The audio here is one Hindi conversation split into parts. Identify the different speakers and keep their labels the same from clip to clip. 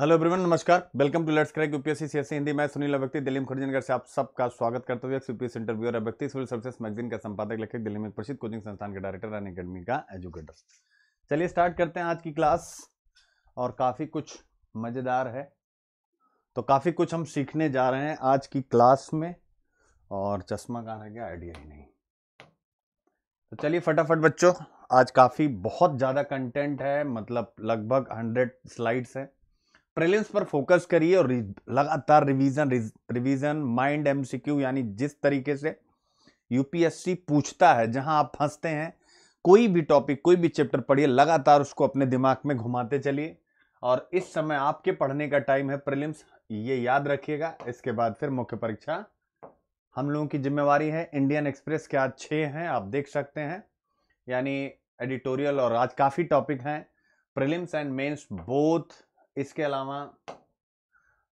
Speaker 1: हेलो एवरीवन नमस्कार welcome to let's crack UPSC CSC Hindi मैं सुनील अभ्यक्ति दिल्ली मुखर्जीनगर से आप सबका स्वागत करते हुए यूपीएससी और अभ्यक्ति सिविल सर्विसेज मैगजीन का संपादक लेखक दिल्ली में प्रसिद्ध कोचिंग संस्थान के डायरेक्टर एंड अकेडमी का एजुकेटर चलिए स्टार्ट करते हैं आज की क्लास और काफ़ी कुछ मज़ेदार है तो काफ़ी कुछ हम सीखने जा रहे हैं आज की क्लास में और चश्मा का रह गया आइडिया ही नहीं तो चलिए फटाफट बच्चों आज काफ़ी बहुत ज़्यादा कंटेंट है मतलब लगभग हंड्रेड स्लाइड्स हैं प्रिलिम्स पर फोकस करिए और लगातार रिवीजन रिवीजन माइंड एमसीक्यू यानी जिस तरीके से यूपीएससी पूछता है जहां आप फंसते हैं कोई भी टॉपिक कोई भी चैप्टर पढ़िए लगातार उसको अपने दिमाग में घुमाते चलिए और इस समय आपके पढ़ने का टाइम है प्रिलिम्स ये याद रखिएगा इसके बाद फिर मुख्य परीक्षा हम लोगों की जिम्मेवारी है इंडियन एक्सप्रेस के आज छः हैं आप देख सकते हैं यानी एडिटोरियल और आज काफ़ी टॉपिक हैं प्रिलिम्स एंड मेन्स बोथ इसके अलावा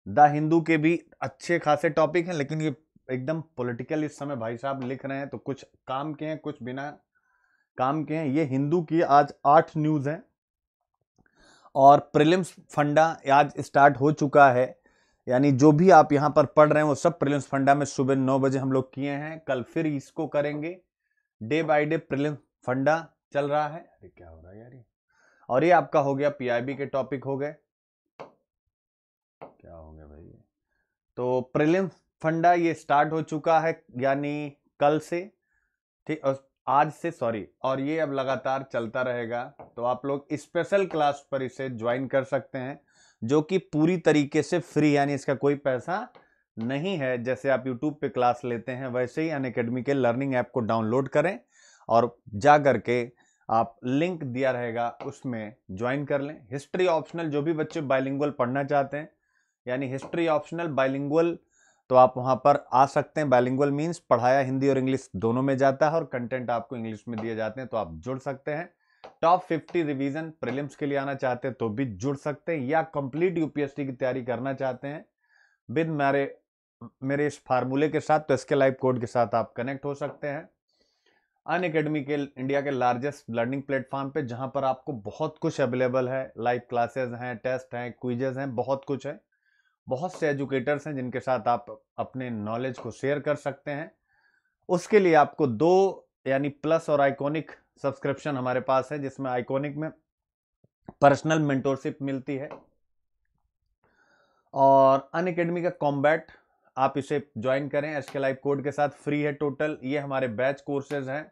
Speaker 1: द हिंदू के भी अच्छे खासे टॉपिक हैं लेकिन ये एकदम पॉलिटिकल इस समय भाई साहब लिख रहे हैं तो कुछ काम के हैं कुछ बिना काम के हैं ये हिंदू की आज आठ न्यूज़ हैं और प्रिलिम्स फंडा आज स्टार्ट हो चुका है यानी जो भी आप यहाँ पर पढ़ रहे हैं वो सब प्रिलिम्स फंडा में सुबह नौ बजे हम लोग किए हैं कल फिर इसको करेंगे डे बाय डे प्रिलिम्स फंडा चल रहा है अरे क्या हो रहा है यार और ये आपका हो गया पीआईबी के टॉपिक हो गए क्या होंगे भाई तो प्रिलिम फंडा ये स्टार्ट हो चुका है यानी कल से ठीक और आज से सॉरी और ये अब लगातार चलता रहेगा तो आप लोग स्पेशल क्लास पर इसे ज्वाइन कर सकते हैं जो कि पूरी तरीके से फ्री यानी इसका कोई पैसा नहीं है जैसे आप यूट्यूब पे क्लास लेते हैं वैसे ही अन के लर्निंग ऐप को डाउनलोड करें और जा करके आप लिंक दिया रहेगा उसमें ज्वाइन कर लें हिस्ट्री ऑप्शनल जो भी बच्चे बाइलिंगल पढ़ना चाहते हैं यानी हिस्ट्री ऑप्शनल बाइलिंगुअल तो आप वहां पर आ सकते हैं बाइलिंगुअल मीन्स पढ़ाया हिंदी और इंग्लिश दोनों में जाता है और कंटेंट आपको इंग्लिश में दिए जाते हैं तो आप जुड़ सकते हैं टॉप 50 रिवीजन प्रीलिम्स के लिए आना चाहते हैं तो भी जुड़ सकते हैं या कंप्लीट यूपीएससी की तैयारी करना चाहते हैं विद मेरे मेरे इस फार्मूले के साथ तो इसके लाइव कोड के साथ आप कनेक्ट हो सकते हैं अन अकेडमी के इंडिया के लार्जेस्ट लर्निंग प्लेटफॉर्म पे जहां पर आपको बहुत कुछ अवेलेबल है लाइव क्लासेस हैं टेस्ट हैं क्विजेज हैं बहुत कुछ है बहुत से एजुकेटर्स हैं जिनके साथ आप अपने नॉलेज को शेयर कर सकते हैं उसके लिए आपको दो यानी प्लस और आइकॉनिक सब्सक्रिप्शन हमारे पास है जिसमें आइकॉनिक में पर्सनल मेंटोरशिप मिलती है और अन अकेडमी का कॉम्बैट आप इसे ज्वाइन करें एस के लाइव कोड के साथ फ्री है टोटल ये हमारे बैच कोर्सेज हैं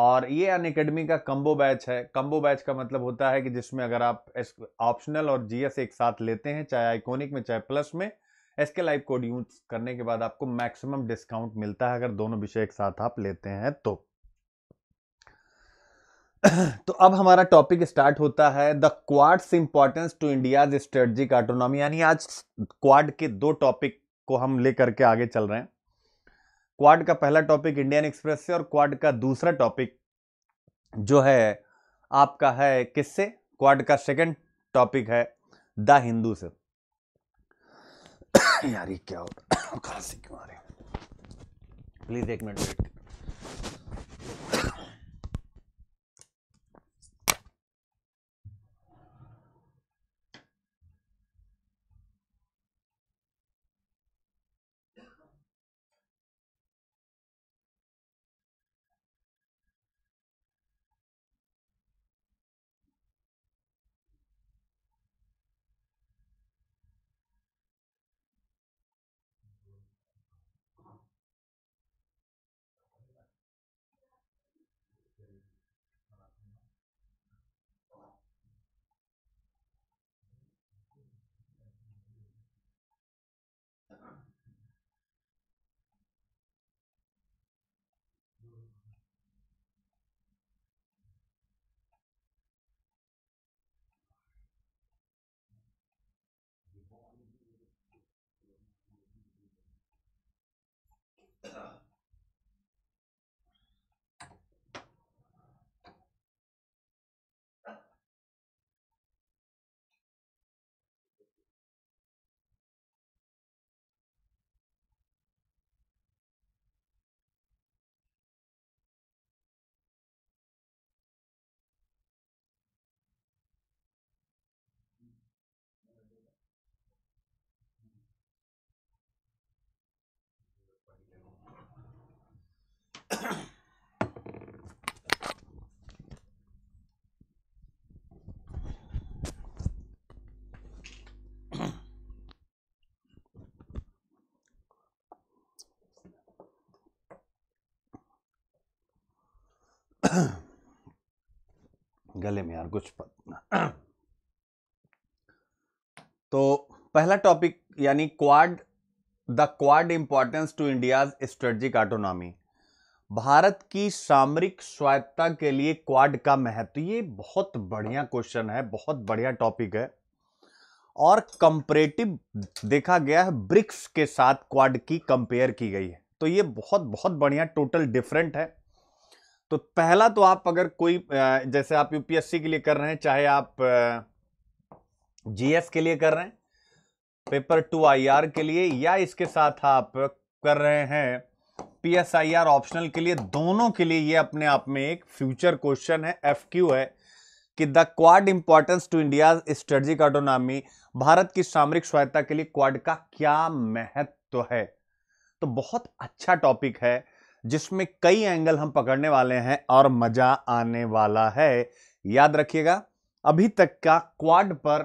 Speaker 1: और ये अन अकेडमी का कम्बो बैच है कम्बो बैच का मतलब होता है कि जिसमें अगर आप ऑप्शनल और जीएस एक साथ लेते हैं चाहे आइकोनिक में चाहे प्लस में एसके लाइव कोड यूज करने के बाद आपको मैक्सिमम डिस्काउंट मिलता है अगर दोनों विषय एक साथ आप लेते हैं तो तो अब हमारा टॉपिक स्टार्ट होता है the Quad's importance to India's strategic autonomy यानी आज क्वाड के दो टॉपिक को हम लेकर के आगे चल रहे हैं क्वाड का पहला टॉपिक इंडियन एक्सप्रेस से और क्वाड का दूसरा टॉपिक जो है आपका है किससे क्वाड का सेकंड टॉपिक है द हिंदू से यार ये क्या होता खांसी प्लीज एक मिनट वेट गले में यार कुछ तो पहला टॉपिक यानी Quad the Quad importance to India's strategic autonomy Bharat की सामरिक स्वायत्ता के लिए क्वाड का महत्व ये बहुत बढ़िया क्वेश्चन है बहुत बढ़िया टॉपिक है और कंपरेटिव देखा गया है ब्रिक्स के साथ क्वाड की कंपेयर की गई है तो ये बहुत बहुत बढ़िया टोटल डिफरेंट है तो पहला तो आप अगर कोई जैसे आप यूपीएससी के लिए कर रहे हैं चाहे आप जीएस के लिए कर रहे हैं पेपर टू आईआर के लिए या इसके साथ आप कर रहे हैं पीएसआईआर ऑप्शनल के लिए दोनों के लिए ये अपने आप में एक फ्यूचर क्वेश्चन है एफक्यू है कि the Quad importance to India strategic autonomy Bharat की सामरिक स्वायत्ता के लिए क्वाड का क्या महत्व तो है तो बहुत अच्छा टॉपिक है जिसमें कई एंगल हम पकड़ने वाले हैं और मजा आने वाला है याद रखिएगा अभी तक का क्वाड पर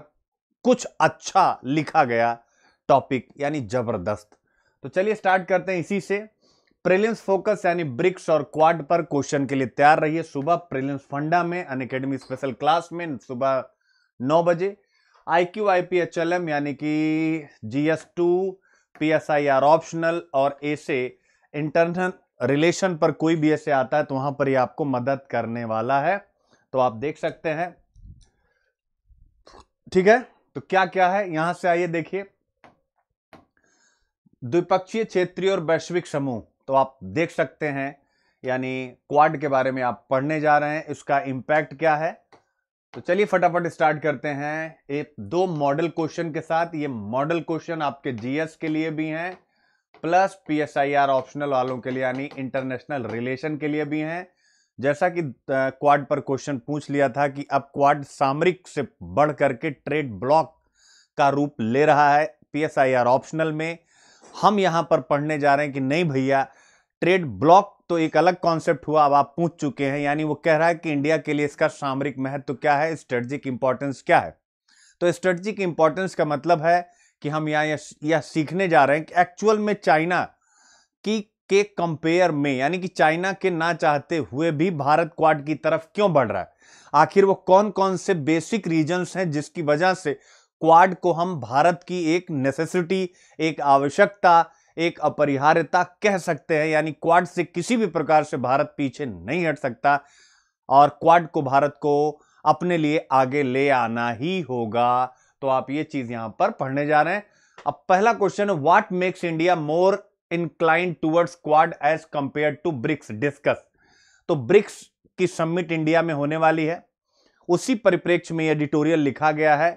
Speaker 1: कुछ अच्छा लिखा गया टॉपिक यानी जबरदस्त तो चलिए स्टार्ट करते हैं इसी से प्रीलिम्स फोकस यानी ब्रिक्स और क्वाड पर क्वेश्चन के लिए तैयार रहिए सुबह प्रीलिम्स फंडा में अन अकेडमी स्पेशल क्लास में सुबह नौ बजे I Q I P H L M यानी कि G S two P S I R optional और ए से इंटरनल रिलेशन पर कोई भी ऐसे आता है तो वहां पर ये आपको मदद करने वाला है तो आप देख सकते हैं ठीक है तो क्या क्या है यहां से आइए देखिए द्विपक्षीय क्षेत्रीय और वैश्विक समूह तो आप देख सकते हैं यानी क्वाड के बारे में आप पढ़ने जा रहे हैं इसका इंपैक्ट क्या है तो चलिए फटाफट स्टार्ट करते हैं एक दो मॉडल क्वेश्चन के साथ ये मॉडल क्वेश्चन आपके जीएस के लिए भी हैं प्लस पीएसआईआर ऑप्शनल वालों के लिए यानी इंटरनेशनल रिलेशन के लिए भी हैं जैसा कि क्वाड पर क्वेश्चन पूछ लिया था कि अब क्वाड सामरिक से बढ़ करके ट्रेड ब्लॉक का रूप ले रहा है पीएसआईआर ऑप्शनल में हम यहां पर पढ़ने जा रहे हैं कि नहीं भैया ट्रेड ब्लॉक तो एक अलग कॉन्सेप्ट हुआ अब आप पूछ चुके हैं यानी वो कह रहा है कि इंडिया के लिए इसका सामरिक महत्व तो क्या है स्ट्रेटजिक इंपॉर्टेंस क्या है तो स्ट्रेटजिक इंपॉर्टेंस का मतलब है कि हम यहाँ यह, सीखने जा रहे हैं कि एक्चुअल में चाइना की के कंपेयर में यानी कि चाइना के ना चाहते हुए भी भारत क्वाड की तरफ क्यों बढ़ रहा है आखिर वो कौन कौन से बेसिक रीजन्स हैं जिसकी वजह से क्वाड को हम भारत की एक नेसेसिटी एक आवश्यकता एक अपरिहार्यता कह सकते हैं यानी क्वाड से किसी भी प्रकार से भारत पीछे नहीं हट सकता और क्वाड को भारत को अपने लिए आगे ले आना ही होगा तो आप ये चीज यहां पर पढ़ने जा रहे हैं अब पहला क्वेश्चन है what makes India more incline towards Quad as compare to BRICS discuss तो ब्रिक्स की सम्मिट इंडिया में होने वाली है उसी परिप्रेक्ष्य में एडिटोरियल लिखा गया है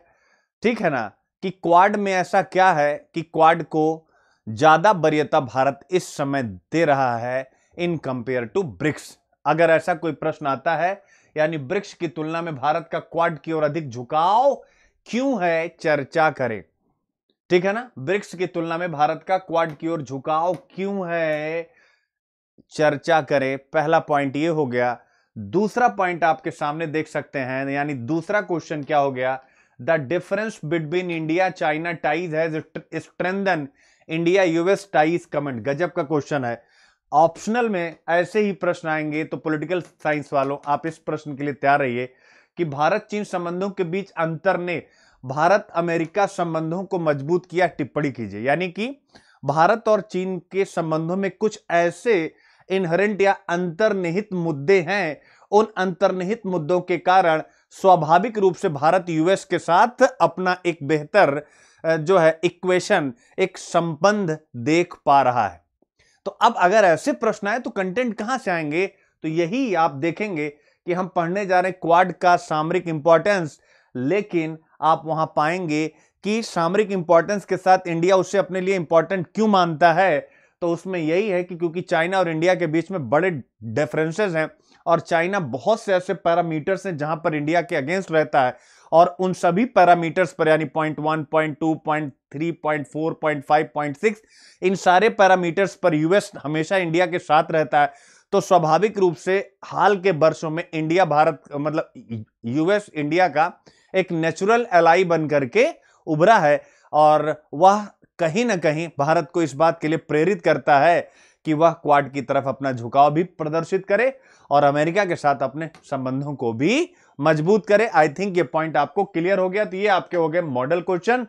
Speaker 1: ठीक है ना कि क्वाड में ऐसा क्या है कि क्वाड को ज्यादा वरीयता भारत इस समय दे रहा है इन कंपेयर टू ब्रिक्स अगर ऐसा कोई प्रश्न आता है यानी ब्रिक्स की तुलना में भारत का क्वाड की ओर अधिक झुकाव क्यों है चर्चा करें ठीक है ना ब्रिक्स की तुलना में भारत का क्वाड की ओर झुकाव क्यों है चर्चा करें पहला पॉइंट ये हो गया दूसरा पॉइंट आपके सामने देख सकते हैं यानी दूसरा क्वेश्चन क्या हो गया the difference between India China ties has strengthen India US ties comment गजब का क्वेश्चन है ऑप्शनल में ऐसे ही प्रश्न आएंगे तो पॉलिटिकल साइंस वालों आप इस प्रश्न के लिए तैयार रहिए कि भारत चीन संबंधों के बीच अंतर ने भारत अमेरिका संबंधों को मजबूत किया टिप्पणी कीजिए यानी कि भारत और चीन के संबंधों में कुछ ऐसे इनहरेंट या अंतर्निहित मुद्दे हैं उन अंतर्निहित मुद्दों के कारण स्वाभाविक रूप से भारत यूएस के साथ अपना एक बेहतर जो है इक्वेशन एक संबंध देख पा रहा है तो अब अगर ऐसे प्रश्न आए तो कंटेंट कहां से आएंगे तो यही आप देखेंगे कि हम पढ़ने जा रहे हैं क्वाड का सामरिक इंपॉर्टेंस लेकिन आप वहां पाएंगे कि सामरिक इंपॉर्टेंस के साथ इंडिया उसे अपने लिए इंपॉर्टेंट क्यों मानता है तो उसमें यही है कि क्योंकि चाइना और इंडिया के बीच में बड़े डिफरेंसेस हैं और चाइना बहुत से ऐसे पैरामीटर्स हैं जहां पर इंडिया के अगेंस्ट रहता है और उन सभी पैरामीटर्स पर यानी point one point two point three point four point five point six इन सारे पैरामीटर्स पर यूएस हमेशा इंडिया के साथ रहता है तो स्वाभाविक रूप से हाल के वर्षों में इंडिया भारत मतलब यूएस इंडिया का एक नेचुरल एलाई बन करके उभरा है और वह कहीं ना कहीं भारत को इस बात के लिए प्रेरित करता है कि वह क्वाड की तरफ अपना झुकाव भी प्रदर्शित करे और अमेरिका के साथ अपने संबंधों को भी मजबूत करे आई थिंक ये पॉइंट आपको क्लियर हो गया तो ये आपके हो गए मॉडल क्वेश्चन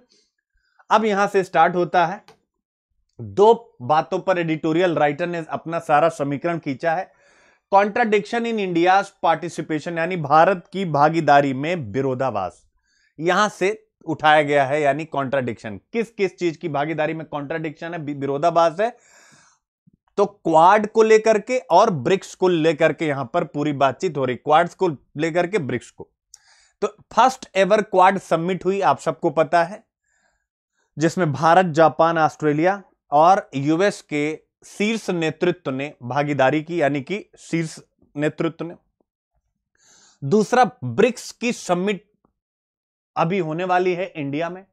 Speaker 1: अब यहां से स्टार्ट होता है दो बातों पर एडिटोरियल राइटर ने अपना सारा समीकरण खींचा है कॉन्ट्राडिक्शन इन इंडिया पार्टिसिपेशन यानी भारत की भागीदारी में विरोधावास यहां से उठाया गया है यानी कॉन्ट्राडिक्शन किस किस चीज की भागीदारी में कॉन्ट्राडिक्शन है विरोधाभास है तो क्वाड को लेकर के और ब्रिक्स को लेकर के यहां पर पूरी बातचीत हो रही क्वाड को लेकर के ब्रिक्स को तो फर्स्ट एवर क्वाड सबमिट हुई आप सबको पता है जिसमें भारत जापान ऑस्ट्रेलिया और यूएस के शीर्ष नेतृत्व ने भागीदारी की यानी कि शीर्ष नेतृत्व ने दूसरा ब्रिक्स की समिट अभी होने वाली है इंडिया में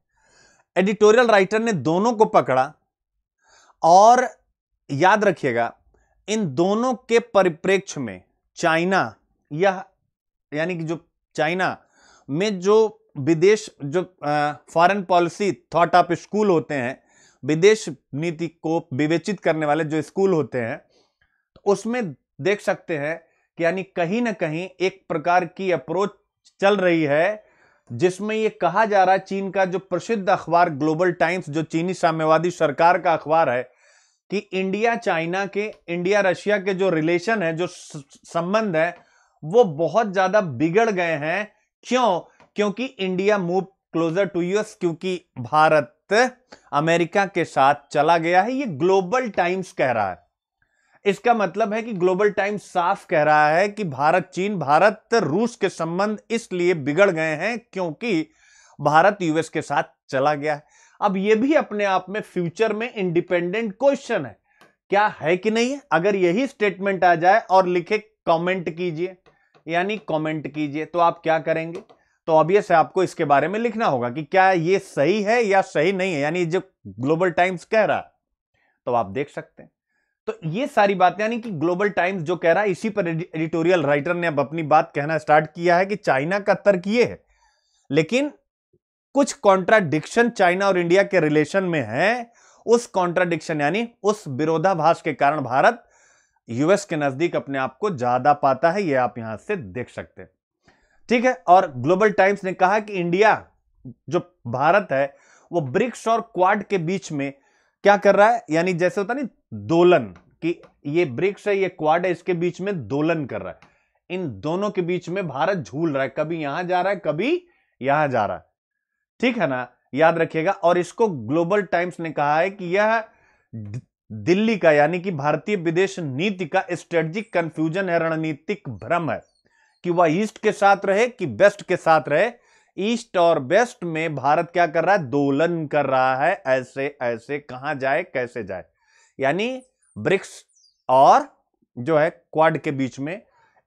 Speaker 1: एडिटोरियल राइटर ने दोनों को पकड़ा और याद रखिएगा इन दोनों के परिप्रेक्ष्य में चाइना यह यानी कि जो चाइना में जो विदेश जो foreign policy thought of school होते हैं विदेश नीति को विवेचित करने वाले जो स्कूल होते हैं तो उसमें देख सकते हैं कि यानी कहीं ना कहीं एक प्रकार की अप्रोच चल रही है जिसमें यह कहा जा रहा है चीन का जो प्रसिद्ध अखबार ग्लोबल टाइम्स जो चीनी साम्यवादी सरकार का अखबार है कि इंडिया चाइना के इंडिया रशिया के जो रिलेशन है जो संबंध है वो बहुत ज्यादा बिगड़ गए हैं क्यों क्योंकि India move closer to US क्योंकि भारत वक्त अमेरिका के साथ चला गया है ये ग्लोबल टाइम्स कह रहा है इसका मतलब है कि ग्लोबल टाइम्स साफ कह रहा है कि भारत चीन भारत रूस के संबंध इसलिए बिगड़ गए हैं क्योंकि भारत यूएस के साथ चला गया है अब यह भी अपने आप में फ्यूचर में इंडिपेंडेंट क्वेश्चन है क्या है कि नहीं है अगर यही स्टेटमेंट आ जाए और लिखे कमेंट कीजिए यानी कमेंट कीजिए तो आप क्या करेंगे तो ऑब्वियस है आपको इसके बारे में लिखना होगा कि क्या ये सही है या सही नहीं है यानी जो ग्लोबल टाइम्स कह रहा तो आप देख सकते हैं तो ये सारी बातें यानी कि ग्लोबल टाइम्स जो कह रहा है इसी पर एडिटोरियल राइटर ने अब अपनी बात कहना स्टार्ट किया है कि चाइना का तर्क ये है लेकिन कुछ कॉन्ट्राडिक्शन चाइना और इंडिया के रिलेशन में है उस कॉन्ट्राडिक्शन यानी उस विरोधाभास के कारण भारत यूएस के नजदीक अपने आप को ज्यादा पाता है यह आप यहां से देख सकते हैं ठीक है और ग्लोबल टाइम्स ने कहा कि इंडिया जो भारत है वो ब्रिक्स और क्वाड के बीच में क्या कर रहा है यानी जैसे होता नहीं दोलन कि ये ब्रिक्स है ये क्वाड है इसके बीच में दोलन कर रहा है इन दोनों के बीच में भारत झूल रहा है कभी यहां जा रहा है कभी यहां जा रहा है ठीक है ना याद रखिएगा और इसको ग्लोबल टाइम्स ने कहा है कि यह दिल्ली का यानी कि भारतीय विदेश नीति का स्ट्रेटजिक कंफ्यूजन है रणनीतिक भ्रम है कि वह ईस्ट के साथ रहे कि बेस्ट के साथ रहे ईस्ट और वेस्ट में भारत क्या कर रहा है दोलन कर रहा है ऐसे ऐसे कहां जाए कैसे जाए यानी ब्रिक्स और जो है क्वाड के बीच में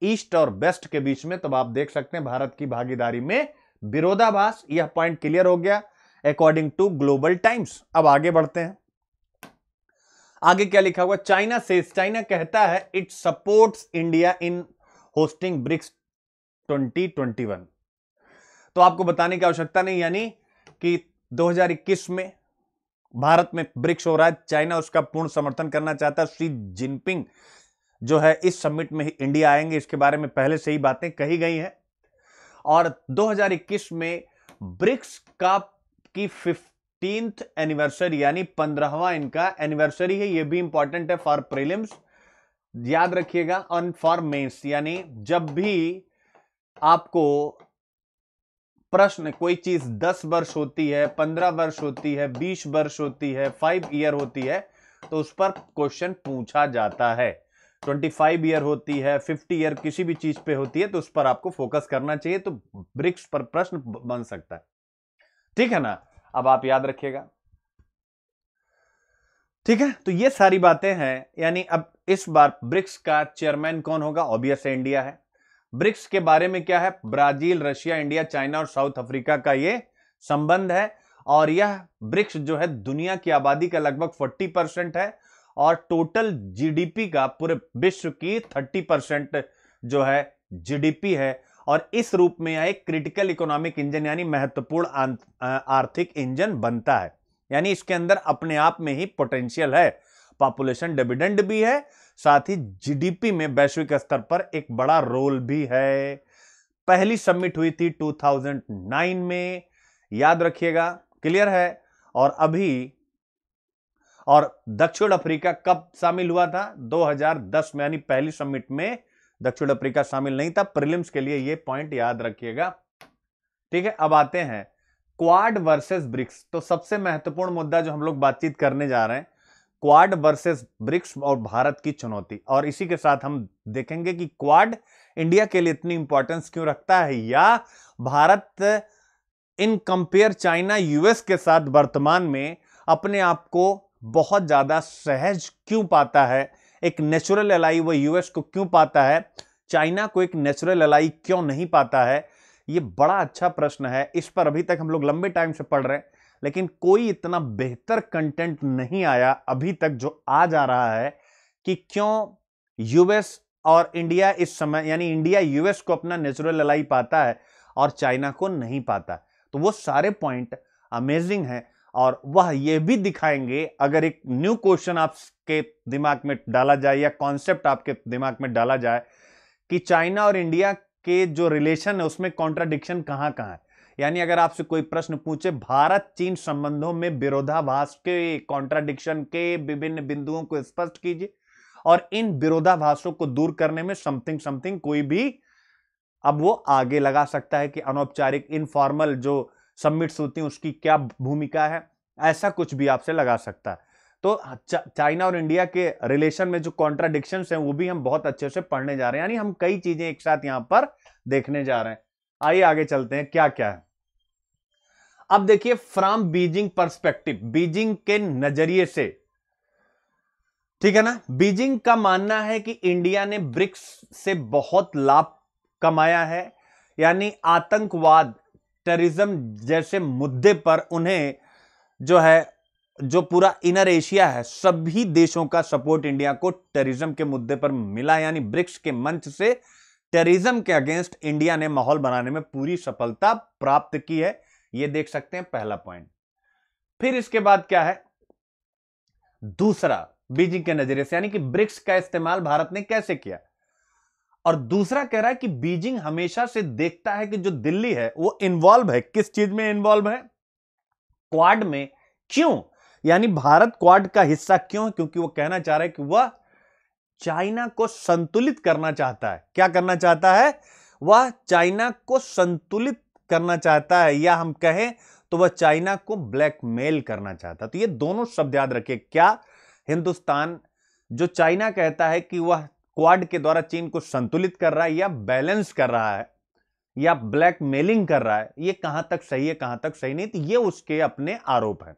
Speaker 1: ईस्ट और वेस्ट के बीच में तब आप देख सकते हैं भारत की भागीदारी में विरोधाभास यह पॉइंट क्लियर हो गया अकॉर्डिंग टू ग्लोबल टाइम्स अब आगे बढ़ते हैं आगे क्या लिखा हुआ चाइना से चाइना कहता है it supports India in hosting BRICS 2021 तो आपको बताने की आवश्यकता नहीं यानी कि 2021 में भारत में ब्रिक्स हो रहा है चाइना उसका पूर्ण समर्थन करना चाहता है श्री जिनपिंग जो है इस समिट में ही इंडिया आएंगे इसके बारे में पहले से ही बातें कही गई हैं और 2021 में ब्रिक्स का की फिफ्टीन एनिवर्सरी यानी पंद्रहवा इनका एनिवर्सरी है ये भी इंपॉर्टेंट है फॉर प्रीलिम्स याद रखिएगा ऑन फॉर मेंस यानी जब भी आपको प्रश्न कोई चीज दस वर्ष होती है पंद्रह वर्ष होती है बीस वर्ष होती है फाइव ईयर होती है तो उस पर क्वेश्चन पूछा जाता है ट्वेंटी फाइव ईयर होती है फिफ्टी ईयर किसी भी चीज पे होती है तो उस पर आपको फोकस करना चाहिए तो ब्रिक्स पर प्रश्न बन सकता है ठीक है ना अब आप याद रखिएगा ठीक है तो ये सारी बातें हैं यानी अब इस बार ब्रिक्स का चेयरमैन कौन होगा ऑब्वियस इंडिया है ब्रिक्स के बारे में क्या है ब्राजील रशिया इंडिया चाइना और साउथ अफ्रीका का ये संबंध है और यह ब्रिक्स जो है दुनिया की आबादी का लगभग 40 परसेंट है और टोटल जीडीपी का पूरे विश्व की 30 परसेंट जो है जीडीपी है और इस रूप में यह एक क्रिटिकल इकोनॉमिक इंजन यानी महत्वपूर्ण आर्थिक इंजन बनता है यानी इसके अंदर अपने आप में ही पोटेंशियल है पॉपुलेशन डिविडेंड भी है साथ ही जीडीपी में वैश्विक स्तर पर एक बड़ा रोल भी है पहली सबमिट हुई थी 2009 में याद रखिएगा क्लियर है और अभी और दक्षिण अफ्रीका कब शामिल हुआ था 2010 में यानी पहली समिट में दक्षिण अफ्रीका शामिल नहीं था प्रिलिम्स के लिए यह पॉइंट याद रखिएगा ठीक है अब आते हैं क्वाड वर्सेस ब्रिक्स तो सबसे महत्वपूर्ण मुद्दा जो हम लोग बातचीत करने जा रहे हैं क्वाड वर्सेस ब्रिक्स और भारत की चुनौती और इसी के साथ हम देखेंगे कि क्वाड इंडिया के लिए इतनी इंपॉर्टेंस क्यों रखता है या Bharat in compare China US के साथ वर्तमान में अपने आप को बहुत ज़्यादा सहज क्यों पाता है एक नेचुरल एलाई वह यूएस को क्यों पाता है चाइना को एक नेचुरल एलाई क्यों नहीं पाता है ये बड़ा अच्छा प्रश्न है इस पर अभी तक हम लोग लंबे टाइम से पढ़ रहे हैं लेकिन कोई इतना बेहतर कंटेंट नहीं आया अभी तक जो आ जा रहा है कि क्यों यूएस और इंडिया इस समय यानी इंडिया यूएस को अपना नेचुरल लड़ाई पाता है और चाइना को नहीं पाता तो वो सारे पॉइंट अमेजिंग है और वह यह भी दिखाएंगे अगर एक न्यू क्वेश्चन आपके दिमाग में डाला जाए या कॉन्सेप्ट आपके दिमाग में डाला जाए कि चाइना और इंडिया के जो रिलेशन है उसमें कॉन्ट्राडिक्शन कहाँ कहाँ है यानी अगर आपसे कोई प्रश्न पूछे भारत चीन संबंधों में विरोधाभास के कॉन्ट्राडिक्शन के विभिन्न बिंदुओं को स्पष्ट कीजिए और इन विरोधाभासों को दूर करने में समथिंग समथिंग कोई भी अब वो आगे लगा सकता है कि अनौपचारिक इनफॉर्मल जो सबमिट्स होती हैं उसकी क्या भूमिका है ऐसा कुछ भी आपसे लगा सकता है तो चाइना और इंडिया के रिलेशन में जो कॉन्ट्राडिक्शन हैं वो भी हम बहुत अच्छे से पढ़ने जा रहे हैं यानी हम कई चीजें एक साथ यहाँ पर देखने जा रहे हैं आइए आगे चलते हैं क्या क्या है अब देखिए फ्रॉम बीजिंग पर्सपेक्टिव बीजिंग के नजरिए से ठीक है ना बीजिंग का मानना है कि इंडिया ने ब्रिक्स से बहुत लाभ कमाया है यानी आतंकवाद टेररिज्म जैसे मुद्दे पर उन्हें जो है जो पूरा इनर एशिया है सभी देशों का सपोर्ट इंडिया को टेररिज्म के मुद्दे पर मिला यानी ब्रिक्स के मंच से टेररिज्म के अगेंस्ट इंडिया ने माहौल बनाने में पूरी सफलता प्राप्त की है ये देख सकते हैं पहला पॉइंट फिर इसके बाद क्या है दूसरा बीजिंग के नजरिए से यानी कि ब्रिक्स का इस्तेमाल भारत ने कैसे किया और दूसरा कह रहा है कि बीजिंग हमेशा से देखता है कि जो दिल्ली है वो इन्वॉल्व है किस चीज में इन्वॉल्व है क्वाड में क्यों यानी भारत क्वाड का हिस्सा क्यों क्योंकि वो कहना चाह रहा है कि वह चाइना को संतुलित करना चाहता है क्या करना चाहता है वह चाइना को संतुलित करना चाहता है या हम कहें तो वह चाइना को ब्लैकमेल करना चाहता तो ये दोनों शब्द याद रखिए क्या हिंदुस्तान जो चाइना कहता है कि वह क्वाड के द्वारा चीन को संतुलित कर रहा है या बैलेंस कर रहा है या ब्लैकमेलिंग कर रहा है ये कहां तक सही है कहां तक सही नहीं तो ये उसके अपने आरोप हैं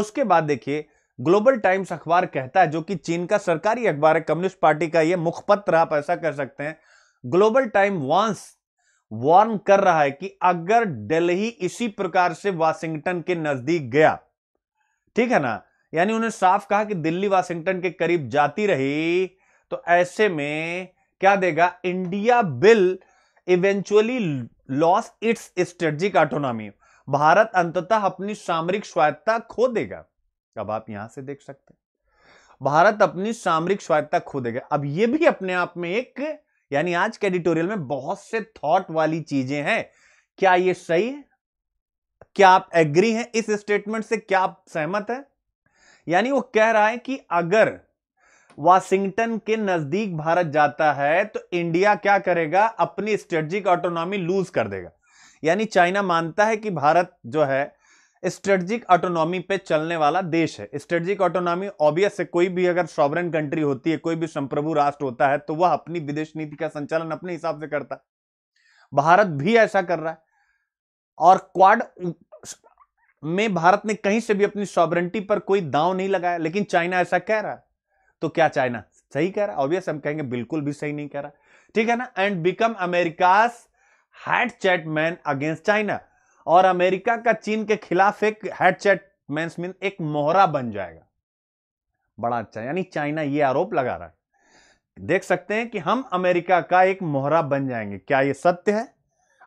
Speaker 1: उसके बाद देखिए ग्लोबल टाइम्स अखबार कहता है जो कि चीन का सरकारी अखबार है कम्युनिस्ट पार्टी का ये मुखपत्र आप ऐसा कर सकते हैं ग्लोबल टाइम वांस वार्न कर रहा है कि अगर दिल्ली इसी प्रकार से वाशिंगटन के नजदीक गया ठीक है ना यानी उन्हें साफ कहा कि दिल्ली वाशिंगटन के करीब जाती रही तो ऐसे में क्या देगा India will eventually lose its strategic autonomy Bharat अंततः अपनी सामरिक स्वायत्ता खो देगा अब आप यहां से देख सकते हैं भारत अपनी सामरिक स्वायत्ता खो देगा अब यह भी अपने आप में एक यानी आज के एडिटोरियल में बहुत से थॉट वाली चीजें हैं क्या ये सही है क्या आप एग्री हैं इस स्टेटमेंट से क्या आप सहमत हैं यानी वो कह रहा है कि अगर वाशिंगटन के नजदीक भारत जाता है तो इंडिया क्या करेगा अपनी स्ट्रेटजिक ऑटोनॉमी लूज कर देगा यानी चाइना मानता है कि भारत जो है स्ट्रेटजिक ऑटोनॉमी पे चलने वाला देश है स्ट्रेटजिक ऑटोनॉमी ऑब्वियस है कोई भी अगर सॉवरन कंट्री होती है कोई भी संप्रभु राष्ट्र होता है तो वह अपनी विदेश नीति का संचालन अपने हिसाब से करता है भारत भी ऐसा कर रहा है और क्वाड में भारत ने कहीं से भी अपनी सॉवरेंटी पर कोई दाव नहीं लगाया लेकिन चाइना ऐसा कह रहा है तो क्या चाइना सही कह रहा है ऑब्वियस हम कहेंगे बिल्कुल भी सही नहीं कह रहा ठीक है ना and become America's hatchet man against China और अमेरिका का चीन के खिलाफ एक हेडसेट मेंस मीन एक मोहरा बन जाएगा बड़ा अच्छा यानी चाइना ये आरोप लगा रहा है देख सकते हैं कि हम अमेरिका का एक मोहरा बन जाएंगे क्या ये सत्य है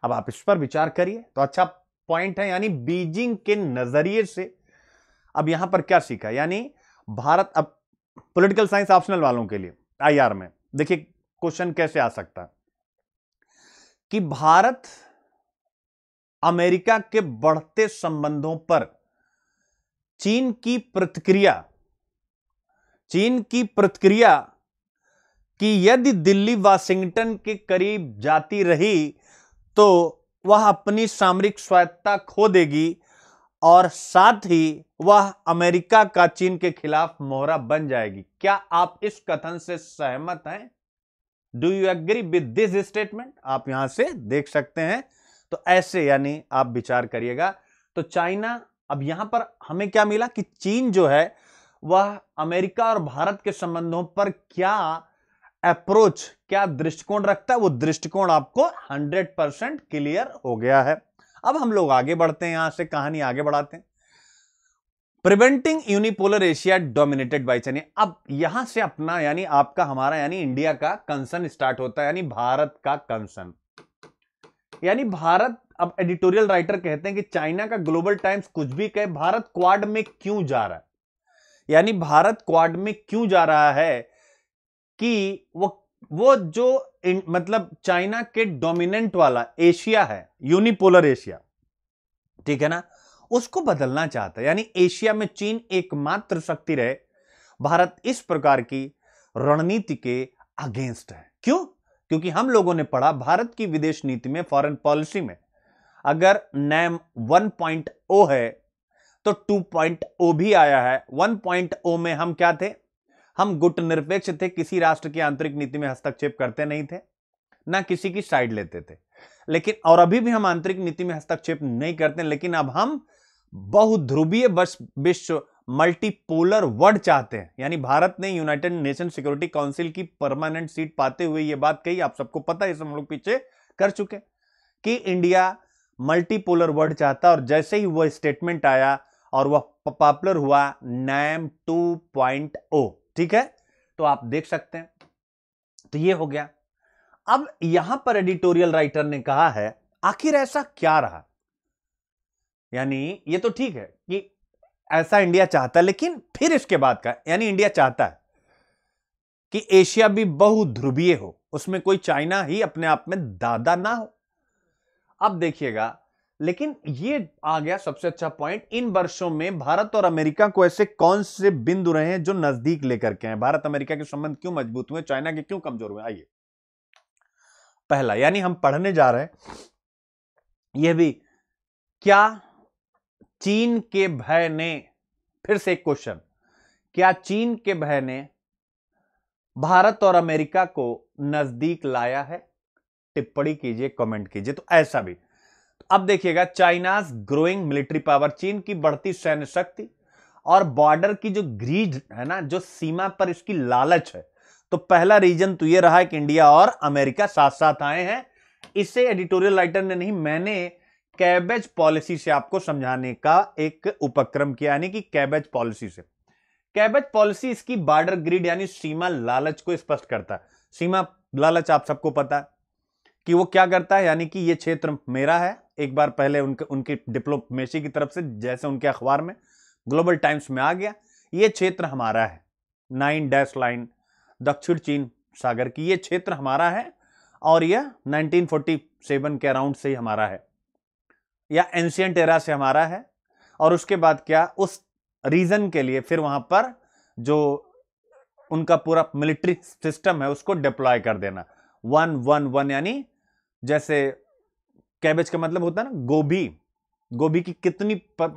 Speaker 1: अब आप इस पर विचार करिए तो अच्छा पॉइंट है यानी बीजिंग के नजरिए से अब यहां पर क्या सीखा यानी भारत अब पॉलिटिकल साइंस ऑप्शनल वालों के लिए आईआर में देखिए क्वेश्चन कैसे आ सकता कि भारत अमेरिका के बढ़ते संबंधों पर चीन की प्रतिक्रिया चीन की प्रतिक्रिया कि यदि दिल्ली वाशिंगटन के करीब जाती रही तो वह अपनी सामरिक स्वायत्ता खो देगी और साथ ही वह अमेरिका का चीन के खिलाफ मोहरा बन जाएगी क्या आप इस कथन से सहमत हैं do you agree with this statement आप यहां से देख सकते हैं तो ऐसे यानी आप विचार करिएगा तो चाइना अब यहां पर हमें क्या मिला कि चीन जो है वह अमेरिका और भारत के संबंधों पर क्या अप्रोच क्या दृष्टिकोण रखता है वो दृष्टिकोण आपको 100 परसेंट क्लियर हो गया है अब हम लोग आगे बढ़ते हैं यहां से कहानी आगे बढ़ाते हैं preventing unipolar Asia dominated by China अब यहां से अपना यानी आपका हमारा यानी इंडिया का कंसर्न स्टार्ट होता है यानी भारत का कंसर्न यानी भारत अब एडिटोरियल राइटर कहते हैं कि चाइना का ग्लोबल टाइम्स कुछ भी कहे भारत क्वाड में क्यों जा रहा है यानी भारत क्वाड में क्यों जा रहा है कि वो वो जो इन, मतलब चाइना के डोमिनेंट वाला एशिया है यूनिपोलर एशिया ठीक है ना उसको बदलना चाहता है यानी एशिया में चीन एकमात्र शक्ति रहे भारत इस प्रकार की रणनीति के अगेंस्ट है क्यों क्योंकि हम लोगों ने पढ़ा भारत की विदेश नीति में फॉरेन पॉलिसी में अगर नैम 1.0 है तो 2.0 भी आया है 1.0 में हम क्या थे हम गुट निरपेक्ष थे किसी राष्ट्र की आंतरिक नीति में हस्तक्षेप करते नहीं थे ना किसी की साइड लेते थे लेकिन और अभी भी हम आंतरिक नीति में हस्तक्षेप नहीं करते लेकिन अब हम बहुध्रुवीय विश्व मल्टीपोलर वर्ड चाहते हैं यानी भारत ने यूनाइटेड नेशन सिक्योरिटी काउंसिल की परमानेंट सीट पाते हुए यह बात कही आप सबको पता है हम लोग पीछे कर चुके कि इंडिया मल्टीपोलर वर्ड चाहता और जैसे ही वह स्टेटमेंट आया और वह पॉपुलर हुआ नैम 2.0 ठीक है तो आप देख सकते हैं तो ये हो गया अब यहां पर एडिटोरियल राइटर ने कहा है आखिर ऐसा क्या रहा यानी ये तो ठीक है कि ऐसा इंडिया चाहता है लेकिन फिर इसके बाद का यानी इंडिया चाहता है कि एशिया भी बहुध्रुवीय हो उसमें कोई चाइना ही अपने आप में दादा ना हो अब देखिएगा लेकिन ये आ गया सबसे अच्छा पॉइंट इन वर्षों में भारत और अमेरिका को ऐसे कौन से बिंदु रहे हैं जो नजदीक लेकर के हैं भारत अमेरिका के संबंध क्यों मजबूत हुए चाइना के क्यों कमजोर हुए आइए पहला यानी हम पढ़ने जा रहे हैं यह भी क्या चीन के भय ने फिर से एक क्वेश्चन क्या चीन के भय ने भारत और अमेरिका को नजदीक लाया है टिप्पणी कीजिए कमेंट कीजिए तो ऐसा भी तो अब देखिएगा चाइनाज ग्रोइंग मिलिट्री पावर चीन की बढ़ती सैन्य शक्ति और बॉर्डर की जो ग्रीज है ना जो सीमा पर इसकी लालच है तो पहला रीजन तो ये रहा है कि इंडिया और अमेरिका साथ साथ आए हैं इसे एडिटोरियल राइटर ने नहीं मैंने कैबेज पॉलिसी से आपको समझाने का एक उपक्रम किया यानी कि कैबेज पॉलिसी से कैबेज पॉलिसी इसकी बॉर्डर ग्रिड यानी सीमा लालच को स्पष्ट करता है सीमा लालच आप सबको पता है कि वो क्या करता है यानी कि ये क्षेत्र मेरा है एक बार पहले उनके उनकी डिप्लोमेसी की तरफ से जैसे उनके अखबार में ग्लोबल टाइम्स में आ गया ये क्षेत्र हमारा है नाइन डैश लाइन दक्षिण चीन सागर की ये क्षेत्र हमारा है और यह 1947 के अराउंड से ही हमारा है या एंशियंट एरा से हमारा है और उसके बाद क्या उस रीजन के लिए फिर वहां पर जो उनका पूरा मिलिट्री सिस्टम है उसको डिप्लॉय कर देना वन वन वन यानी जैसे कैबेज का मतलब होता है ना गोभी गोभी की कितनी पर,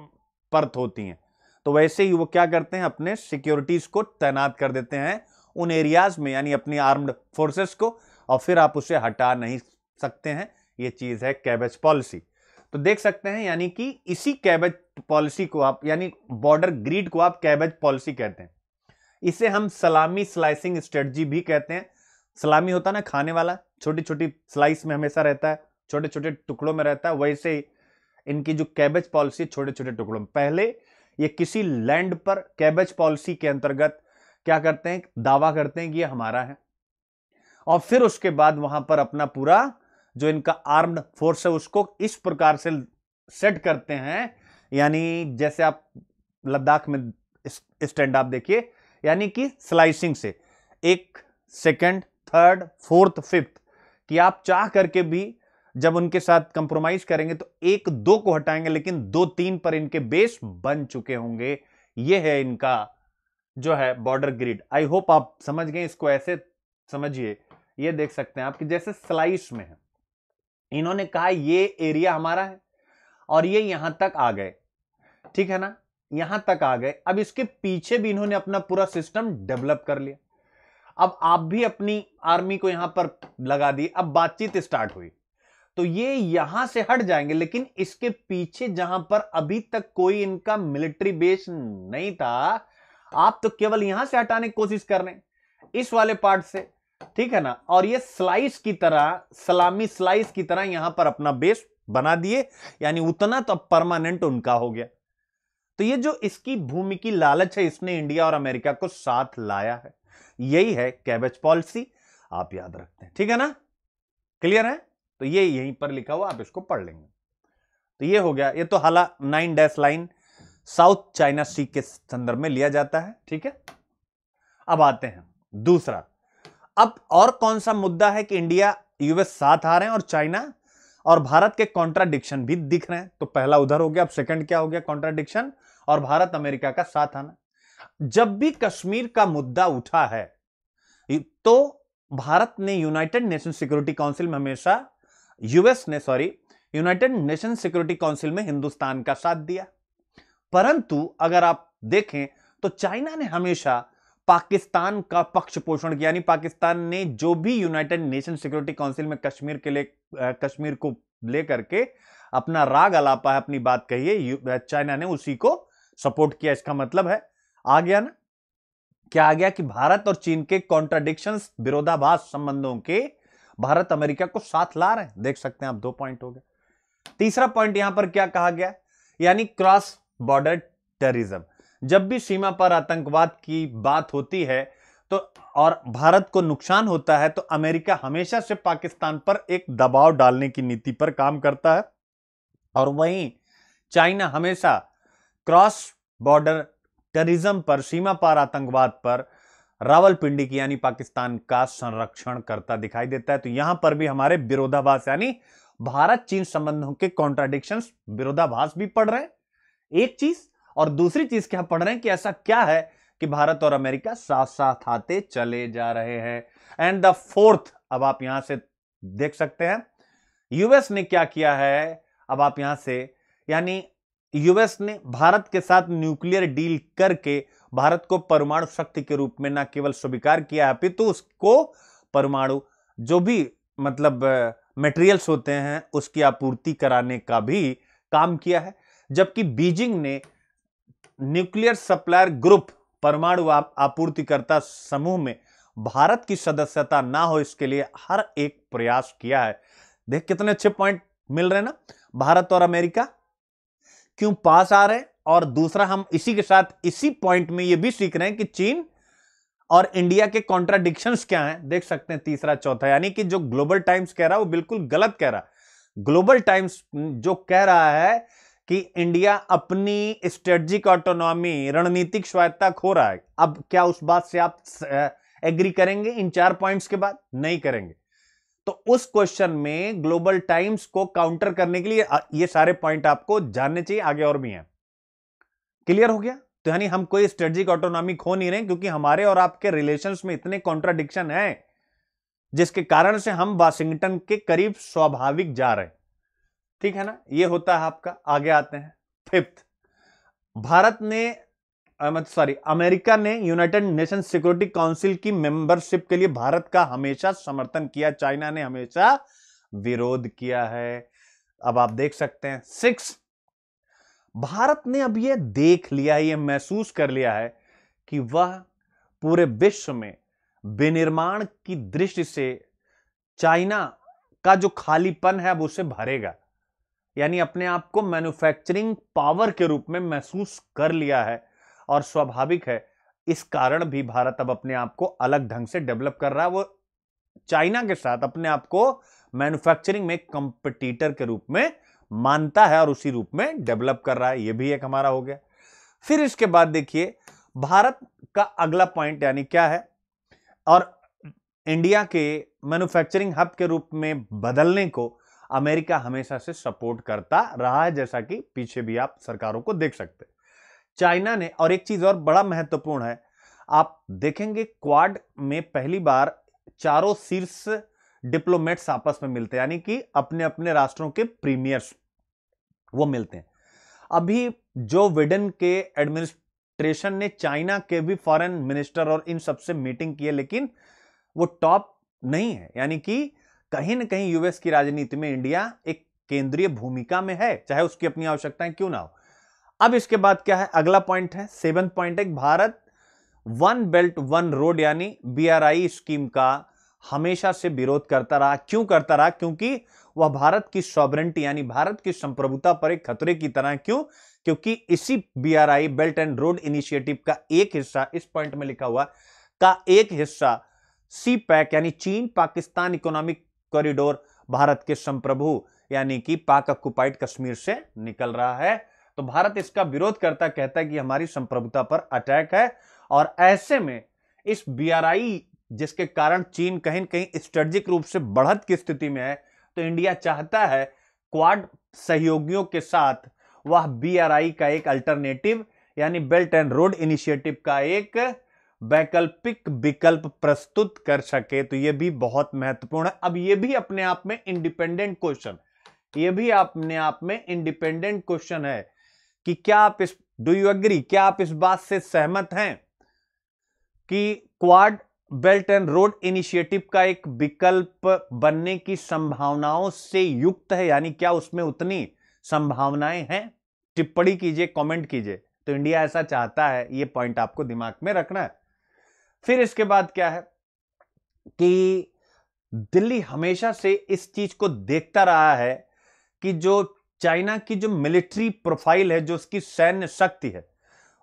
Speaker 1: परत होती हैं तो वैसे ही वो क्या करते हैं अपने सिक्योरिटीज को तैनात कर देते हैं उन एरियाज में यानी अपनी आर्म्ड फोर्सेस को और फिर आप उसे हटा नहीं सकते हैं ये चीज़ है कैबेज पॉलिसी तो देख सकते हैं यानी कि इसी कैबेज पॉलिसी को आप यानी बॉर्डर ग्रीड को आप कैबेज पॉलिसी कहते हैं इसे हम सलामी स्लाइसिंग स्ट्रेटजी भी कहते हैं सलामी होता ना खाने वाला छोटी छोटी स्लाइस में हमेशा रहता है छोटे छोटे टुकड़ों में रहता है वैसे इनकी जो कैबेज पॉलिसी छोटे छोटे टुकड़ों में पहले ये किसी लैंड पर कैबेज पॉलिसी के अंतर्गत क्या करते हैं दावा करते हैं कि ये हमारा है और फिर उसके बाद वहां पर अपना पूरा जो इनका आर्म्ड फोर्स है उसको इस प्रकार से सेट करते हैं यानी जैसे आप लद्दाख में स्टैंड आप देखिए यानी कि स्लाइसिंग से एक सेकंड थर्ड फोर्थ फिफ्थ कि आप चाह करके भी जब उनके साथ कंप्रोमाइज करेंगे तो एक दो को हटाएंगे लेकिन दो तीन पर इनके बेस बन चुके होंगे ये है इनका जो है बॉर्डर ग्रिड आई होप आप समझ गए इसको ऐसे समझिए ये देख सकते हैं आप कि जैसे स्लाइस में है इन्होंने कहा ये एरिया हमारा है और ये यहां तक आ गए ठीक है ना यहां तक आ गए अब इसके पीछे भी इन्होंने अपना पूरा सिस्टम डेवलप कर लिया अब आप भी अपनी आर्मी को यहां पर लगा दी अब बातचीत स्टार्ट हुई तो ये यहां से हट जाएंगे लेकिन इसके पीछे जहां पर अभी तक कोई इनका मिलिट्री बेस नहीं था आप तो केवल यहां से हटाने की कोशिश कर रहे हैं इस वाले पार्ट से ठीक है ना और ये स्लाइस की तरह सलामी स्लाइस की तरह यहां पर अपना बेस बना दिए यानी उतना तो परमानेंट उनका हो गया तो ये जो इसकी भूमि की लालच है इसने इंडिया और अमेरिका को साथ लाया है यही है कैबेज पॉलिसी आप याद रखते हैं ठीक है ना क्लियर है तो ये यहीं पर लिखा हुआ आप इसको पढ़ लेंगे तो ये हो गया ये तो हाला nine dash line South China Sea के संदर्भ में लिया जाता है ठीक है अब आते हैं दूसरा अब और कौन सा मुद्दा है कि इंडिया यूएस साथ आ रहे हैं और चाइना और भारत के कॉन्ट्राडिक्शन भी दिख रहे हैं तो पहला उधर हो गया अब सेकंड क्या हो गया कॉन्ट्राडिक्शन और भारत अमेरिका का साथ आना जब भी कश्मीर का मुद्दा उठा है तो भारत ने यूनाइटेड नेशन सिक्योरिटी काउंसिल में हमेशा यूएस ने sorry United Nation Security Council में हिंदुस्तान का साथ दिया परंतु अगर आप देखें तो चाइना ने हमेशा पाकिस्तान का पक्ष पोषण किया यानी पाकिस्तान ने जो भी यूनाइटेड नेशन सिक्योरिटी काउंसिल में कश्मीर के लिए कश्मीर को लेकर के अपना राग अलापा है अपनी बात कही है चाइना ने उसी को सपोर्ट किया इसका मतलब है आ गया ना क्या आ गया कि भारत और चीन के कॉन्ट्राडिक्शन विरोधाभास संबंधों के भारत अमेरिका को साथ ला रहे हैं देख सकते हैं आप दो पॉइंट हो गए तीसरा पॉइंट यहां पर क्या कहा गया यानी क्रॉस बॉर्डर टेररिज्म जब भी सीमा पर आतंकवाद की बात होती है तो और भारत को नुकसान होता है तो अमेरिका हमेशा से पाकिस्तान पर एक दबाव डालने की नीति पर काम करता है और वहीं चाइना हमेशा क्रॉस बॉर्डर टेररिज्म पर सीमा पार आतंकवाद पर रावलपिंडी की यानी पाकिस्तान का संरक्षण करता दिखाई देता है तो यहां पर भी हमारे विरोधाभास यानी भारत चीन संबंधों के कॉन्ट्राडिक्शन विरोधाभास भी पड़ रहे हैं एक चीज और दूसरी चीज क्या पढ़ रहे हैं कि ऐसा क्या है कि भारत और अमेरिका साथ साथ आते चले जा रहे हैं एंड द फोर्थ अब आप यहां से देख सकते हैं यूएस ने क्या किया है अब आप यहां से यानी यूएस ने भारत के साथ न्यूक्लियर डील करके भारत को परमाणु शक्ति के रूप में ना केवल स्वीकार किया अपितु तो उसको परमाणु जो भी मतलब मटेरियल्स होते हैं उसकी आपूर्ति कराने का भी काम किया है जबकि बीजिंग ने न्यूक्लियर सप्लायर ग्रुप परमाणु आपूर्तिकर्ता समूह में भारत की सदस्यता ना हो इसके लिए हर एक प्रयास किया है देख कितने अच्छे पॉइंट मिल रहे ना भारत और अमेरिका क्यों पास आ रहे और दूसरा हम इसी के साथ इसी पॉइंट में यह भी सीख रहे हैं कि चीन और इंडिया के कॉन्ट्राडिक्शन क्या हैं देख सकते हैं तीसरा चौथा यानी कि जो ग्लोबल टाइम्स कह रहा है वो बिल्कुल गलत कह रहा है ग्लोबल टाइम्स जो कह रहा है कि इंडिया अपनी स्ट्रेटजिक ऑटोनॉमी रणनीतिक स्वायत्ता खो रहा है अब क्या उस बात से आप एग्री करेंगे इन चार पॉइंट्स के बाद नहीं करेंगे तो उस क्वेश्चन में ग्लोबल टाइम्स को काउंटर करने के लिए ये सारे पॉइंट आपको जानने चाहिए आगे और भी हैं क्लियर हो गया तो यानी हम कोई स्ट्रेटजिक ऑटोनॉमी खो नहीं रहे क्योंकि हमारे और आपके रिलेशन में इतने कॉन्ट्राडिक्शन है जिसके कारण से हम वाशिंगटन के करीब स्वाभाविक जा रहे हैं ठीक है ना ये होता है आपका आगे आते हैं फिफ्थ भारत ने सॉरी अमेरिका ने यूनाइटेड नेशन सिक्योरिटी काउंसिल की मेंबरशिप के लिए भारत का हमेशा समर्थन किया चाइना ने हमेशा विरोध किया है अब आप देख सकते हैं सिक्स भारत ने अब यह देख लिया यह महसूस कर लिया है कि वह पूरे विश्व में विनिर्माण की दृष्टि से चाइना का जो खालीपन है अब उसे भरेगा यानी अपने आप को मैन्युफैक्चरिंग पावर के रूप में महसूस कर लिया है और स्वाभाविक है इस कारण भी भारत अब अपने आप को अलग ढंग से डेवलप कर रहा है वो चाइना के साथ अपने आप को मैन्युफैक्चरिंग में कंपटीटर के रूप में मानता है और उसी रूप में डेवलप कर रहा है ये भी एक हमारा हो गया फिर इसके बाद देखिए भारत का अगला पॉइंट यानी क्या है और इंडिया के मैन्युफैक्चरिंग हब के रूप में बदलने को अमेरिका हमेशा से सपोर्ट करता रहा है जैसा कि पीछे भी आप सरकारों को देख सकते चाइना ने और एक चीज और बड़ा महत्वपूर्ण है आप देखेंगे क्वाड में पहली बार चारों शीर्ष डिप्लोमेट्स आपस में मिलते हैं यानी कि अपने अपने राष्ट्रों के प्रीमियर्स वो मिलते हैं अभी जो विडन के एडमिनिस्ट्रेशन ने चाइना के भी फॉरेन मिनिस्टर और इन सबसे मीटिंग की है लेकिन वो टॉप नहीं है यानी कि कहीं ना कहीं यूएस की राजनीति में इंडिया एक केंद्रीय भूमिका में है चाहे उसकी अपनी आवश्यकताएं क्यों ना हो अब इसके बाद क्या है अगला पॉइंट है सेवन पॉइंट एक Bharat one belt one road यानी बीआरआई स्कीम का हमेशा से विरोध करता रहा क्यों करता रहा क्योंकि वह भारत की सॉबरेंटी यानी भारत की संप्रभुता पर एक खतरे की तरह क्यों क्योंकि इसी BRI belt and road initiative का एक हिस्सा इस पॉइंट में लिखा हुआ का एक हिस्सा सी पैक यानी चीन पाकिस्तान इकोनॉमिक कॉरिडोर भारत के संप्रभु यानी कि पाक ऑक्युपाइड कश्मीर से निकल रहा है तो भारत इसका विरोध करता कहता है कि हमारी संप्रभुता पर अटैक है और ऐसे में इस बी जिसके कारण चीन कहीं कहीं स्ट्रेटजिक रूप से बढ़त की स्थिति में है तो इंडिया चाहता है क्वाड सहयोगियों के साथ वह बी का एक अल्टरनेटिव यानी बेल्ट एंड रोड इनिशिएटिव का एक वैकल्पिक विकल्प प्रस्तुत कर सके तो यह भी बहुत महत्वपूर्ण है अब यह भी अपने आप में इंडिपेंडेंट क्वेश्चन यह भी अपने आप में इंडिपेंडेंट क्वेश्चन है कि क्या आप इस डू यू अग्री क्या आप इस बात से सहमत हैं कि Quad belt and road initiative का एक विकल्प बनने की संभावनाओं से युक्त है यानी क्या उसमें उतनी संभावनाएं हैं टिप्पणी कीजिए कमेंट कीजिए तो इंडिया ऐसा चाहता है ये पॉइंट आपको दिमाग में रखना है फिर इसके बाद क्या है कि दिल्ली हमेशा से इस चीज को देखता रहा है कि जो चाइना की जो मिलिट्री प्रोफाइल है जो उसकी सैन्य शक्ति है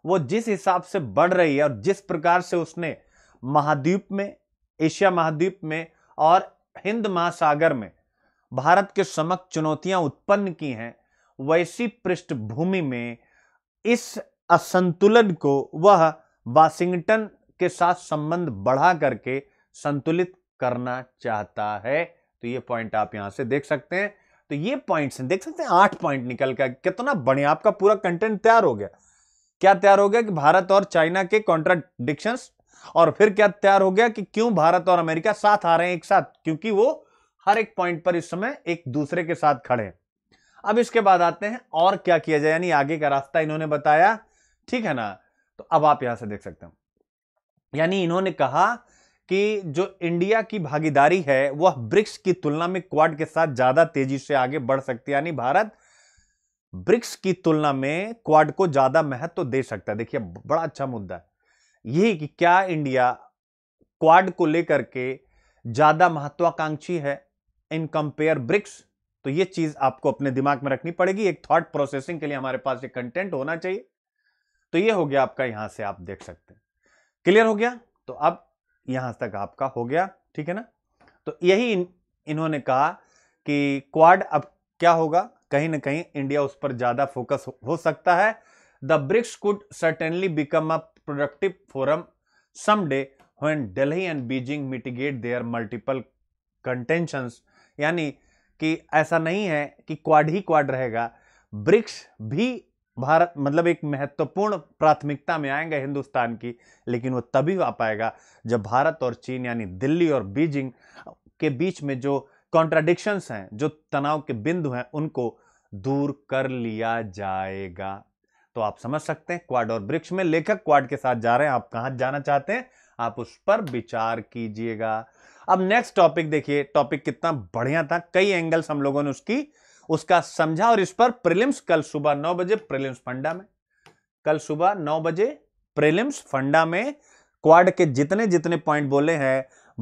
Speaker 1: वो जिस हिसाब से बढ़ रही है और जिस प्रकार से उसने महाद्वीप में एशिया महाद्वीप में और हिंद महासागर में भारत के समक्ष चुनौतियां उत्पन्न की हैं वैसी पृष्ठभूमि में इस असंतुलन को वह वाशिंगटन के साथ संबंध बढ़ा करके संतुलित करना चाहता है तो ये पॉइंट आप यहां से देख सकते हैं तो ये पॉइंट्स देख सकते हैं आठ पॉइंट निकल कर कितना बढ़िया आपका पूरा कंटेंट तैयार हो गया क्या तैयार हो गया कि भारत और चाइना के कॉन्ट्राडिक्शन और फिर क्या तैयार हो गया कि क्यों भारत और अमेरिका साथ आ रहे हैं एक साथ क्योंकि वो हर एक पॉइंट पर इस समय एक दूसरे के साथ खड़े हैं अब इसके बाद आते हैं और क्या किया जाए यानी आगे का रास्ता इन्होंने बताया ठीक है ना तो अब आप यहां से देख सकते हैं यानी इन्होंने कहा कि जो इंडिया की भागीदारी है वह ब्रिक्स की तुलना में क्वाड के साथ ज्यादा तेजी से आगे बढ़ सकती है यानी भारत ब्रिक्स की तुलना में क्वाड को ज्यादा महत्व तो दे सकता है देखिए बड़ा अच्छा मुद्दा है यही कि क्या इंडिया क्वाड को लेकर के ज्यादा महत्वाकांक्षी है इन कंपेयर ब्रिक्स तो ये चीज आपको अपने दिमाग में रखनी पड़ेगी एक थॉट प्रोसेसिंग के लिए हमारे पास ये कंटेंट होना चाहिए तो ये हो गया आपका यहां से आप देख सकते हैं क्लियर हो गया तो अब यहां तक आपका हो गया ठीक है ना तो यही इन, इन्होंने कहा कि क्वाड अब क्या होगा कहीं ना कहीं इंडिया उस पर ज्यादा फोकस हो, हो सकता है the BRICS could certainly become a productive forum someday when Delhi and Beijing mitigate their multiple contention यानी कि ऐसा नहीं है कि क्वाड ही क्वाड रहेगा ब्रिक्स भी भारत मतलब एक महत्वपूर्ण प्राथमिकता में आएंगे हिंदुस्तान की लेकिन वो तभी आ पाएगा जब भारत और चीन यानी दिल्ली और बीजिंग के बीच में जो कॉन्ट्राडिक्शंस हैं जो तनाव के बिंदु हैं उनको दूर कर लिया जाएगा तो आप समझ सकते हैं क्वाड और वृक्ष में लेखक क्वाड के साथ जा रहे हैं आप कहाँ जाना चाहते हैं आप उस पर विचार कीजिएगा अब नेक्स्ट टॉपिक देखिए टॉपिक कितना बढ़िया था कई एंगल्स हम लोगों ने उसकी उसका समझा और इस पर प्रिलिम्स कल सुबह नौ बजे प्रिलिम्स फंडा में कल सुबह नौ बजे प्रिलिम्स फंडा में क्वाड के जितने जितने पॉइंट बोले हैं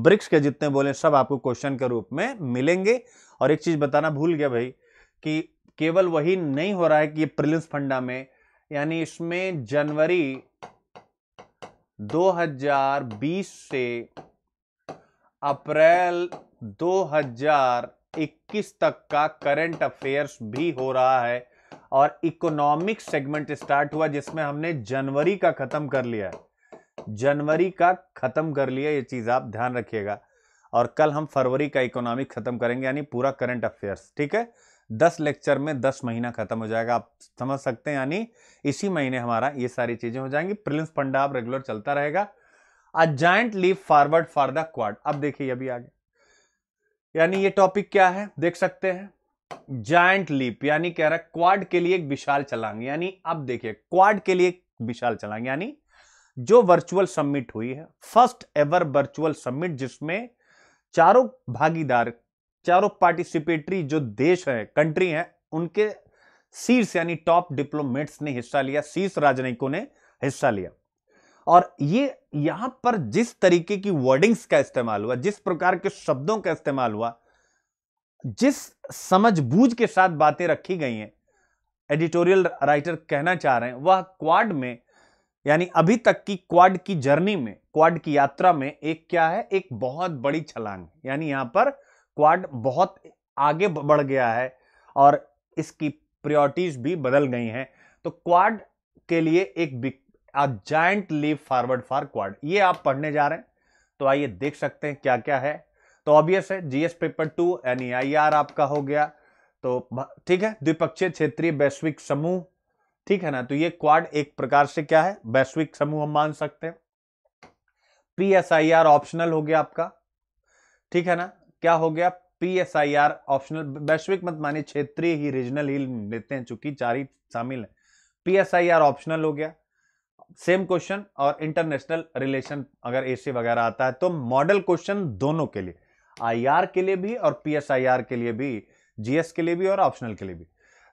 Speaker 1: ब्रिक्स के जितने बोले सब आपको क्वेश्चन के रूप में मिलेंगे और एक चीज बताना भूल गया भाई कि केवल वही नहीं हो रहा है कि ये प्रिलिम्स फंडा में यानी इसमें जनवरी 2020 से अप्रैल 2021 तक का करंट अफेयर्स भी हो रहा है और इकोनॉमिक सेगमेंट स्टार्ट हुआ जिसमें हमने जनवरी का खत्म कर लिया है जनवरी का खत्म कर लिया ये चीज आप ध्यान रखिएगा और कल हम फरवरी का इकोनॉमिक खत्म करेंगे यानी पूरा करंट अफेयर्स ठीक है दस लेक्चर में दस महीना खत्म हो जाएगा आप समझ सकते हैं यानी इसी महीने हमारा ये सारी चीजें हो जाएंगी प्रिलिम्स फंडा आप रेगुलर चलता रहेगा a joint leap forward for the Quad अब देखिए अभी आगे यानी ये टॉपिक क्या है देख सकते हैं जॉइंट लीप यानी कह रहा है क्वाड के लिए एक विशाल चलांग यानी अब देखिए क्वाड के लिए एक विशाल चलांग यानी जो वर्चुअल सबमिट हुई है फर्स्ट एवर वर्चुअल सबमिट जिसमें चारों भागीदार चारों पार्टिसिपेटरी जो देश है कंट्री है उनके शीर्ष यानी टॉप डिप्लोमेट्स ने हिस्सा लिया शीर्ष राजनयिकों ने हिस्सा लिया और ये यहां पर जिस तरीके की वर्डिंग्स का इस्तेमाल हुआ जिस प्रकार के शब्दों का इस्तेमाल हुआ जिस बूझ के साथ बातें रखी गई हैं एडिटोरियल राइटर कहना चाह रहे हैं वह क्वाड में यानी अभी तक की क्वाड की जर्नी में क्वाड की यात्रा में एक क्या है एक बहुत बड़ी छलांग यानी यहां पर क्वाड बहुत आगे बढ़ गया है और इसकी प्रियोरिटीज भी बदल गई हैं तो क्वाड के लिए एक a joint leap forward for Quad ये आप पढ़ने जा रहे हैं तो आइए देख सकते हैं क्या क्या है तो ऑब्वियस है जीएस पेपर टू एन आपका हो गया तो ठीक है द्विपक्षीय क्षेत्रीय वैश्विक समूह ठीक है ना तो ये क्वाड एक प्रकार से क्या है वैश्विक समूह हम मान सकते हैं P S I R optional हो गया आपका ठीक है ना क्या हो गया P S I R optional वैश्विक मत मानिए क्षेत्रीय ही रीजनल ही लेते हैं चूंकि चार ही शामिल है P S I R optional हो गया सेम क्वेश्चन और इंटरनेशनल रिलेशन अगर ए वगैरह आता है तो मॉडल क्वेश्चन दोनों के लिए आईआर के लिए भी और पीएसआईआर के लिए भी जीएस के लिए भी और ऑप्शनल के लिए भी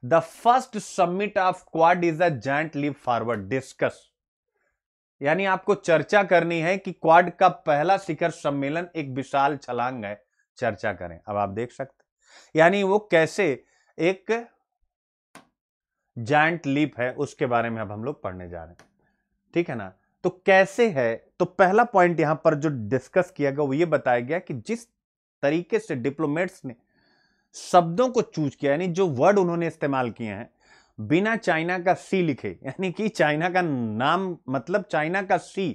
Speaker 1: the first summit of Quad is a joint leap forward discuss यानी आपको चर्चा करनी है कि क्वाड का पहला शिखर सम्मेलन एक विशाल छलांग है चर्चा करें अब आप देख सकते यानी वो कैसे एक जॉइंट लीप है उसके बारे में अब हम लोग पढ़ने जा रहे हैं ठीक है ना तो कैसे है तो पहला पॉइंट यहां पर जो डिस्कस किया गया वो ये बताया गया कि जिस तरीके से डिप्लोमेट्स ने शब्दों को चूज किया यानी जो वर्ड उन्होंने इस्तेमाल किए हैं बिना चाइना का सी लिखे यानी कि चाइना का नाम मतलब चाइना का सी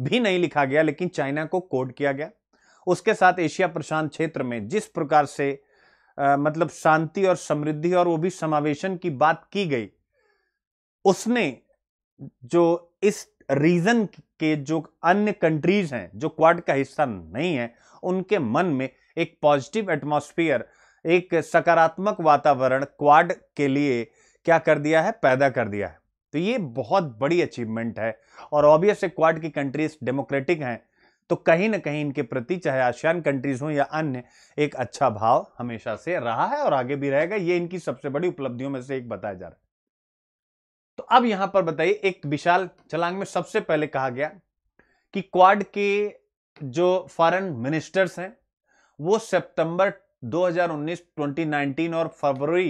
Speaker 1: भी नहीं लिखा गया लेकिन चाइना को कोड किया गया उसके साथ एशिया प्रशांत क्षेत्र में जिस प्रकार से आ, मतलब शांति और समृद्धि और वो भी समावेशन की बात की गई उसने जो इस रीजन के जो अन्य कंट्रीज हैं जो क्वाड का हिस्सा नहीं है उनके मन में एक पॉजिटिव एटमोस्फियर एक सकारात्मक वातावरण क्वाड के लिए क्या कर दिया है पैदा कर दिया है तो ये बहुत बड़ी अचीवमेंट है और ऑब्वियस क्वाड की कंट्रीज डेमोक्रेटिक हैं तो कहीं ना कहीं इनके प्रति चाहे आसियान कंट्रीज हों या अन्य एक अच्छा भाव हमेशा से रहा है और आगे भी रहेगा ये इनकी सबसे बड़ी उपलब्धियों में से एक बताया जा रहा है तो अब यहां पर बताइए एक विशाल छलांग में सबसे पहले कहा गया कि क्वाड के जो फॉरेन मिनिस्टर्स हैं वो सितंबर 2019 2019 और फरवरी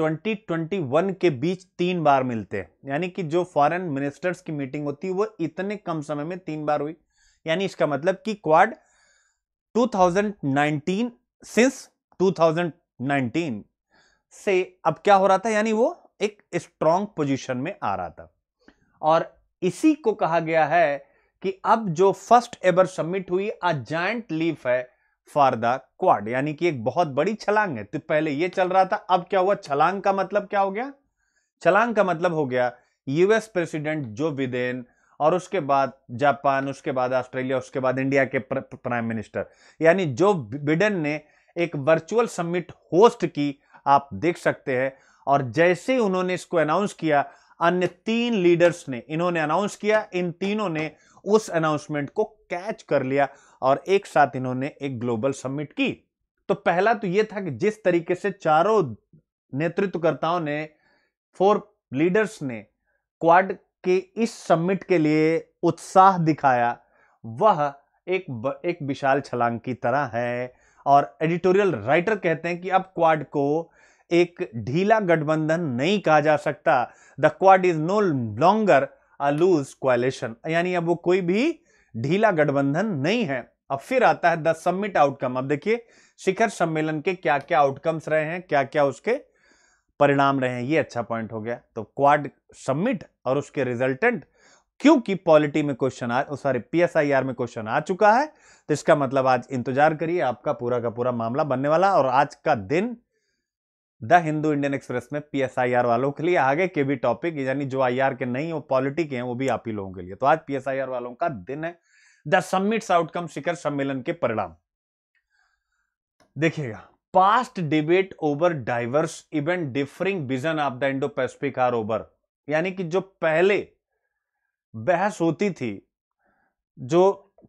Speaker 1: 2021 के बीच तीन बार मिलते हैं यानी कि जो फॉरेन मिनिस्टर्स की मीटिंग होती है वो इतने कम समय में तीन बार हुई यानी इसका मतलब कि क्वाड 2019 सिंस 2019 से अब क्या हो रहा था यानी वो एक स्ट्रांग पोजीशन में आ रहा था और इसी को कहा गया है कि अब जो फर्स्ट एवर सबमिट हुई अ जॉइंट लीफ है फॉर द क्वाड यानी कि एक बहुत बड़ी छलांग है तो पहले यह चल रहा था अब क्या हुआ छलांग का मतलब क्या हो गया छलांग का मतलब हो गया यूएस प्रेसिडेंट जो बिदेन और उसके बाद जापान उसके बाद ऑस्ट्रेलिया उसके बाद इंडिया के प्राइम मिनिस्टर यानी जो बिडेन ने एक वर्चुअल समिट होस्ट की आप देख सकते हैं और जैसे उन्होंने इसको अनाउंस किया अन्य तीन लीडर्स ने इन्होंने अनाउंस किया इन तीनों ने उस अनाउंसमेंट को कैच कर लिया और एक साथ इन्होंने एक ग्लोबल समिट की तो पहला तो यह था कि जिस तरीके से चारों नेतृत्वकर्ताओं ने फोर लीडर्स ने क्वाड के इस समिट के लिए उत्साह दिखाया वह एक ब, एक विशाल छलांग की तरह है और एडिटोरियल राइटर कहते हैं कि अब क्वाड को एक ढीला गठबंधन नहीं कहा जा सकता the Quad is no longer a loose coalition यानी अब वो कोई भी ढीला गठबंधन नहीं है अब फिर आता है द समिट आउटकम अब देखिए शिखर सम्मेलन के क्या क्या आउटकम्स रहे हैं क्या क्या उसके परिणाम रहे हैं ये अच्छा पॉइंट हो गया तो क्वाड समिट और उसके रिजल्टेंट क्योंकि पॉलिटी में क्वेश्चन आ सॉरी पीएसआईआर में क्वेश्चन आ चुका है तो इसका मतलब आज इंतजार करिए आपका पूरा का पूरा मामला बनने वाला और आज का दिन द हिंदू इंडियन एक्सप्रेस में पीएसआईआर वालों के लिए आगे के भी टॉपिक यानी जो आईआर के नहीं वो पॉलिटिक के हैं वो भी आप ही लोगों के लिए तो आज पीएसआईआर वालों का दिन है द समिट्स आउटकम शिखर सम्मेलन के परिणाम देखिएगा past debate over diverse event differing vision of the Indo Pacific are over यानी कि जो पहले बहस होती थी जो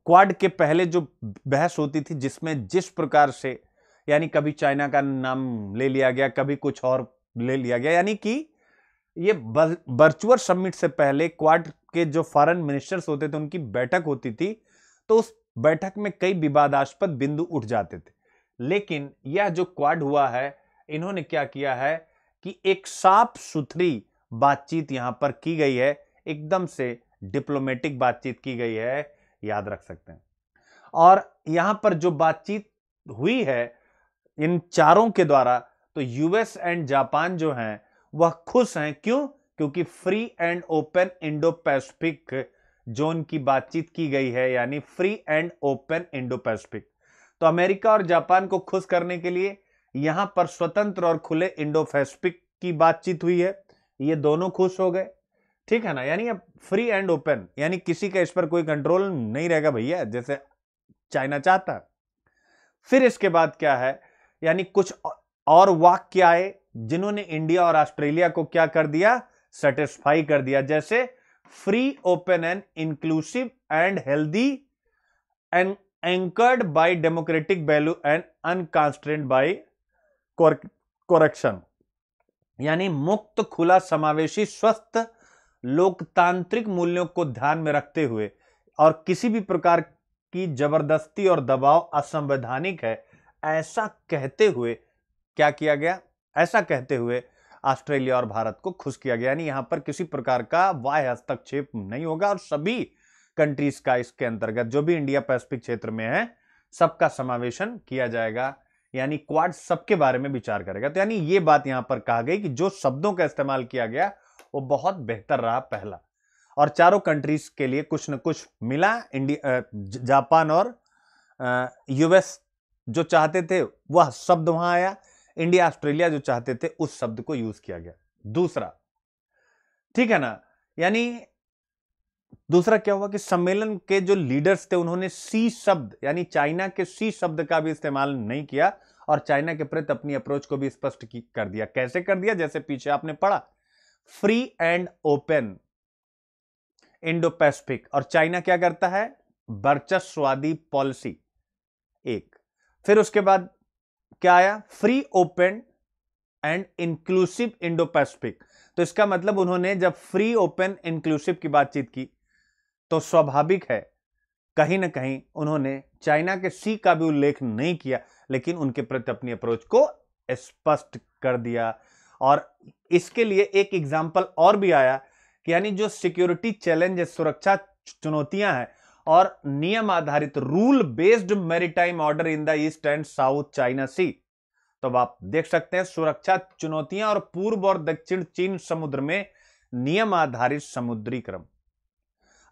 Speaker 1: क्वाड के पहले जो बहस होती थी जिसमें जिस प्रकार से यानी कभी चाइना का नाम ले लिया गया कभी कुछ और ले लिया गया यानी कि ये वर्चुअल समिट से पहले क्वाड के जो फॉरेन मिनिस्टर्स होते थे उनकी बैठक होती थी तो उस बैठक में कई विवादास्पद बिंदु उठ जाते थे लेकिन यह जो क्वाड हुआ है इन्होंने क्या किया है कि एक साफ सुथरी बातचीत यहां पर की गई है एकदम से डिप्लोमेटिक बातचीत की गई है याद रख सकते हैं और यहां पर जो बातचीत हुई है इन चारों के द्वारा तो यूएस एंड जापान जो हैं वह खुश हैं क्यों क्योंकि free and open Indo Pacific zone की बातचीत की गई है यानी free and open Indo Pacific तो अमेरिका और जापान को खुश करने के लिए यहां पर स्वतंत्र और खुले इंडो पैसिफिक की बातचीत हुई है ये दोनों खुश हो गए ठीक है ना यानी अब फ्री एंड ओपन यानी किसी का इस पर कोई कंट्रोल नहीं रहेगा भैया जैसे चाइना चाहता फिर इसके बाद क्या है यानी कुछ और वाक्य आए जिन्होंने इंडिया और ऑस्ट्रेलिया को क्या कर दिया सेटिस्फाई कर दिया जैसे free open and inclusive and healthy and anchored by democratic value and unconstrained by coercion यानी मुक्त खुला समावेशी स्वस्थ लोकतांत्रिक मूल्यों को ध्यान में रखते हुए और किसी भी प्रकार की जबरदस्ती और दबाव असंवैधानिक है ऐसा कहते हुए क्या किया गया ऐसा कहते हुए ऑस्ट्रेलिया और भारत को खुश किया गया यानी यहां पर किसी प्रकार का वाह हस्तक्षेप नहीं होगा और सभी कंट्रीज का इसके अंतर्गत जो भी इंडिया पैसिफिक क्षेत्र में है सबका समावेशन किया जाएगा यानी क्वाड सबके बारे में विचार करेगा तो यानी ये बात यहां पर कहा गई कि जो शब्दों का इस्तेमाल किया गया वो बहुत बेहतर रहा पहला और चारों कंट्रीज के लिए कुछ न कुछ मिला इंडिया जापान और यूएस जो चाहते थे वह शब्द वहां आया इंडिया ऑस्ट्रेलिया जो चाहते थे उस शब्द को यूज किया गया दूसरा ठीक है ना यानी दूसरा क्या हुआ कि सम्मेलन के जो लीडर्स थे उन्होंने सी शब्द यानी चाइना के सी शब्द का भी इस्तेमाल नहीं किया और चाइना के प्रति अपनी अप्रोच को भी स्पष्ट कर दिया कैसे कर दिया जैसे पीछे आपने पढ़ा free and open Indo Pacific और चाइना क्या करता है वर्चस्वादी पॉलिसी एक फिर उसके बाद क्या आया free open and inclusive Indo Pacific तो इसका मतलब उन्होंने जब फ्री ओपन इंक्लूसिव की बातचीत की तो स्वाभाविक है कहीं ना कहीं उन्होंने चाइना के सी का भी उल्लेख नहीं किया लेकिन उनके प्रति अपनी अप्रोच को स्पष्ट कर दिया और इसके लिए एक एग्जाम्पल और भी आया कि यानी जो सिक्योरिटी चैलेंज सुरक्षा चुनौतियां हैं और नियम आधारित rule based maritime order in the East and South China Sea तो आप देख सकते हैं सुरक्षा चुनौतियां और पूर्व और दक्षिण चीन समुद्र में नियम आधारित समुद्री क्रम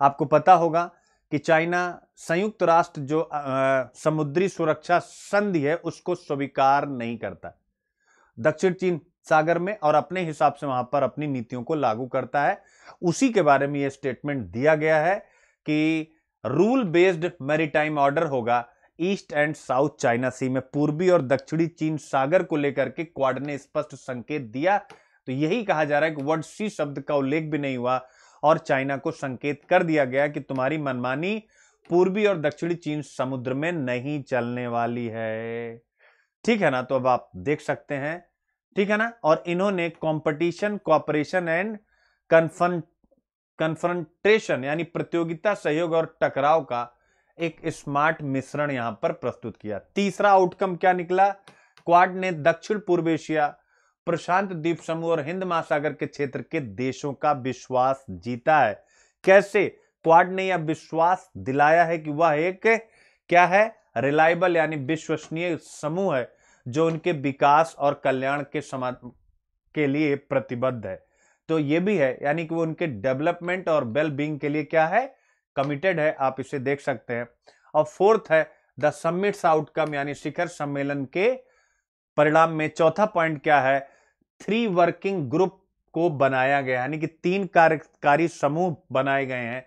Speaker 1: आपको पता होगा कि चाइना संयुक्त राष्ट्र जो आ, समुद्री सुरक्षा संधि है उसको स्वीकार नहीं करता दक्षिण चीन सागर में और अपने हिसाब से वहां पर अपनी नीतियों को लागू करता है उसी के बारे में यह स्टेटमेंट दिया गया है कि रूल बेस्ड मैरीटाइम ऑर्डर होगा East and South China Sea में पूर्वी और दक्षिणी चीन सागर को लेकर के क्वाड ने स्पष्ट संकेत दिया तो यही कहा जा रहा है कि वर्ड सी शब्द का उल्लेख भी नहीं हुआ और चाइना को संकेत कर दिया गया कि तुम्हारी मनमानी पूर्वी और दक्षिणी चीन समुद्र में नहीं चलने वाली है ठीक है ना तो अब आप देख सकते हैं ठीक है ना और इन्होंने कंपटीशन कॉपरेशन एंड कन्फन कन्फ्रंट्रेशन यानी प्रतियोगिता सहयोग और टकराव का एक स्मार्ट मिश्रण यहां पर प्रस्तुत किया तीसरा आउटकम क्या निकला क्वाड ने दक्षिण पूर्व एशिया प्रशांत द्वीप समूह और हिंद महासागर के क्षेत्र के देशों का विश्वास जीता है कैसे क्वाड ने यह विश्वास दिलाया है कि वह एक क्या है रिलायबल यानी विश्वसनीय समूह है जो उनके विकास और कल्याण के समा के लिए प्रतिबद्ध है तो ये भी है यानी कि वो उनके डेवलपमेंट और वेल बींग के लिए क्या है कमिटेड है आप इसे देख सकते हैं और फोर्थ है द समिट्स आउटकम यानी शिखर सम्मेलन के परिणाम में चौथा पॉइंट क्या है थ्री वर्किंग ग्रुप को बनाया गया यानी कि तीन कार्यकारी समूह बनाए गए हैं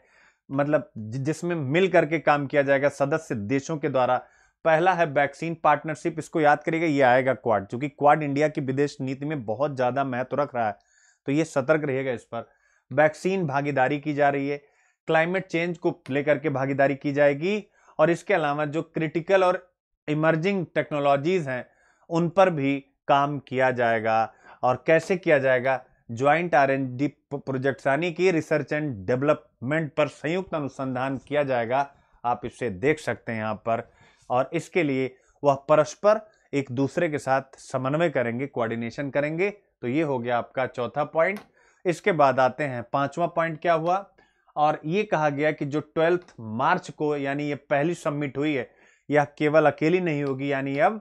Speaker 1: मतलब जिसमें मिल करके काम किया जाएगा सदस्य देशों के द्वारा पहला है वैक्सीन पार्टनरशिप इसको याद करिएगा ये आएगा क्वाड क्योंकि क्वाड इंडिया की विदेश नीति में बहुत ज्यादा महत्व रख रहा है तो ये सतर्क रहेगा इस पर वैक्सीन भागीदारी की जा रही है क्लाइमेट चेंज को लेकर के भागीदारी की जाएगी और इसके अलावा जो क्रिटिकल और इमर्जिंग टेक्नोलॉजीज हैं उन पर भी काम किया जाएगा और कैसे किया जाएगा joint R and D project यानी कि रिसर्च एंड डेवलपमेंट पर संयुक्त अनुसंधान किया जाएगा आप इसे देख सकते हैं यहाँ पर और इसके लिए वह परस्पर एक दूसरे के साथ समन्वय करेंगे कोऑर्डिनेशन करेंगे तो ये हो गया आपका चौथा पॉइंट इसके बाद आते हैं पांचवा पॉइंट क्या हुआ और ये कहा गया कि जो ट्वेल्थ मार्च को यानी ये पहली सबमिट हुई है यह केवल अकेली नहीं होगी यानी अब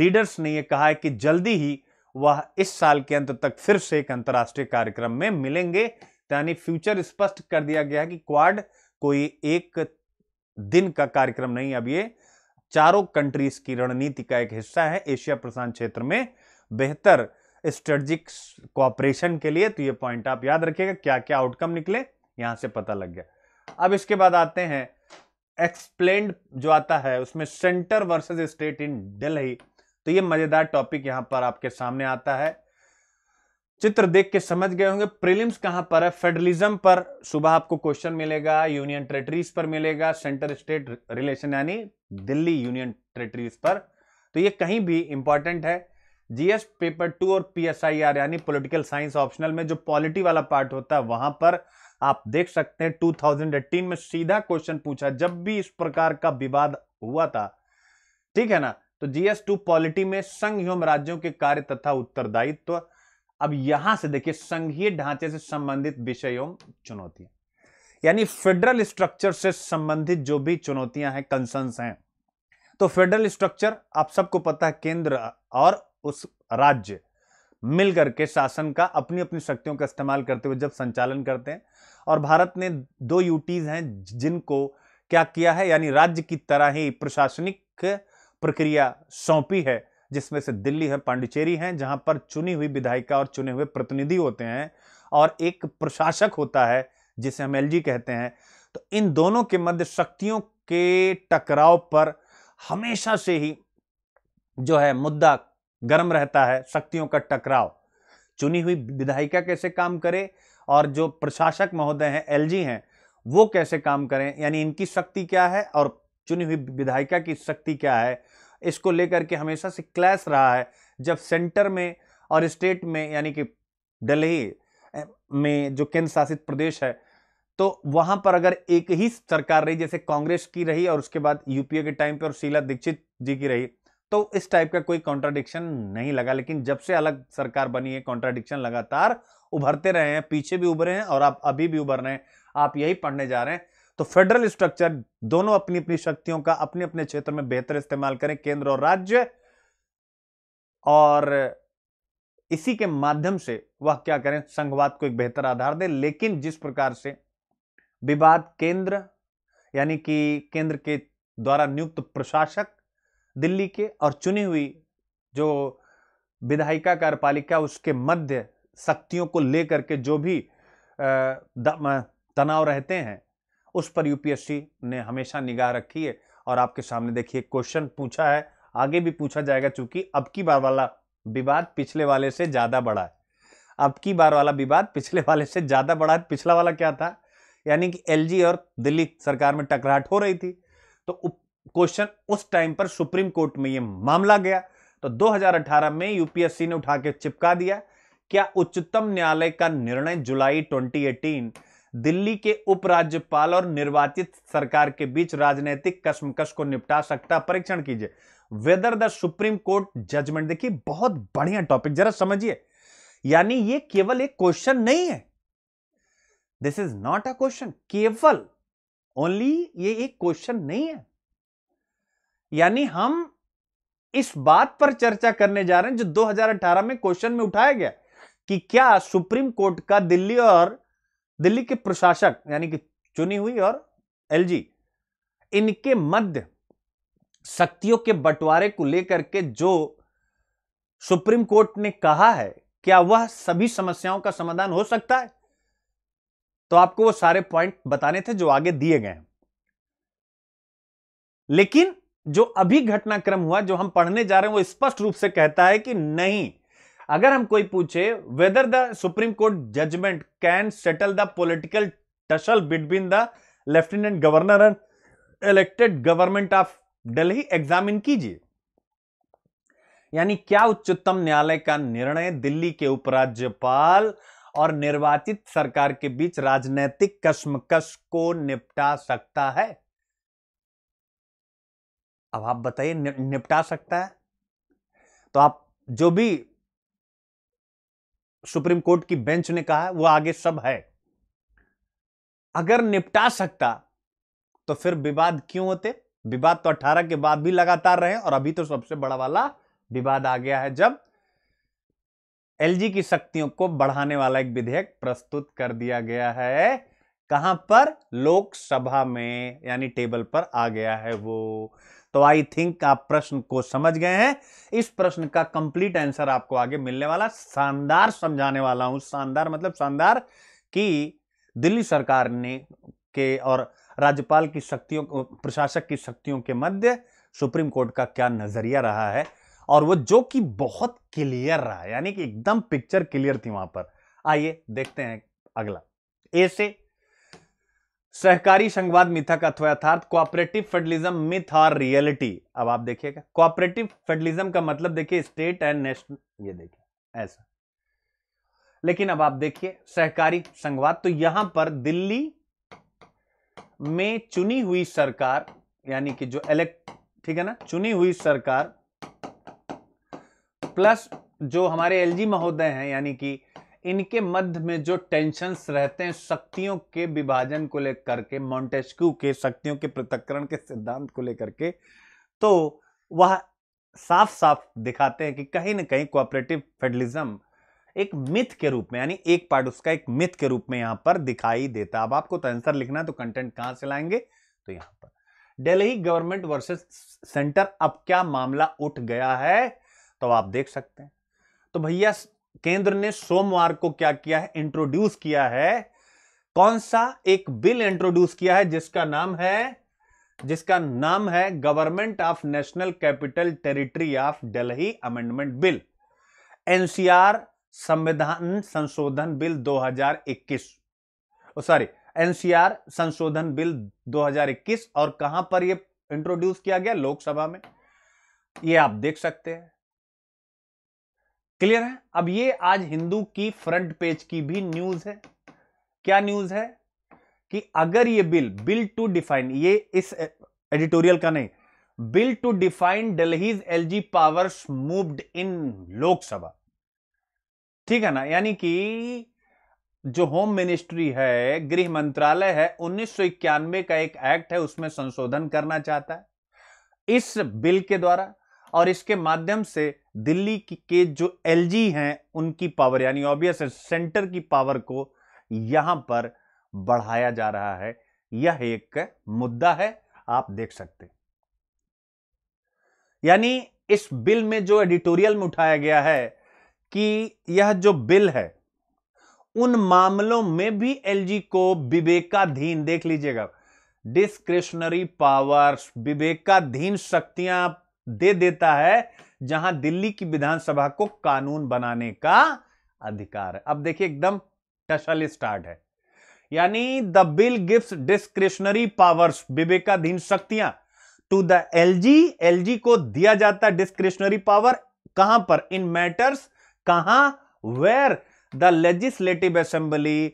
Speaker 1: लीडर्स ने यह कहा है कि जल्दी ही वह इस साल के अंत तक फिर से एक अंतर्राष्ट्रीय कार्यक्रम में मिलेंगे तो यानी फ्यूचर स्पष्ट कर दिया गया है कि क्वाड कोई एक दिन का कार्यक्रम नहीं अब ये चारों कंट्रीज की रणनीति का एक हिस्सा है एशिया प्रशांत क्षेत्र में बेहतर स्ट्रेटजिक कोऑपरेशन के लिए तो ये पॉइंट आप याद रखिएगा क्या क्या आउटकम निकले यहां से पता लग गया अब इसके बाद आते हैं एक्सप्लेन जो आता है उसमें centre versus state in Delhi तो ये मजेदार टॉपिक यहां पर आपके सामने आता है चित्र देख के समझ गए होंगे प्रीलिम्स कहां पर है फेडरलिज्म पर सुबह आपको क्वेश्चन मिलेगा यूनियन टेरेटरीज पर मिलेगा सेंटर स्टेट रिलेशन यानी दिल्ली यूनियन टेरेटरीज पर तो ये कहीं भी इंपॉर्टेंट है जीएस पेपर टू और पीएसआईआर यानी पॉलिटिकल साइंस ऑप्शनल में जो पॉलिटी वाला पार्ट होता है वहां पर आप देख सकते हैं 2018 में सीधा क्वेश्चन पूछा जब भी इस प्रकार का विवाद हुआ था ठीक है ना तो जीएस टू पॉलिटी में संघ एवं राज्यों के कार्य तथा उत्तरदायित्व अब यहां से देखिए संघीय ढांचे से संबंधित विषय एवं चुनौतियां यानी फेडरल स्ट्रक्चर से संबंधित जो भी चुनौतियां हैं कंसर्न हैं तो फेडरल स्ट्रक्चर आप सबको पता है केंद्र और उस राज्य मिल करके शासन का अपनी अपनी शक्तियों का इस्तेमाल करते हुए जब संचालन करते हैं और भारत ने दो यूटीज हैं जिनको क्या किया है यानी राज्य की तरह ही प्रशासनिक प्रक्रिया सौंपी है जिसमें से दिल्ली है पांडिचेरी है जहां पर चुनी हुई विधायिका और चुने हुए प्रतिनिधि होते हैं और एक प्रशासक होता है जिसे हम एलजी कहते हैं तो इन दोनों के मध्य शक्तियों के टकराव पर हमेशा से ही जो है मुद्दा गर्म रहता है शक्तियों का टकराव चुनी हुई विधायिका कैसे काम करे और जो प्रशासक महोदय हैं एलजी हैं वो कैसे काम करें यानी इनकी शक्ति क्या है और चुनी हुई विधायिका की शक्ति क्या है इसको लेकर के हमेशा से क्लैश रहा है जब सेंटर में और स्टेट में यानी कि दिल्ली में जो केंद्र शासित प्रदेश है तो वहां पर अगर एक ही सरकार रही जैसे कांग्रेस की रही और उसके बाद यूपीए के टाइम पर और शीला दीक्षित जी की रही तो इस टाइप का कोई कॉन्ट्राडिक्शन नहीं लगा लेकिन जब से अलग सरकार बनी है कॉन्ट्राडिक्शन लगातार उभरते रहे हैं पीछे भी उभरे हैं और आप अभी भी उभर रहे हैं आप यही पढ़ने जा रहे हैं तो फेडरल स्ट्रक्चर दोनों अपनी अपनी शक्तियों का अपने अपने क्षेत्र में बेहतर इस्तेमाल करें केंद्र और राज्य और इसी के माध्यम से वह क्या करें संघवाद को एक बेहतर आधार दें लेकिन जिस प्रकार से विवाद केंद्र यानी कि केंद्र के द्वारा नियुक्त प्रशासक दिल्ली के और चुनी हुई जो विधायिका कार्यपालिका उसके मध्य शक्तियों को लेकर के जो भी तनाव रहते हैं उस पर यूपीएससी ने हमेशा निगाह रखी है और आपके सामने देखिए क्वेश्चन पूछा है आगे भी पूछा जाएगा चूंकि अब की बार वाला विवाद पिछले वाले से ज़्यादा बड़ा है अब की बार वाला विवाद पिछले वाले से ज़्यादा बड़ा है पिछला वाला क्या था यानी कि एलजी और दिल्ली सरकार में टकराहट हो रही थी तो क्वेश्चन उस टाइम पर सुप्रीम कोर्ट में यह मामला गया तो 2018 में यूपीएससी ने उठा के चिपका दिया क्या उच्चतम न्यायालय का निर्णय जुलाई 2018 दिल्ली के उपराज्यपाल और निर्वाचित सरकार के बीच राजनीतिक कश्मकश को निपटा सकता परीक्षण कीजिए whether the supreme court judgement देखिए बहुत बढ़िया टॉपिक जरा समझिए यानी ये केवल एक क्वेश्चन नहीं है this is not a question केवल ओनली ये एक क्वेश्चन नहीं है यानी हम इस बात पर चर्चा करने जा रहे हैं जो 2018 में क्वेश्चन में उठाया गया कि क्या सुप्रीम कोर्ट का दिल्ली और दिल्ली के प्रशासक यानी कि चुनी हुई और एलजी इनके मध्य शक्तियों के बंटवारे को लेकर के जो सुप्रीम कोर्ट ने कहा है क्या वह सभी समस्याओं का समाधान हो सकता है तो आपको वो सारे पॉइंट बताने थे जो आगे दिए गए हैं लेकिन जो अभी घटनाक्रम हुआ जो हम पढ़ने जा रहे हैं वो स्पष्ट रूप से कहता है कि नहीं अगर हम कोई पूछे whether the supreme court judgement can settle the political tussle between the lieutenant governor and elected government of Delhi examine कीजिए यानी क्या उच्चतम न्यायालय का निर्णय दिल्ली के उपराज्यपाल और निर्वाचित सरकार के बीच राजनैतिक कश्मकश को निपटा सकता है अब आप बताइए निपटा सकता है तो आप जो भी सुप्रीम कोर्ट की बेंच ने कहा है वो आगे सब है अगर निपटा सकता तो फिर विवाद क्यों होते विवाद तो 18 के बाद भी लगातार रहे और अभी तो सबसे बड़ा वाला विवाद आ गया है जब एलजी की शक्तियों को बढ़ाने वाला एक विधेयक प्रस्तुत कर दिया गया है कहां पर लोकसभा में यानी टेबल पर आ गया है वो तो आई थिंक आप प्रश्न को समझ गए हैं इस प्रश्न का कंप्लीट आंसर आपको आगे मिलने वाला शानदार समझाने वाला हूं शानदार मतलब शानदार कि दिल्ली सरकार ने के और राज्यपाल की शक्तियों प्रशासक की शक्तियों के मध्य सुप्रीम कोर्ट का क्या नजरिया रहा है और वो जो कि बहुत क्लियर रहा यानी कि एकदम पिक्चर क्लियर थी वहां पर आइए देखते हैं अगला ए से सहकारी संघवाद मिथक अथवा यथार्थ कोऑपरेटिव फेडरलिज्म मिथ और रियलिटी अब आप देखिएगा कोऑपरेटिव फेडरलिज्म का मतलब देखिए स्टेट एंड नेशनल ये देखिए ऐसा लेकिन अब आप देखिए सहकारी संघवाद तो यहां पर दिल्ली में चुनी हुई सरकार यानी कि जो इलेक्ट ठीक है ना चुनी हुई सरकार प्लस जो हमारे एलजी महोदय हैं यानी कि इनके मध्य में जो टेंशन रहते हैं शक्तियों के विभाजन को लेकर के मॉन्टेस्क्यू के शक्तियों के पृथक्करण के सिद्धांत को लेकर के तो वह साफ साफ दिखाते हैं कि कहीं ना कहीं कोऑपरेटिव फेडरलिज्म एक मिथ के रूप में यानी एक पार्ट उसका एक मिथ के रूप में यहां पर दिखाई देता अब आपको तो आंसर लिखना तो कंटेंट कहां से लाएंगे तो यहां पर दिल्ली गवर्नमेंट वर्सेस सेंटर अब क्या मामला उठ गया है तो आप देख सकते हैं तो भैया केंद्र ने सोमवार को क्या किया है इंट्रोड्यूस किया है कौन सा एक बिल इंट्रोड्यूस किया है जिसका नाम है जिसका नाम है government of national capital territory of Delhi amendment bill NCR संविधान संशोधन बिल 2021 सॉरी एनसीआर संशोधन बिल 2021 और कहां पर यह इंट्रोड्यूस किया गया लोकसभा में ये आप देख सकते हैं क्लियर है अब ये आज हिंदू की फ्रंट पेज की भी न्यूज है क्या न्यूज है कि अगर ये बिल बिल टू डिफाइन ये इस एडिटोरियल का नहीं bill to define L LG powers moved in Lok Sabha ठीक है ना यानी कि जो होम मिनिस्ट्री है गृह मंत्रालय है उन्नीस का एक एक्ट है उसमें संशोधन करना चाहता है इस बिल के द्वारा और इसके माध्यम से दिल्ली की के जो एलजी हैं उनकी पावर यानी ऑब्वियस सेंटर की पावर को यहां पर बढ़ाया जा रहा है यह एक मुद्दा है आप देख सकते यानी इस बिल में जो एडिटोरियल में उठाया गया है कि यह जो बिल है उन मामलों में भी एलजी को विवेकाधीन देख लीजिएगा डिस्क्रिशनरी पावर्स विवेकाधीन शक्तियां दे देता है जहां दिल्ली की विधानसभा को कानून बनाने का अधिकार है अब देखिए एकदम टशल स्टार्ट है यानी the bill gives discretionary powers विवेकाधीन शक्तियां टू द एलजी एलजी को दिया जाता डिस्क्रिशनरी पावर कहां पर इन मैटर्स कहां where the legislative assembly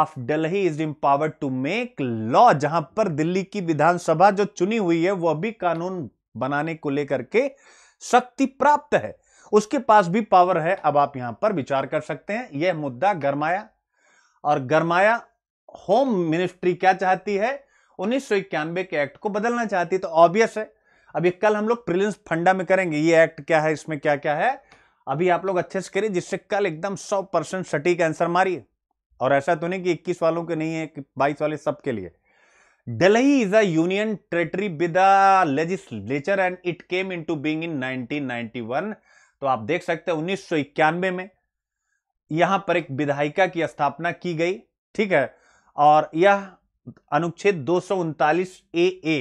Speaker 1: of Delhi is empowered to make law जहां पर दिल्ली की विधानसभा जो चुनी हुई है वह भी कानून बनाने को लेकर के शक्ति प्राप्त है उसके पास भी पावर है अब आप यहां पर विचार कर सकते हैं यह मुद्दा गरमाया और गरमाया होम मिनिस्ट्री क्या चाहती है उन्नीस के एक्ट को बदलना चाहती है तो ऑब्वियस है अभी कल हम लोग प्रिलिम्स फंडा में करेंगे ये एक्ट क्या है इसमें क्या क्या है अभी आप लोग अच्छे से करिए जिससे कल एकदम सौ परसेंट सटीक आंसर मारिए और ऐसा तो नहीं कि इक्कीस वालों के नहीं है कि बाईस वाले सबके लिए Delhi is a union territory with a legislature and it came into being in 1991. तो आप देख सकते हैं उन्नीस में यहां पर एक विधायिका की स्थापना की गई ठीक है और यह अनुच्छेद दो ए ए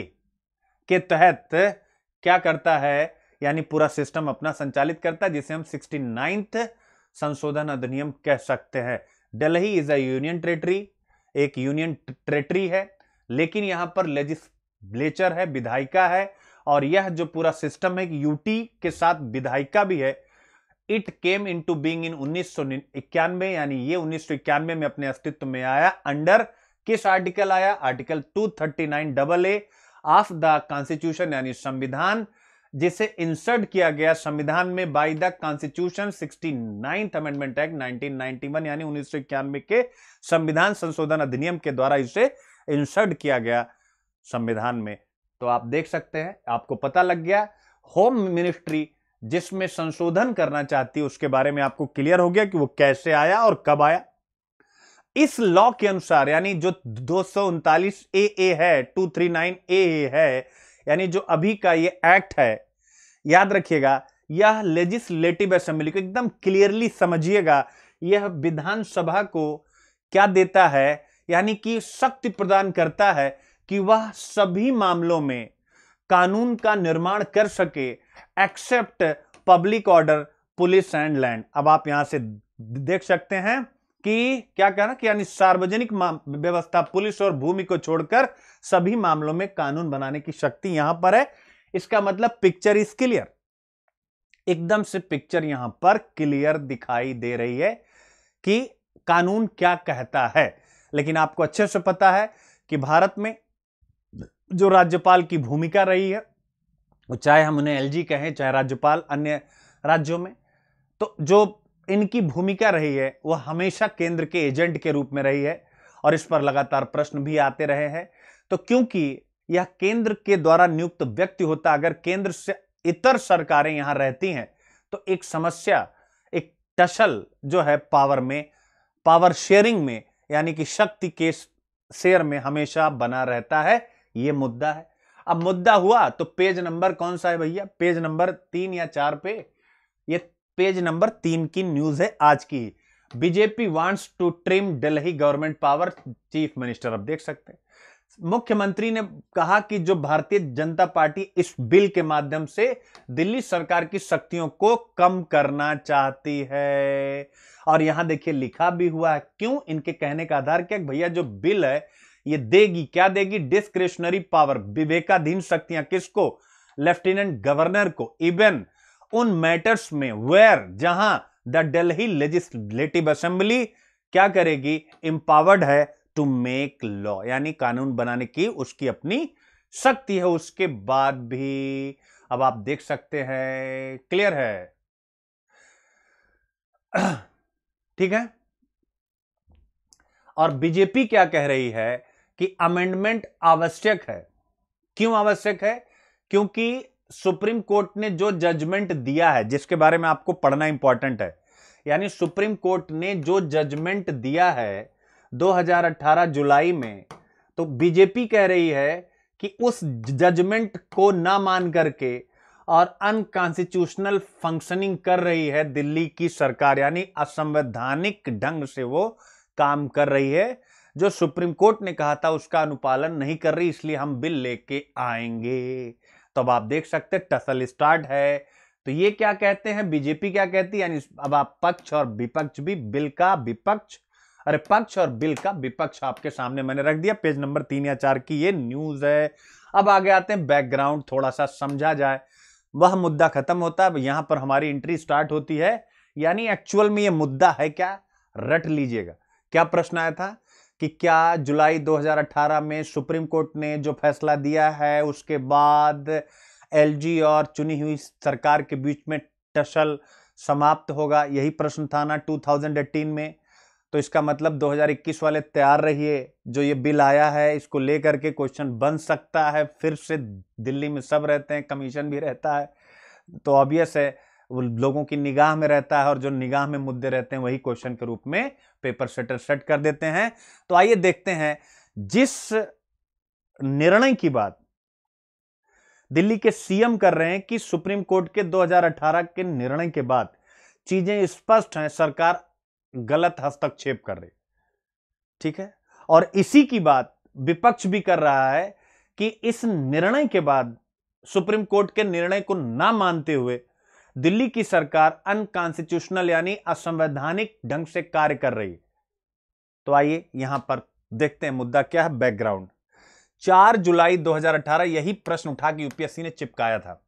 Speaker 1: के तहत क्या करता है यानी पूरा सिस्टम अपना संचालित करता है जिसे हम सिक्सटी संशोधन अधिनियम कह सकते हैं Delhi is a union territory एक यूनियन टेरेटरी है लेकिन यहां पर लेजिस्लेचर है विधायिका है और यह जो पूरा सिस्टम है यूटी के साथ विधायिका भी है it came into being in उन्नीस यानी ये उन्नीस में अपने अस्तित्व में आया अंडर किस आर्टिकल आया article 239 double A of the constitution यानी संविधान जिसे इंसर्ट किया गया संविधान में by the constitution sixty ninth amendment act 1991 यानी उन्नीस के संविधान संशोधन अधिनियम के द्वारा इसे इंसर्ट किया गया संविधान में तो आप देख सकते हैं आपको पता लग गया होम मिनिस्ट्री जिसमें संशोधन करना चाहती है उसके बारे में आपको क्लियर हो गया कि वो कैसे आया और कब आया इस लॉ के अनुसार यानी जो दो ए ए है 239 ए ए है यानी जो अभी का ये एक्ट है याद रखिएगा यह लेजिस्लेटिव असेंबली को एकदम क्लियरली समझिएगा यह विधानसभा को क्या देता है यानी कि शक्ति प्रदान करता है कि वह सभी मामलों में कानून का निर्माण कर सके except public order police and land अब आप यहां से देख सकते हैं कि क्या कह रहा कि यानी सार्वजनिक व्यवस्था पुलिस और भूमि को छोड़कर सभी मामलों में कानून बनाने की शक्ति यहां पर है इसका मतलब पिक्चर इज क्लियर एकदम से पिक्चर यहां पर क्लियर दिखाई दे रही है कि कानून क्या कहता है लेकिन आपको अच्छे से पता है कि भारत में जो राज्यपाल की भूमिका रही है वो चाहे हम उन्हें एलजी कहें चाहे राज्यपाल अन्य राज्यों में तो जो इनकी भूमिका रही है वह हमेशा केंद्र के एजेंट के रूप में रही है और इस पर लगातार प्रश्न भी आते रहे हैं तो क्योंकि यह केंद्र के द्वारा नियुक्त व्यक्ति होता अगर केंद्र से इतर सरकारें यहां रहती हैं तो एक समस्या एक टसल जो है पावर में पावर शेयरिंग में यानी कि शक्ति के शेयर में हमेशा बना रहता है यह मुद्दा है अब मुद्दा हुआ तो पेज नंबर कौन सा है भैया पेज नंबर तीन या चार पे ये पेज नंबर तीन की न्यूज है आज की BJP wants to trim Delhi government power chief minister अब देख सकते हैं मुख्यमंत्री ने कहा कि जो भारतीय जनता पार्टी इस बिल के माध्यम से दिल्ली सरकार की शक्तियों को कम करना चाहती है और यहां देखिए लिखा भी हुआ है क्यों इनके कहने का आधार क्या भैया जो बिल है ये देगी क्या देगी डिस्क्रिशनरी पावर विवेकाधीन शक्तियां किसको लेफ्टिनेंट गवर्नर को इवन उन मैटर्स में वेयर जहां द डेल्ही लेजिस्लेटिव असेंबली क्या करेगी इंपावर्ड है टू मेक लॉ यानी कानून बनाने की उसकी अपनी शक्ति है उसके बाद भी अब आप देख सकते हैं क्लियर है ठीक है और बीजेपी क्या कह रही है कि अमेंडमेंट आवश्यक है क्यों आवश्यक है क्योंकि सुप्रीम कोर्ट ने जो जजमेंट दिया है जिसके बारे में आपको पढ़ना इंपॉर्टेंट है यानी सुप्रीम कोर्ट ने जो जजमेंट दिया है 2018 जुलाई में तो बीजेपी कह रही है कि उस जजमेंट को ना मान करके और अनकॉन्स्टिट्यूशनल फंक्शनिंग कर रही है दिल्ली की सरकार यानी असंवैधानिक ढंग से वो काम कर रही है जो सुप्रीम कोर्ट ने कहा था उसका अनुपालन नहीं कर रही इसलिए हम बिल लेके आएंगे तो अब आप देख सकते टसल स्टार्ट है तो ये क्या कहते हैं बीजेपी क्या कहती है यानी अब आप पक्ष और विपक्ष भी बिल का विपक्ष अरे पक्ष और बिल का विपक्ष आपके सामने मैंने रख दिया पेज नंबर तीन या चार की ये न्यूज है अब आगे आते हैं बैकग्राउंड थोड़ा सा समझा जाए वह मुद्दा खत्म होता है यहां पर हमारी एंट्री स्टार्ट होती है यानी एक्चुअल में यह मुद्दा है क्या रट लीजिएगा क्या प्रश्न आया था कि क्या जुलाई 2018 में सुप्रीम कोर्ट ने जो फैसला दिया है उसके बाद एलजी और चुनी हुई सरकार के बीच में टसल समाप्त होगा यही प्रश्न था ना 2018 में तो इसका मतलब 2021 वाले तैयार रहिए जो ये बिल आया है इसको लेकर के क्वेश्चन बन सकता है फिर से दिल्ली में सब रहते हैं कमीशन भी रहता है तो ऑब्वियस है वो लोगों की निगाह में रहता है और जो निगाह में मुद्दे रहते हैं वही क्वेश्चन के रूप में पेपर सेटर सेट कर देते हैं तो आइए देखते हैं जिस निर्णय की बात दिल्ली के सीएम कर रहे हैं कि सुप्रीम कोर्ट के 2018 के निर्णय के बाद चीजें स्पष्ट हैं सरकार गलत हस्तक्षेप कर रहे ठीक है और इसी की बात विपक्ष भी कर रहा है कि इस निर्णय के बाद सुप्रीम कोर्ट के निर्णय को ना मानते हुए दिल्ली की सरकार अनकॉन्स्टिट्यूशनल यानी असंवैधानिक ढंग से कार्य कर रही है तो आइए यहां पर देखते हैं मुद्दा क्या है बैकग्राउंड 4 जुलाई 2018 यही प्रश्न उठा के यूपीएससी ने चिपकाया था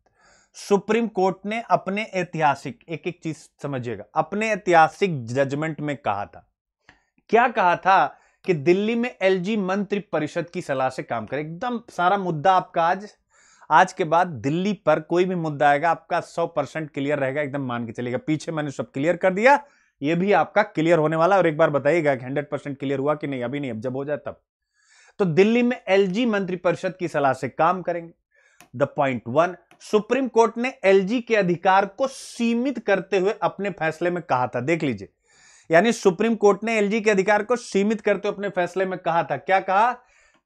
Speaker 1: सुप्रीम कोर्ट ने अपने ऐतिहासिक एक एक चीज समझिएगा अपने ऐतिहासिक जजमेंट में कहा था क्या कहा था कि दिल्ली में एलजी जी परिषद की सलाह से काम करें एकदम सारा मुद्दा आपका आज आज के बाद दिल्ली पर कोई भी मुद्दा आएगा आपका सौ परसेंट क्लियर रहेगा एकदम मान के चलेगा पीछे मैंने सब क्लियर कर दिया ये भी आपका क्लियर होने वाला और एक बार बताइएगा कि हंड्रेड परसेंट क्लियर हुआ कि नहीं अभी नहीं अब जब हो जाए तब तो दिल्ली में एलजी मंत्रिपरिषद की सलाह से काम करेंगे the point one supreme court ने एलजी के अधिकार को सीमित करते हुए अपने फैसले में कहा था देख लीजिए यानी सुप्रीम कोर्ट ने एलजी के अधिकार को सीमित करते हुए अपने फैसले में कहा था क्या कहा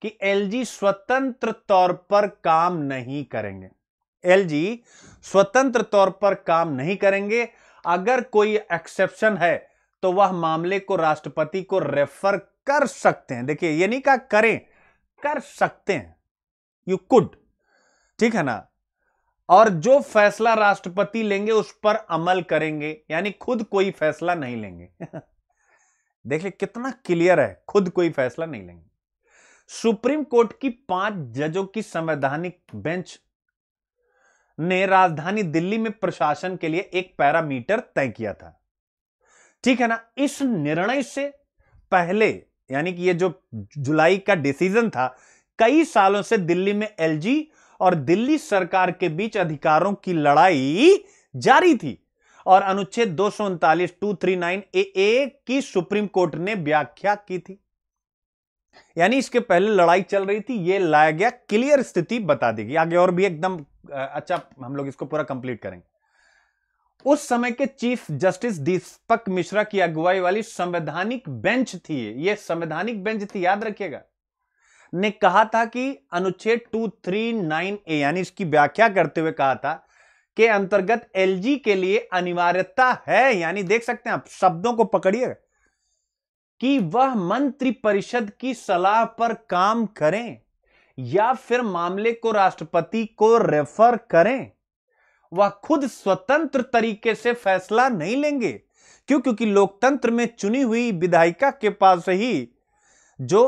Speaker 1: कि एलजी स्वतंत्र तौर पर काम नहीं करेंगे एलजी स्वतंत्र तौर पर काम नहीं करेंगे अगर कोई एक्सेप्शन है तो वह मामले को राष्ट्रपति को रेफर कर सकते हैं देखिए यानी कहा करें कर सकते हैं यू कुड ठीक है ना और जो फैसला राष्ट्रपति लेंगे उस पर अमल करेंगे यानी खुद कोई फैसला नहीं लेंगे देखिए कितना क्लियर है खुद कोई फैसला नहीं लेंगे सुप्रीम कोर्ट की पांच जजों की संवैधानिक बेंच ने राजधानी दिल्ली में प्रशासन के लिए एक पैरामीटर तय किया था ठीक है ना इस निर्णय से पहले यानी कि ये जो जुलाई का डिसीजन था कई सालों से दिल्ली में एलजी और दिल्ली सरकार के बीच अधिकारों की लड़ाई जारी थी और अनुच्छेद दो सौ उनतालीस टू थ्री नाइन ए की सुप्रीम कोर्ट ने व्याख्या की थी यानी इसके पहले लड़ाई चल रही थी यह लाया गया क्लियर स्थिति बता देगी आगे और भी एकदम अच्छा हम लोग इसको पूरा कंप्लीट करेंगे उस समय के चीफ जस्टिस दीपक मिश्रा की अगुवाई वाली संवैधानिक बेंच थी यह संवैधानिक बेंच थी याद रखिएगा ने कहा था कि अनुच्छेद 239 ए यानी इसकी व्याख्या करते हुए कहा था के अंतर्गत एलजी के लिए अनिवार्यता है यानी देख सकते हैं आप शब्दों को पकड़िए कि वह मंत्रिपरिषद परिषद की सलाह पर काम करें या फिर मामले को राष्ट्रपति को रेफर करें वह खुद स्वतंत्र तरीके से फैसला नहीं लेंगे क्यों क्योंकि लोकतंत्र में चुनी हुई विधायिका के पास ही जो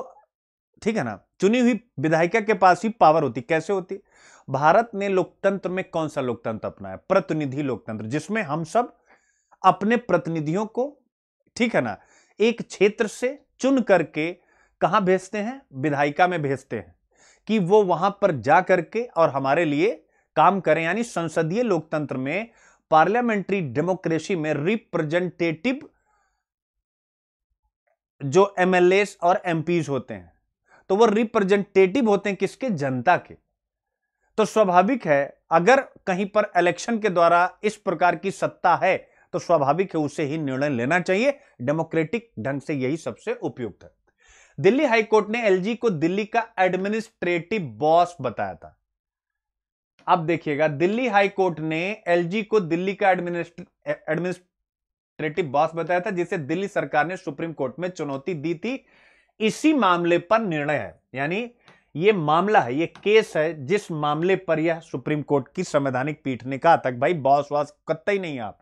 Speaker 1: ठीक है ना चुनी हुई विधायिका के पास ही पावर होती कैसे होती भारत ने लोकतंत्र में कौन सा लोकतंत्र अपनाया प्रतिनिधि लोकतंत्र जिसमें हम सब अपने प्रतिनिधियों को ठीक है ना एक क्षेत्र से चुन करके कहां भेजते हैं विधायिका में भेजते हैं कि वो वहां पर जा करके और हमारे लिए काम करें यानी संसदीय लोकतंत्र में पार्लियामेंट्री डेमोक्रेसी में रिप्रेजेंटेटिव जो एमएलए और एमपीज होते हैं तो वो रिप्रेजेंटेटिव होते हैं किसके जनता के तो स्वाभाविक है अगर कहीं पर इलेक्शन के द्वारा इस प्रकार की सत्ता है तो स्वाभाविक है उसे ही निर्णय लेना चाहिए डेमोक्रेटिक ढंग से यही सबसे उपयुक्त है दिल्ली हाईकोर्ट ने एलजी को दिल्ली का एडमिनिस्ट्रेटिव बॉस बताया था अब देखिएगा दिल्ली हाईकोर्ट ने एलजी को दिल्ली का एडमिनिस्ट्रेटिव बॉस बताया था जिसे दिल्ली सरकार ने सुप्रीम कोर्ट में चुनौती दी थी इसी मामले पर निर्णय है यानी ये मामला है ये केस है जिस मामले पर यह सुप्रीम कोर्ट की संवैधानिक पीठ ने कहा तक भाई बॉस वॉस ही नहीं आप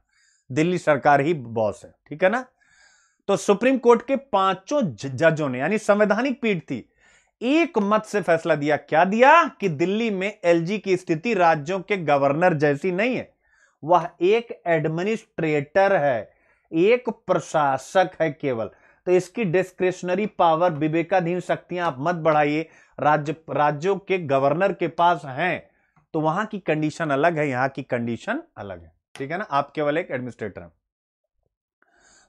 Speaker 1: दिल्ली सरकार ही बॉस है ठीक है ना तो सुप्रीम कोर्ट के पांचों जजों ने यानी संवैधानिक पीठ थी एक मत से फैसला दिया क्या दिया कि दिल्ली में एलजी की स्थिति राज्यों के गवर्नर जैसी नहीं है वह एक एडमिनिस्ट्रेटर है एक प्रशासक है केवल तो इसकी डिस्क्रिशनरी पावर विवेकाधीन शक्तियां आप मत बढ़ाइए राज्य राज्यों के गवर्नर के पास हैं तो वहां की कंडीशन अलग है यहां की कंडीशन अलग है ठीक है ना आप केवल एक एडमिनिस्ट्रेटर हैं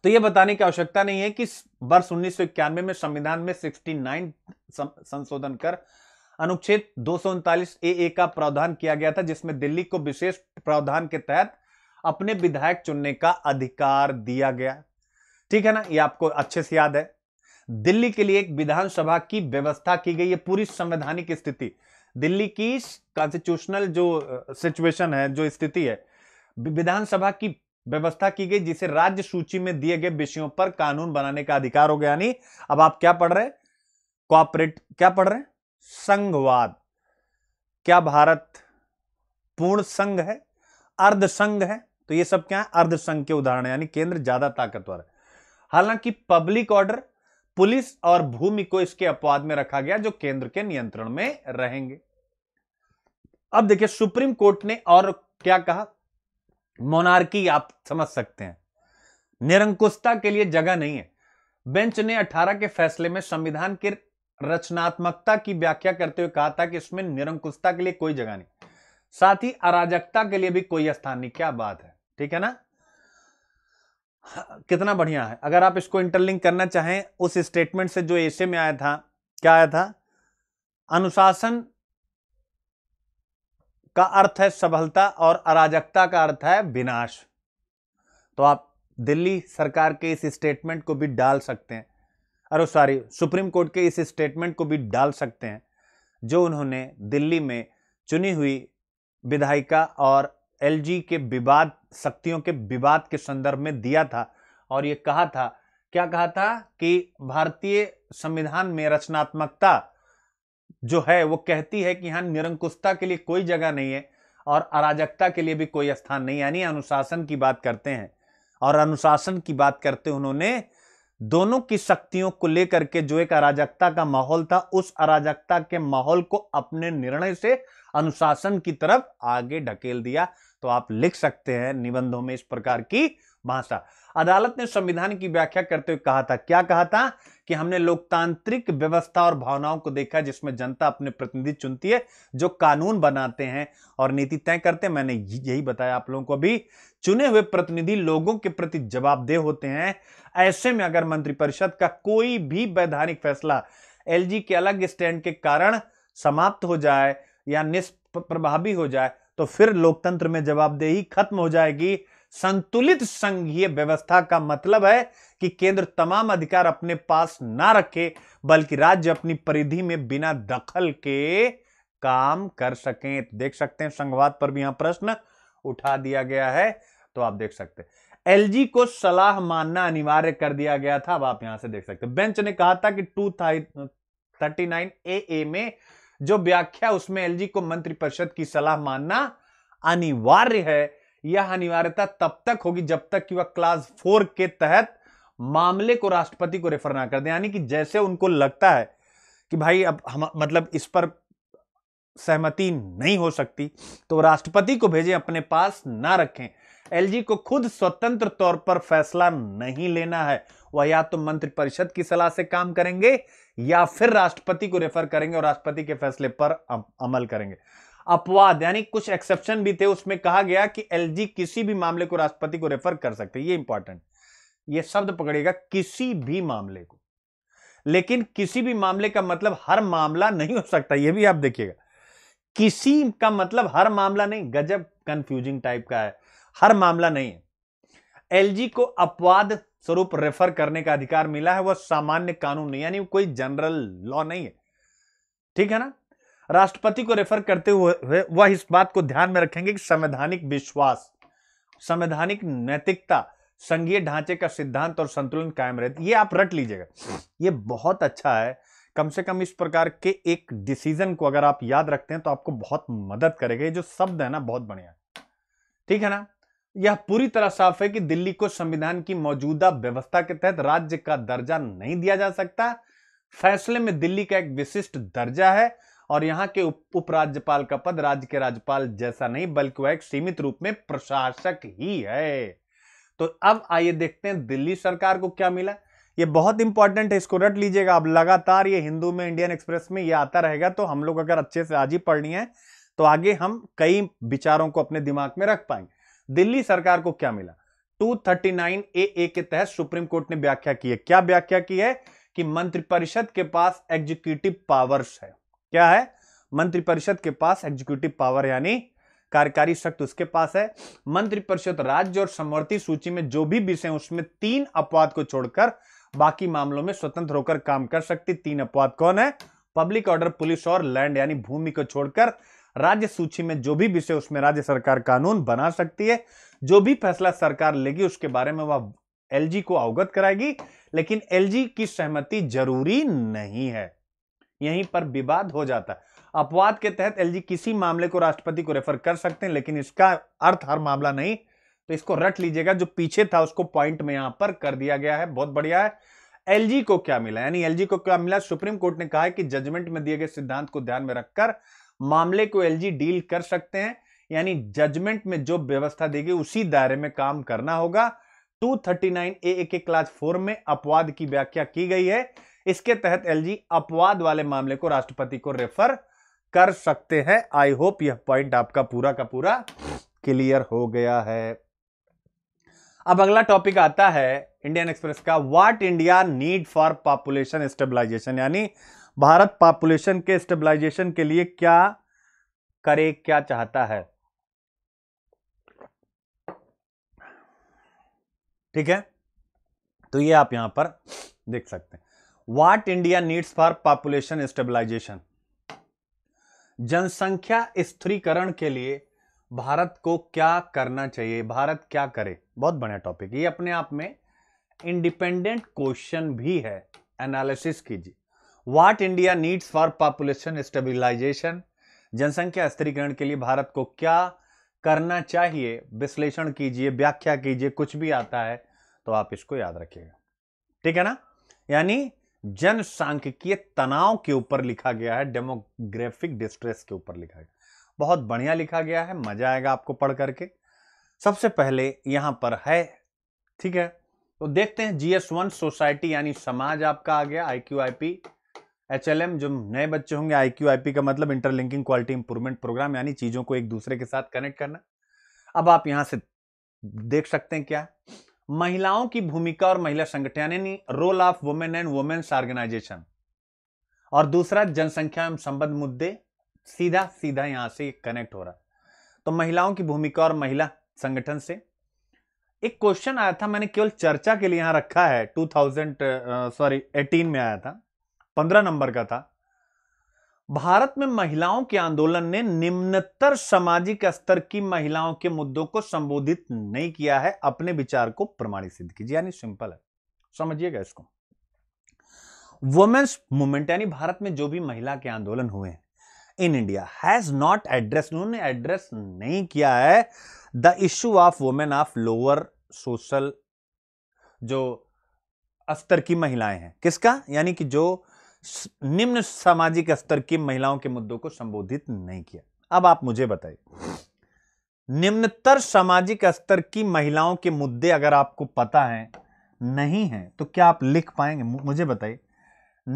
Speaker 1: तो यह बताने की आवश्यकता नहीं है कि वर्ष उन्नीस में संविधान में सिक्सटी संशोधन कर अनुच्छेद दो ए ए का प्रावधान किया गया था जिसमें दिल्ली को विशेष प्रावधान के तहत अपने विधायक चुनने का अधिकार दिया गया ठीक है ना ये आपको अच्छे से याद है दिल्ली के लिए एक विधानसभा की व्यवस्था की गई है पूरी संवैधानिक स्थिति दिल्ली की कॉन्स्टिट्यूशनल जो सिचुएशन है जो स्थिति है विधानसभा की व्यवस्था की गई जिसे राज्य सूची में दिए गए विषयों पर कानून बनाने का अधिकार हो गया यानी अब आप क्या पढ़ रहे कॉपरेट क्या पढ़ रहे संघवाद क्या भारत पूर्ण संघ है अर्ध संघ है तो ये सब क्या है अर्ध संघ के उदाहरण यानी केंद्र ज्यादा ताकतवर है हालांकि पब्लिक ऑर्डर पुलिस और भूमि को इसके अपवाद में रखा गया जो केंद्र के नियंत्रण में रहेंगे अब देखिए सुप्रीम कोर्ट ने और क्या कहा मोनार्की आप समझ सकते हैं निरंकुशता के लिए जगह नहीं है बेंच ने 18 के फैसले में संविधान के रचनात्मकता की व्याख्या करते हुए कहा था कि इसमें निरंकुशता के लिए कोई जगह नहीं साथ ही अराजकता के लिए भी कोई स्थान नहीं क्या बात है ठीक है ना हाँ, कितना बढ़िया है अगर आप इसको इंटरलिंक करना चाहें उस स्टेटमेंट से जो एसे में आया था क्या आया था अनुशासन का अर्थ है सफलता और अराजकता का अर्थ है विनाश तो आप दिल्ली सरकार के इस स्टेटमेंट को भी डाल सकते हैं अरे सॉरी सुप्रीम कोर्ट के इस स्टेटमेंट को भी डाल सकते हैं जो उन्होंने दिल्ली में चुनी हुई विधायिका और एलजी के विवाद शक्तियों के विवाद के संदर्भ में दिया था और ये कहा था क्या कहा था कि भारतीय संविधान में रचनात्मकता जो है वो कहती है कि यहाँ निरंकुशता के लिए कोई जगह नहीं है और अराजकता के लिए भी कोई स्थान नहीं यानी अनुशासन की बात करते हैं और अनुशासन की बात करते उन्होंने दोनों की शक्तियों को लेकर के जो एक अराजकता का माहौल था उस अराजकता के माहौल को अपने निर्णय से अनुशासन की तरफ आगे ढकेल दिया तो आप लिख सकते हैं निबंधों में इस प्रकार की भाषा अदालत ने संविधान की व्याख्या करते हुए कहा था क्या कहा था कि हमने लोकतांत्रिक व्यवस्था और भावनाओं को देखा जिसमें जनता अपने प्रतिनिधि चुनती है जो कानून बनाते हैं और नीति तय करते हैं मैंने यही बताया आप लोगों को भी चुने हुए प्रतिनिधि लोगों के प्रति जवाबदेह होते हैं ऐसे में अगर मंत्रिपरिषद का कोई भी वैधानिक फैसला एल के अलग स्टैंड के कारण समाप्त हो जाए या निष्प्रभावी हो जाए तो फिर लोकतंत्र में जवाबदेही खत्म हो जाएगी संतुलित संघीय व्यवस्था का मतलब है कि केंद्र तमाम अधिकार अपने पास ना रखे बल्कि राज्य अपनी परिधि में बिना दखल के काम कर सकें देख सकते हैं संघवाद पर भी यहां प्रश्न उठा दिया गया है तो आप देख सकते हैं एलजी को सलाह मानना अनिवार्य कर दिया गया था अब आप यहां से देख सकते हैं बेंच ने कहा था कि टू थर्टी नाइन ए में जो व्याख्या उसमें एलजी को मंत्रिपरिषद की सलाह मानना अनिवार्य है यह अनिवार्यता तब तक होगी जब तक कि वह क्लास फोर के तहत मामले को राष्ट्रपति को रेफर ना कर दे यानी कि जैसे उनको लगता है कि भाई अब हम मतलब इस पर सहमति नहीं हो सकती तो राष्ट्रपति को भेजें अपने पास ना रखें एलजी को खुद स्वतंत्र तौर पर फैसला नहीं लेना है वह या तो मंत्रिपरिषद की सलाह से काम करेंगे या फिर राष्ट्रपति को रेफर करेंगे और राष्ट्रपति के फैसले पर अमल करेंगे अपवाद यानी कुछ एक्सेप्शन भी थे उसमें कहा गया कि एलजी किसी भी मामले को राष्ट्रपति को रेफर कर सकते ये इंपॉर्टेंट ये शब्द पकड़ेगा किसी भी मामले को लेकिन किसी भी मामले का मतलब हर मामला नहीं हो सकता यह भी आप देखिएगा किसी का मतलब हर मामला नहीं गजब कंफ्यूजिंग टाइप का है हर मामला नहीं है एलजी को अपवाद स्वरूप रेफर करने का अधिकार मिला है वह सामान्य कानून नहीं यानी कोई जनरल लॉ नहीं है ठीक है ना राष्ट्रपति को रेफर करते हुए वह इस बात को ध्यान में रखेंगे कि संवैधानिक विश्वास संवैधानिक नैतिकता संघीय ढांचे का सिद्धांत और संतुलन कायम रहे ये आप रट लीजिएगा ये बहुत अच्छा है कम से कम इस प्रकार के एक डिसीजन को अगर आप याद रखते हैं तो आपको बहुत मदद करेगा ये जो शब्द है ना बहुत बढ़िया ठीक है ना यह पूरी तरह साफ है कि दिल्ली को संविधान की मौजूदा व्यवस्था के तहत राज्य का दर्जा नहीं दिया जा सकता फैसले में दिल्ली का एक विशिष्ट दर्जा है और यहाँ के उपराज्यपाल का पद राज्य के राज्यपाल जैसा नहीं बल्कि वह एक सीमित रूप में प्रशासक ही है तो अब आइए देखते हैं दिल्ली सरकार को क्या मिला यह बहुत इंपॉर्टेंट है इसको रट लीजिएगा अब लगातार ये हिंदू में इंडियन एक्सप्रेस में ये आता रहेगा तो हम लोग अगर अच्छे से आज ही पढ़नी है तो आगे हम कई विचारों को अपने दिमाग में रख पाएंगे दिल्ली सरकार को क्या मिला 239 ए ए के तहत सुप्रीम कोर्ट ने व्याख्या की है क्या व्याख्या की है कि मंत्रिपरिषद के पास एग्जीक्यूटिव पावर्स है क्या है मंत्रिपरिषद के पास एग्जीक्यूटिव पावर यानी कार्यकारी शक्ति उसके पास है मंत्रिपरिषद राज्य और समवर्ती सूची में जो भी विषय उसमें तीन अपवाद को छोड़कर बाकी मामलों में स्वतंत्र होकर काम कर सकती तीन अपवाद कौन है पब्लिक ऑर्डर पुलिस और लैंड यानी भूमि को छोड़कर राज्य सूची में जो भी विषय उसमें राज्य सरकार कानून बना सकती है जो भी फैसला सरकार लेगी उसके बारे में वह एलजी को अवगत कराएगी लेकिन एलजी की सहमति जरूरी नहीं है यहीं पर विवाद हो जाता है अपवाद के तहत एलजी किसी मामले को राष्ट्रपति को रेफर कर सकते हैं लेकिन इसका अर्थ हर मामला नहीं तो इसको रट लीजिएगा जो पीछे था उसको पॉइंट में यहां पर कर दिया गया है बहुत बढ़िया है एलजी को क्या मिला यानी एलजी को क्या मिला सुप्रीम कोर्ट ने कहा है कि जजमेंट में दिए गए सिद्धांत को ध्यान में रखकर मामले को एलजी डील कर सकते हैं यानी जजमेंट में जो व्यवस्था देगी उसी दायरे में काम करना होगा 239 ए के क्लास फोर में अपवाद की व्याख्या की गई है इसके तहत एलजी अपवाद वाले मामले को राष्ट्रपति को रेफर कर सकते हैं आई होप यह पॉइंट आपका पूरा का पूरा क्लियर हो गया है अब अगला टॉपिक आता है इंडियन एक्सप्रेस का what India need for population stabilization यानी भारत पॉपुलेशन के स्टेबलाइजेशन के लिए क्या करे क्या चाहता है ठीक है तो ये आप यहां पर देख सकते हैं what India needs for population stabilization जनसंख्या स्थिरीकरण के लिए भारत को क्या करना चाहिए भारत क्या करे बहुत बढ़िया टॉपिक ये अपने आप में इंडिपेंडेंट क्वेश्चन भी है एनालिसिस कीजिए what India needs for population stabilization जनसंख्या स्थिरीकरण के लिए भारत को क्या करना चाहिए विश्लेषण कीजिए व्याख्या कीजिए कुछ भी आता है तो आप इसको याद रखिएगा ठीक है ना यानी जनसांख्यिकीय तनाव के ऊपर लिखा गया है डेमोग्राफिक डिस्ट्रेस के ऊपर लिखा गया बहुत बढ़िया लिखा गया है मजा आएगा आपको पढ़ करके सबसे पहले यहां पर है ठीक है तो देखते हैं जीएस वन सोसाइटी यानी समाज आपका आ गया I Q I P H जो नए बच्चे होंगे आई क्यू का मतलब इंटरलिंकिंग क्वालिटी इंप्रूवमेंट प्रोग्राम यानी चीज़ों को एक दूसरे के साथ कनेक्ट करना अब आप यहाँ से देख सकते हैं क्या महिलाओं की भूमिका और महिला संगठन यानी role of women and women's organization और दूसरा जनसंख्या एवं संबद्ध मुद्दे सीधा सीधा यहां से कनेक्ट हो रहा तो महिलाओं की भूमिका और महिला संगठन से एक क्वेश्चन आया था मैंने केवल चर्चा के लिए यहां रखा है थाउजेंड सॉरी एटीन में आया था पंद्रह नंबर का था भारत में महिलाओं के आंदोलन ने निम्नतर सामाजिक स्तर की महिलाओं के मुद्दों को संबोधित नहीं किया है अपने विचार को प्रमाणित सिद्ध कीजिए यानी सिंपल है समझिएगा इसको वुमेन्स मूवमेंट यानी भारत में जो भी महिला के आंदोलन हुए हैं in India has not address उन्होंने एड्रेस नहीं किया है the issue of women of lower social जो स्तर की महिलाएं हैं किसका यानी कि जो निम्न सामाजिक स्तर की महिलाओं के मुद्दों को संबोधित नहीं किया अब आप मुझे बताइए निम्नतर सामाजिक स्तर की महिलाओं के मुद्दे अगर आपको पता है नहीं है तो क्या आप लिख पाएंगे मुझे बताइए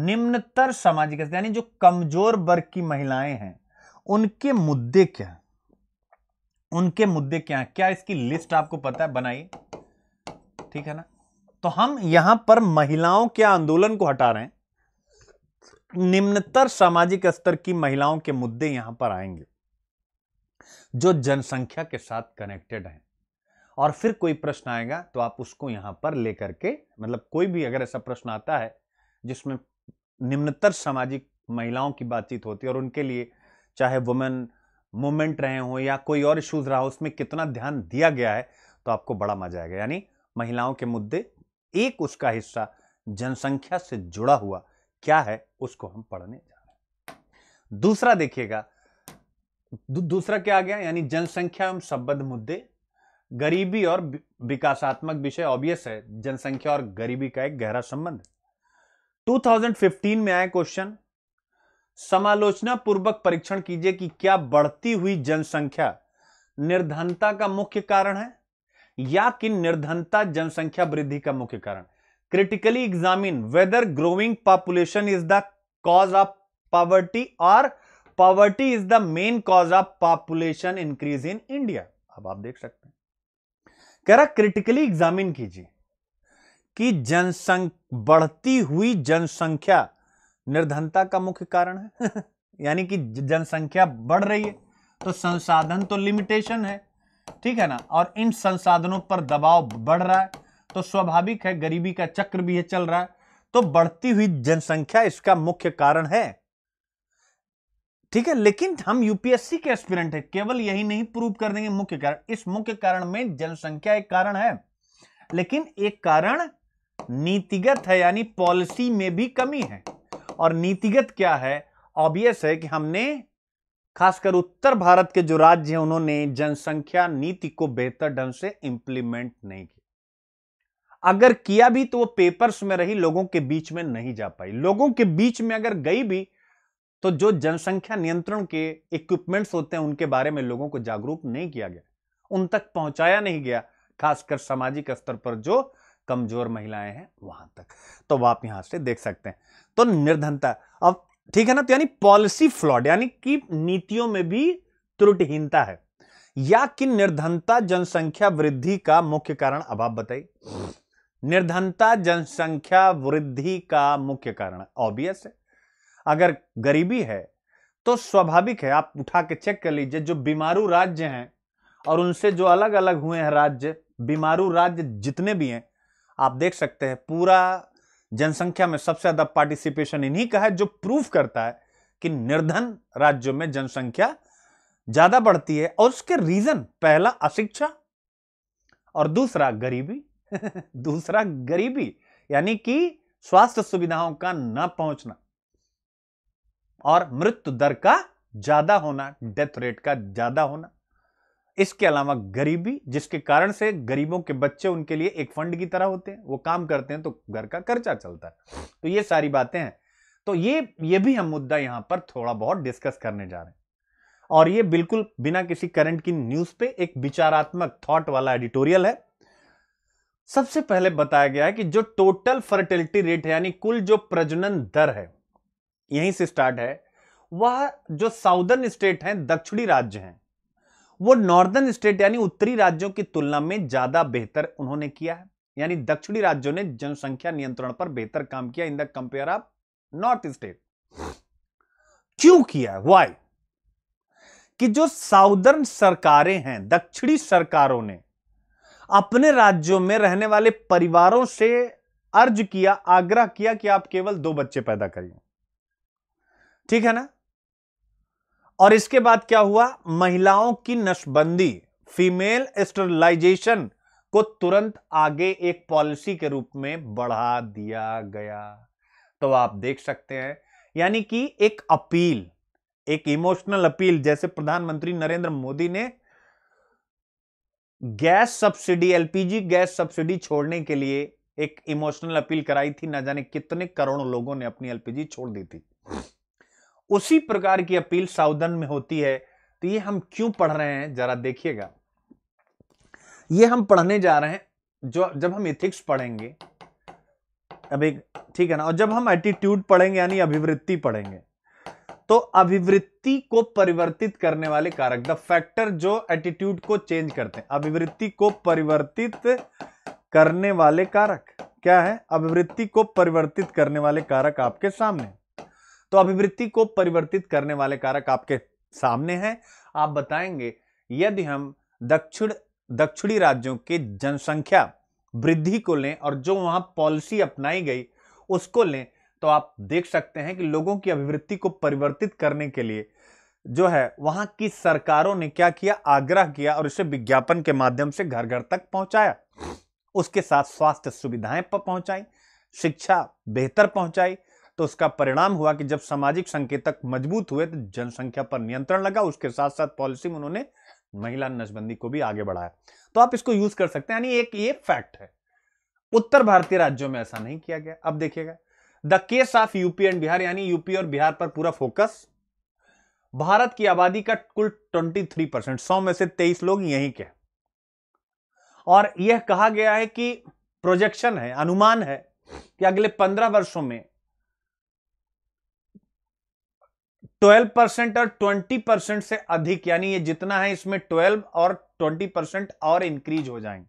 Speaker 1: निम्नतर सामाजिक स्तर यानी जो कमजोर वर्ग की महिलाएं हैं उनके मुद्दे क्या उनके मुद्दे क्या है क्या इसकी लिस्ट आपको पता है बनाइए ठीक है ना तो हम यहां पर महिलाओं के आंदोलन को हटा रहे हैं निम्नतर सामाजिक स्तर की महिलाओं के मुद्दे यहां पर आएंगे जो जनसंख्या के साथ कनेक्टेड हैं और फिर कोई प्रश्न आएगा तो आप उसको यहां पर लेकर के मतलब कोई भी अगर ऐसा प्रश्न आता है जिसमें निम्नतर सामाजिक महिलाओं की बातचीत होती है और उनके लिए चाहे वुमेन मूवमेंट रहे हों या कोई और इशूज रहा हो उसमें कितना ध्यान दिया गया है तो आपको बड़ा मजा आएगा यानी महिलाओं के मुद्दे एक उसका हिस्सा जनसंख्या से जुड़ा हुआ क्या है उसको हम पढ़ने जा रहे हैं दूसरा देखिएगा दू, दूसरा क्या आ गया यानी जनसंख्या एवं संबद्ध मुद्दे गरीबी और विकासात्मक विषय ऑब्वियस है जनसंख्या और गरीबी का एक गहरा संबंध 2015 में आए क्वेश्चन समालोचना पूर्वक परीक्षण कीजिए कि क्या बढ़ती हुई जनसंख्या निर्धनता का मुख्य कारण है या कि निर्धनता जनसंख्या वृद्धि का मुख्य कारण critically examine whether growing population is the cause of poverty और poverty is the main cause of population increase in India अब आप देख सकते हैं कह रहा क्रिटिकली एग्जामिन कीजिए कि जनसंख्या बढ़ती हुई जनसंख्या निर्धनता का मुख्य कारण है यानी कि जनसंख्या बढ़ रही है तो संसाधन तो लिमिटेशन है ठीक है ना और इन संसाधनों पर दबाव बढ़ रहा है तो स्वाभाविक है गरीबी का चक्र भी है चल रहा है तो बढ़ती हुई जनसंख्या इसका मुख्य कारण है ठीक है लेकिन हम यूपीएससी के एस्पिरेंट है केवल यही नहीं प्रूव कर देंगे मुख्य कारण इस मुख्य कारण में जनसंख्या एक कारण है लेकिन एक कारण नीतिगत है यानी पॉलिसी में भी कमी है और नीतिगत क्या है ऑब्वियस है कि हमने खासकर उत्तर भारत के जो राज्य हैं उन्होंने जनसंख्या नीति को बेहतर ढंग से इंप्लीमेंट नहीं किया अगर किया भी तो वो पेपर्स में रही लोगों के बीच में नहीं जा पाई लोगों के बीच में अगर गई भी तो जो जनसंख्या नियंत्रण के इक्विपमेंट्स होते हैं उनके बारे में लोगों को जागरूक नहीं किया गया उन तक पहुंचाया नहीं गया खासकर सामाजिक स्तर पर जो कमजोर महिलाएं हैं वहां तक तो आप यहां से देख सकते हैं तो निर्धनता अब ठीक है ना तो यानी पॉलिसी फ्लॉड यानी कि नीतियों में भी त्रुटिहीनता है या कि निर्धनता जनसंख्या वृद्धि का मुख्य कारण अब आप निर्धनता जनसंख्या वृद्धि का मुख्य कारण ऑब्वियस है अगर गरीबी है तो स्वाभाविक है आप उठा के चेक कर लीजिए जो बीमारू राज्य हैं और उनसे जो अलग अलग हुए हैं राज्य बीमारू राज्य जितने भी हैं आप देख सकते हैं पूरा जनसंख्या में सबसे ज्यादा पार्टिसिपेशन इन्हीं का है जो प्रूफ करता है कि निर्धन राज्यों में जनसंख्या ज्यादा बढ़ती है और उसके रीजन पहला अशिक्षा और दूसरा गरीबी दूसरा गरीबी यानी कि स्वास्थ्य सुविधाओं का न पहुंचना और मृत्यु दर का ज्यादा होना डेथ रेट का ज्यादा होना इसके अलावा गरीबी जिसके कारण से गरीबों के बच्चे उनके लिए एक फंड की तरह होते हैं वो काम करते हैं तो घर का खर्चा चलता है तो ये सारी बातें हैं तो ये ये भी हम मुद्दा यहां पर थोड़ा बहुत डिस्कस करने जा रहे हैं और ये बिल्कुल बिना किसी करंट की न्यूज पे एक विचारात्मक थॉट वाला एडिटोरियल है सबसे पहले बताया गया है कि जो टोटल फर्टिलिटी रेट है यानी कुल जो प्रजनन दर है यहीं से स्टार्ट है वह जो साउदर्न स्टेट हैं दक्षिणी राज्य हैं वो नॉर्दर्न स्टेट यानी उत्तरी राज्यों की तुलना में ज्यादा बेहतर उन्होंने किया है यानी दक्षिणी राज्यों ने जनसंख्या नियंत्रण पर बेहतर काम किया in the compare of north state क्यों किया वाई कि जो साउदर्न सरकारें हैं दक्षिणी सरकारों ने अपने राज्यों में रहने वाले परिवारों से अर्ज किया आग्रह किया कि आप केवल दो बच्चे पैदा करिए ठीक है ना और इसके बाद क्या हुआ महिलाओं की नशबंदी फीमेल स्टरलाइजेशन को तुरंत आगे एक पॉलिसी के रूप में बढ़ा दिया गया तो आप देख सकते हैं यानी कि एक अपील एक इमोशनल अपील जैसे प्रधानमंत्री नरेंद्र मोदी ने gas subsidy LPG gas subsidy छोड़ने के लिए एक इमोशनल अपील कराई थी ना जाने कितने करोड़ लोगों ने अपनी एलपीजी छोड़ दी थी उसी प्रकार की अपील सावधान में होती है तो ये हम क्यों पढ़ रहे हैं जरा देखिएगा ये हम पढ़ने जा रहे हैं जो जब हम इथिक्स पढ़ेंगे अब एक ठीक है ना और जब हम एटीट्यूड पढ़ेंगे यानी अभिवृत्ति पढ़ेंगे तो अभिवृत्ति को परिवर्तित करने वाले कारक द फैक्टर जो एटीट्यूड को चेंज करते हैं अभिवृत्ति को परिवर्तित करने वाले कारक क्या है अभिवृत्ति को परिवर्तित करने वाले कारक आपके सामने तो अभिवृत्ति को परिवर्तित करने वाले कारक आपके सामने हैं आप बताएंगे यदि हम दक्षिण दक्षिणी राज्यों के जनसंख्या वृद्धि को लें और जो वहां पॉलिसी अपनाई गई उसको लें तो आप देख सकते हैं कि लोगों की अभिवृत्ति को परिवर्तित करने के लिए जो है वहां की सरकारों ने क्या किया आग्रह किया और इसे विज्ञापन के माध्यम से घर घर तक पहुंचाया उसके साथ स्वास्थ्य सुविधाएं पहुंचाई शिक्षा बेहतर पहुंचाई तो उसका परिणाम हुआ कि जब सामाजिक संकेतक मजबूत हुए तो जनसंख्या पर नियंत्रण लगा उसके साथ साथ पॉलिसी में उन्होंने महिला नसबंदी को भी आगे बढ़ाया तो आप इसको यूज कर सकते हैं यानी एक ये फैक्ट है उत्तर भारतीय राज्यों में ऐसा नहीं किया गया अब देखिएगा the case of UP and Bihar यानी यूपी और बिहार पर पूरा फोकस भारत की आबादी का कुल 23 परसेंट सौ में से 23 लोग यहीं के और यह कहा गया है कि प्रोजेक्शन है अनुमान है कि अगले 15 वर्षों में 12 परसेंट और 20 परसेंट से अधिक यानी ये जितना है इसमें 12 और 20 परसेंट और इंक्रीज हो जाएंगे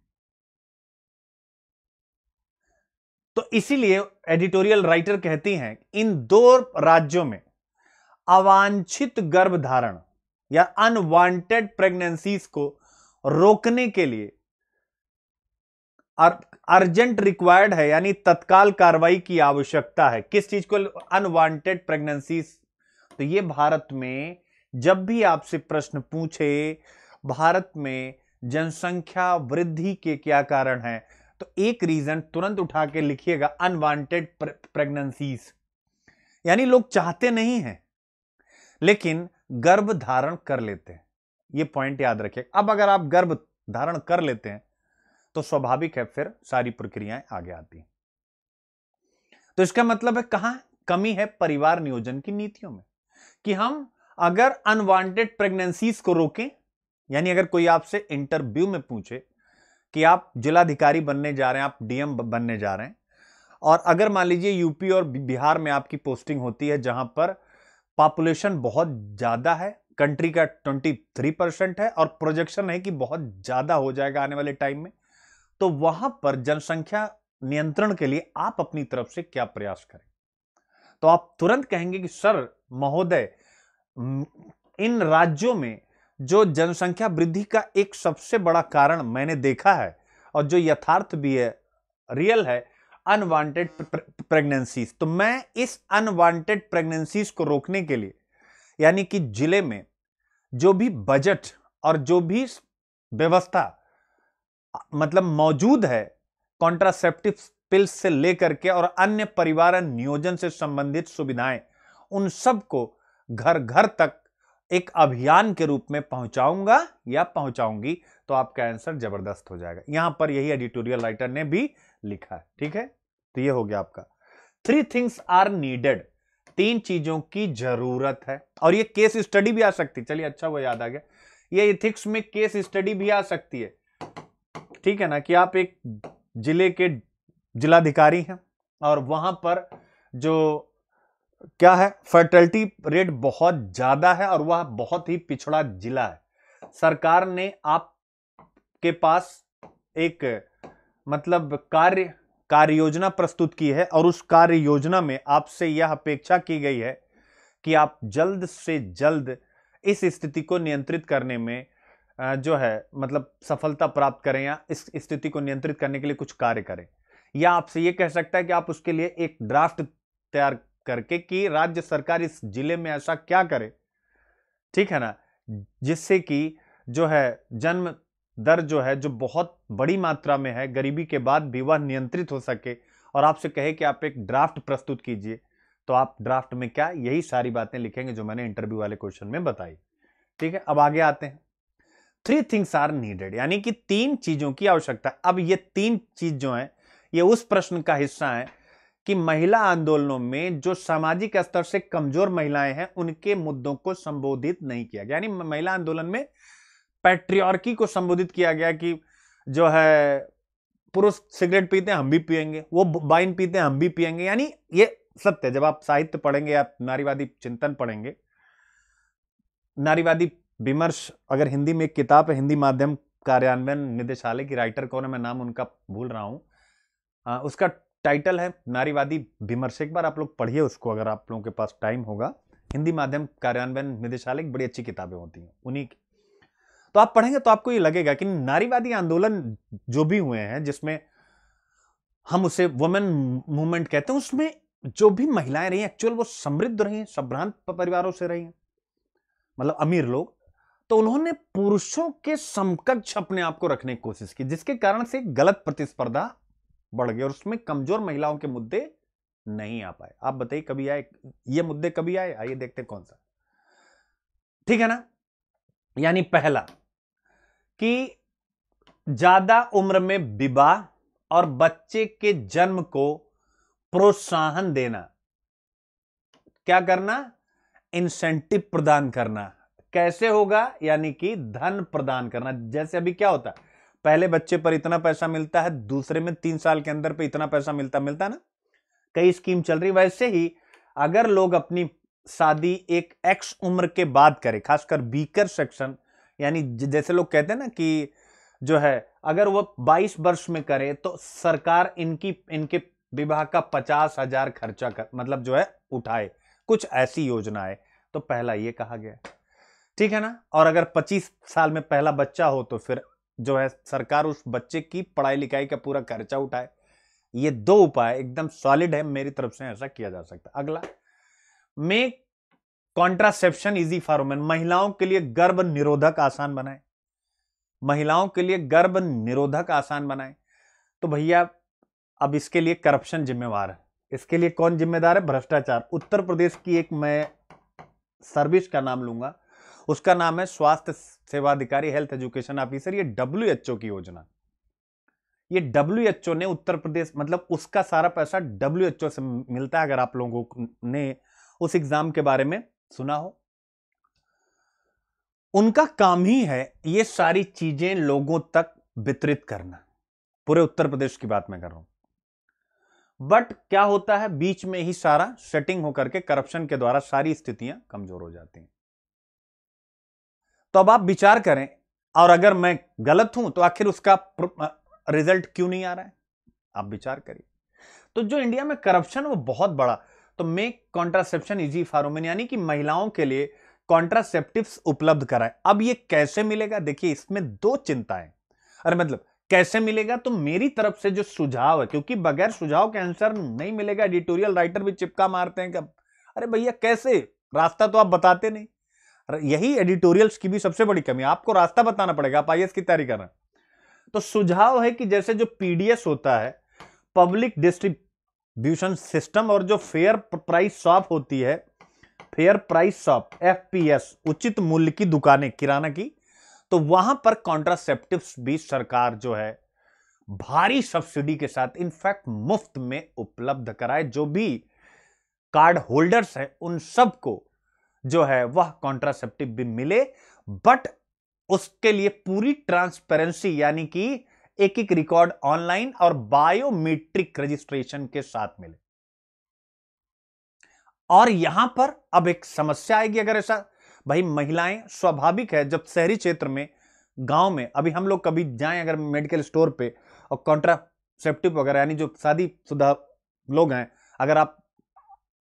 Speaker 1: तो इसीलिए एडिटोरियल राइटर कहती हैं इन दो राज्यों में अवांछित गर्भधारण या अनवांटेड प्रेगनेंसीज को रोकने के लिए अर्जेंट रिक्वायर्ड है यानी तत्काल कार्रवाई की आवश्यकता है किस चीज को अनवांटेड प्रेगनेंसीज तो ये भारत में जब भी आपसे प्रश्न पूछे भारत में जनसंख्या वृद्धि के क्या कारण हैं तो एक रीजन तुरंत उठा के लिखिएगा अनवांटेड प्रेगनेंसीज यानी लोग चाहते नहीं हैं लेकिन गर्भ धारण कर लेते हैं ये पॉइंट याद रखिए अब अगर आप गर्भ धारण कर लेते हैं तो स्वाभाविक है फिर सारी प्रक्रियाएं आगे आती तो इसका मतलब है कहां कमी है परिवार नियोजन की नीतियों में कि हम अगर अनवांटेड प्रेगनेंसीज को रोकें यानी अगर कोई आपसे इंटरव्यू में पूछे कि आप जिलाधिकारी बनने जा रहे हैं आप डीएम बनने जा रहे हैं और अगर मान लीजिए यूपी और बिहार में आपकी पोस्टिंग होती है जहां पर पॉपुलेशन बहुत ज़्यादा है कंट्री का 23 परसेंट है और प्रोजेक्शन है कि बहुत ज़्यादा हो जाएगा आने वाले टाइम में तो वहां पर जनसंख्या नियंत्रण के लिए आप अपनी तरफ से क्या प्रयास करें तो आप तुरंत कहेंगे कि सर महोदय इन राज्यों में जो जनसंख्या वृद्धि का एक सबसे बड़ा कारण मैंने देखा है और जो यथार्थ भी है रियल है अनवांटेड प्रेगनेंसीज तो मैं इस अनवांटेड प्रेगनेंसीज को रोकने के लिए यानी कि जिले में जो भी बजट और जो भी व्यवस्था मतलब मौजूद है कॉन्ट्रासेप्टिव पिल्स से लेकर के और अन्य परिवार नियोजन से संबंधित सुविधाएं उन सबको घर घर तक एक अभियान के रूप में पहुंचाऊंगा या पहुंचाऊंगी तो आपका आंसर जबरदस्त हो जाएगा यहां पर यही एडिटोरियल राइटर ने भी लिखा है ठीक है तो ये हो गया आपका थ्री थिंग्स आर नीडेड तीन चीजों की जरूरत है और ये केस स्टडी भी आ सकती है चलिए अच्छा वो याद आ गया ये इथिक्स में केस स्टडी भी आ सकती है ठीक है ना कि आप एक जिले के जिलाधिकारी हैं और वहां पर जो क्या है फर्टिलिटी रेट बहुत ज़्यादा है और वह बहुत ही पिछड़ा जिला है सरकार ने आप के पास एक मतलब कार्य कार्य योजना प्रस्तुत की है और उस कार्य योजना में आपसे यह अपेक्षा की गई है कि आप जल्द से जल्द इस स्थिति को नियंत्रित करने में जो है मतलब सफलता प्राप्त करें या इस स्थिति को नियंत्रित करने के लिए कुछ कार्य करें या आपसे ये कह सकता है कि आप उसके लिए एक ड्राफ्ट तैयार करके कि राज्य सरकार इस जिले में ऐसा क्या करे ठीक है ना जिससे कि जो है जन्म दर जो है जो बहुत बड़ी मात्रा में है गरीबी के बाद भी वह नियंत्रित हो सके और आपसे कहे कि आप एक ड्राफ्ट प्रस्तुत कीजिए तो आप ड्राफ्ट में क्या यही सारी बातें लिखेंगे जो मैंने इंटरव्यू वाले क्वेश्चन में बताई ठीक है अब आगे आते हैं थ्री थिंग्स आर नीडेड यानी कि तीन चीजों की आवश्यकता अब ये तीन चीज जो है ये उस प्रश्न का हिस्सा है कि महिला आंदोलनों में जो सामाजिक स्तर से कमजोर महिलाएं हैं उनके मुद्दों को संबोधित नहीं किया गया यानी महिला आंदोलन में पैट्रियॉर्की को संबोधित किया गया कि जो है पुरुष सिगरेट पीते हैं हम भी पियेंगे वो वाइन पीते हैं हम भी पियेंगे यानी ये सत्य जब आप साहित्य पढ़ेंगे या नारीवादी चिंतन पढ़ेंगे नारीवादी विमर्श अगर हिंदी में एक किताब है हिंदी माध्यम कार्यान्वयन निदेशालय की राइटर कौन है मैं नाम उनका भूल रहा हूँ उसका टाइटल है नारीवादी विमर्श एक बार आप लोग पढ़िए उसको अगर आप लोगों के पास टाइम होगा हिंदी माध्यम कार्यान्वयन निदेशालय बड़ी अच्छी किताबें होती हैं उन्हीं की तो आप पढ़ेंगे तो आपको ये लगेगा कि नारीवादी आंदोलन जो भी हुए हैं जिसमें हम उसे वुमेन मूवमेंट कहते हैं उसमें जो भी महिलाएं रही एक्चुअल वो समृद्ध रही संभ्रांत परिवारों से रही हैं मतलब अमीर लोग तो उन्होंने पुरुषों के समकक्ष अपने आप को रखने की कोशिश की जिसके कारण से गलत प्रतिस्पर्धा बढ़ गए और उसमें कमजोर महिलाओं के मुद्दे नहीं आ पाए आप बताइए कभी आए ये मुद्दे कभी आए आइए देखते कौन सा ठीक है ना यानी पहला कि ज्यादा उम्र में विवाह और बच्चे के जन्म को प्रोत्साहन देना क्या करना इंसेंटिव प्रदान करना कैसे होगा यानी कि धन प्रदान करना जैसे अभी क्या होता है पहले बच्चे पर इतना पैसा मिलता है दूसरे में तीन साल के अंदर पे इतना पैसा मिलता मिलता ना कई स्कीम चल रही वैसे ही अगर लोग अपनी शादी एक एक्स उम्र के बाद करें खासकर बीकर सेक्शन यानी जैसे लोग कहते हैं ना कि जो है अगर वह 22 वर्ष में करे तो सरकार इनकी इनके विवाह का पचास हजार खर्चा कर मतलब जो है उठाए कुछ ऐसी योजना है तो पहला ये कहा गया ठीक है ना और अगर 25 साल में पहला बच्चा हो तो फिर जो है सरकार उस बच्चे की पढ़ाई लिखाई का पूरा खर्चा उठाए ये दो उपाय एकदम सॉलिड है मेरी तरफ से ऐसा किया जा सकता अगला make contraception easy for women महिलाओं के लिए गर्भ निरोधक आसान बनाए महिलाओं के लिए गर्भ निरोधक आसान बनाए तो भैया अब इसके लिए करप्शन जिम्मेवार है इसके लिए कौन जिम्मेदार है भ्रष्टाचार उत्तर प्रदेश की एक मैं सर्विस का नाम लूंगा उसका नाम है स्वास्थ्य सेवा अधिकारी हेल्थ एजुकेशन ऑफिसर ये डब्ल्यू की योजना ये डब्ल्यू ने उत्तर प्रदेश मतलब उसका सारा पैसा डब्ल्यू से मिलता है अगर आप लोगों ने उस एग्जाम के बारे में सुना हो उनका काम ही है ये सारी चीजें लोगों तक वितरित करना पूरे उत्तर प्रदेश की बात मैं कर रहा हूं बट क्या होता है बीच में ही सारा सेटिंग होकर के करप्शन के द्वारा सारी स्थितियां कमजोर हो जाती हैं तो अब आप विचार करें और अगर मैं गलत हूं तो आखिर उसका रिजल्ट क्यों नहीं आ रहा है आप विचार करिए तो जो इंडिया में करप्शन वो बहुत बड़ा तो मेक कॉन्ट्रासेप्शन इजी फॉर यानी कि महिलाओं के लिए कॉन्ट्रासेप्टिव्स उपलब्ध कराए अब ये कैसे मिलेगा देखिए इसमें दो चिंताएं अरे मतलब कैसे मिलेगा तो मेरी तरफ से जो सुझाव है क्योंकि बगैर सुझाव के आंसर नहीं मिलेगा एडिटोरियल राइटर भी चिपका मारते हैं कब अरे भैया कैसे रास्ता तो आप बताते नहीं यही एडिटोरियल्स की भी सबसे बड़ी कमी आपको रास्ता बताना पड़ेगा आप आई की तैयारी कर रहे तो सुझाव है कि जैसे जो पीडीएस होता है पब्लिक डिस्ट्रीब्यूशन सिस्टम और जो फेयर प्राइस शॉप होती है फेयर प्राइस शॉप एफपीएस उचित मूल्य की दुकानें किराना की तो वहां पर कॉन्ट्रासेप्टिव भी सरकार जो है भारी सब्सिडी के साथ इनफैक्ट मुफ्त में उपलब्ध कराए जो भी कार्ड होल्डर्स हैं उन सबको जो है वह कॉन्ट्रासेप्टिव भी मिले बट उसके लिए पूरी ट्रांसपेरेंसी यानी कि एक एक रिकॉर्ड ऑनलाइन और बायोमेट्रिक रजिस्ट्रेशन के साथ मिले और यहां पर अब एक समस्या आएगी अगर ऐसा भाई महिलाएं स्वाभाविक है जब शहरी क्षेत्र में गांव में अभी हम लोग कभी जाएं अगर मेडिकल स्टोर पे और कॉन्ट्रासेप्टिव वगैरह यानी जो शादी शुदा लोग हैं अगर आप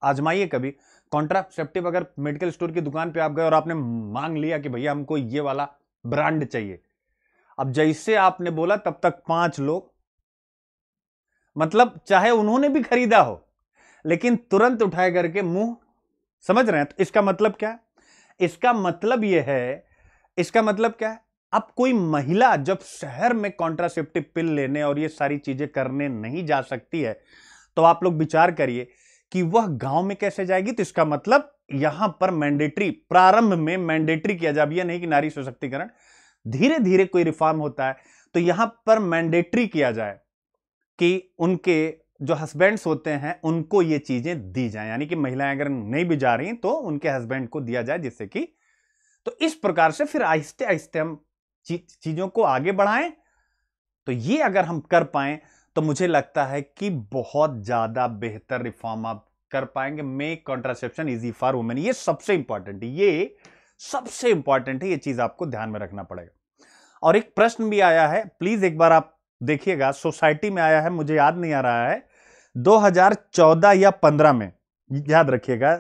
Speaker 1: आजमाइए कभी कॉन्ट्रासेप्टिव अगर मेडिकल स्टोर की दुकान पे आप गए और आपने मांग लिया कि भैया हमको ये वाला ब्रांड चाहिए अब जैसे आपने बोला तब तक पांच लोग मतलब चाहे उन्होंने भी खरीदा हो लेकिन तुरंत उठाए करके मुंह समझ रहे हैं तो इसका मतलब क्या इसका मतलब यह है इसका मतलब क्या है अब कोई महिला जब शहर में कॉन्ट्रासेप्टिव पिल लेने और ये सारी चीजें करने नहीं जा सकती है तो आप लोग विचार करिए कि वह गांव में कैसे जाएगी तो इसका मतलब यहां पर मैंडेटरी प्रारंभ में मैंडेटरी किया जाए नहीं कि नारी सशक्तिकरण धीरे धीरे कोई रिफॉर्म होता है तो यहां पर मैंडेटरी किया जाए कि उनके जो हस्बैंड्स होते हैं उनको ये चीजें दी जाए यानी कि महिलाएं अगर नहीं भी जा रही तो उनके हस्बैंड को दिया जाए जिससे कि तो इस प्रकार से फिर आहिस्ते आहिस्ते हम चीजों को आगे बढ़ाएं तो ये अगर हम कर पाए तो मुझे लगता है कि बहुत ज़्यादा बेहतर रिफॉर्म आप कर पाएंगे make contraception easy for women ये सबसे इंपॉर्टेंट है ये सबसे इंपॉर्टेंट है ये चीज़ आपको ध्यान में रखना पड़ेगा और एक प्रश्न भी आया है प्लीज़ एक बार आप देखिएगा सोसाइटी में आया है मुझे याद नहीं आ रहा है 2014 या 15 में याद रखिएगा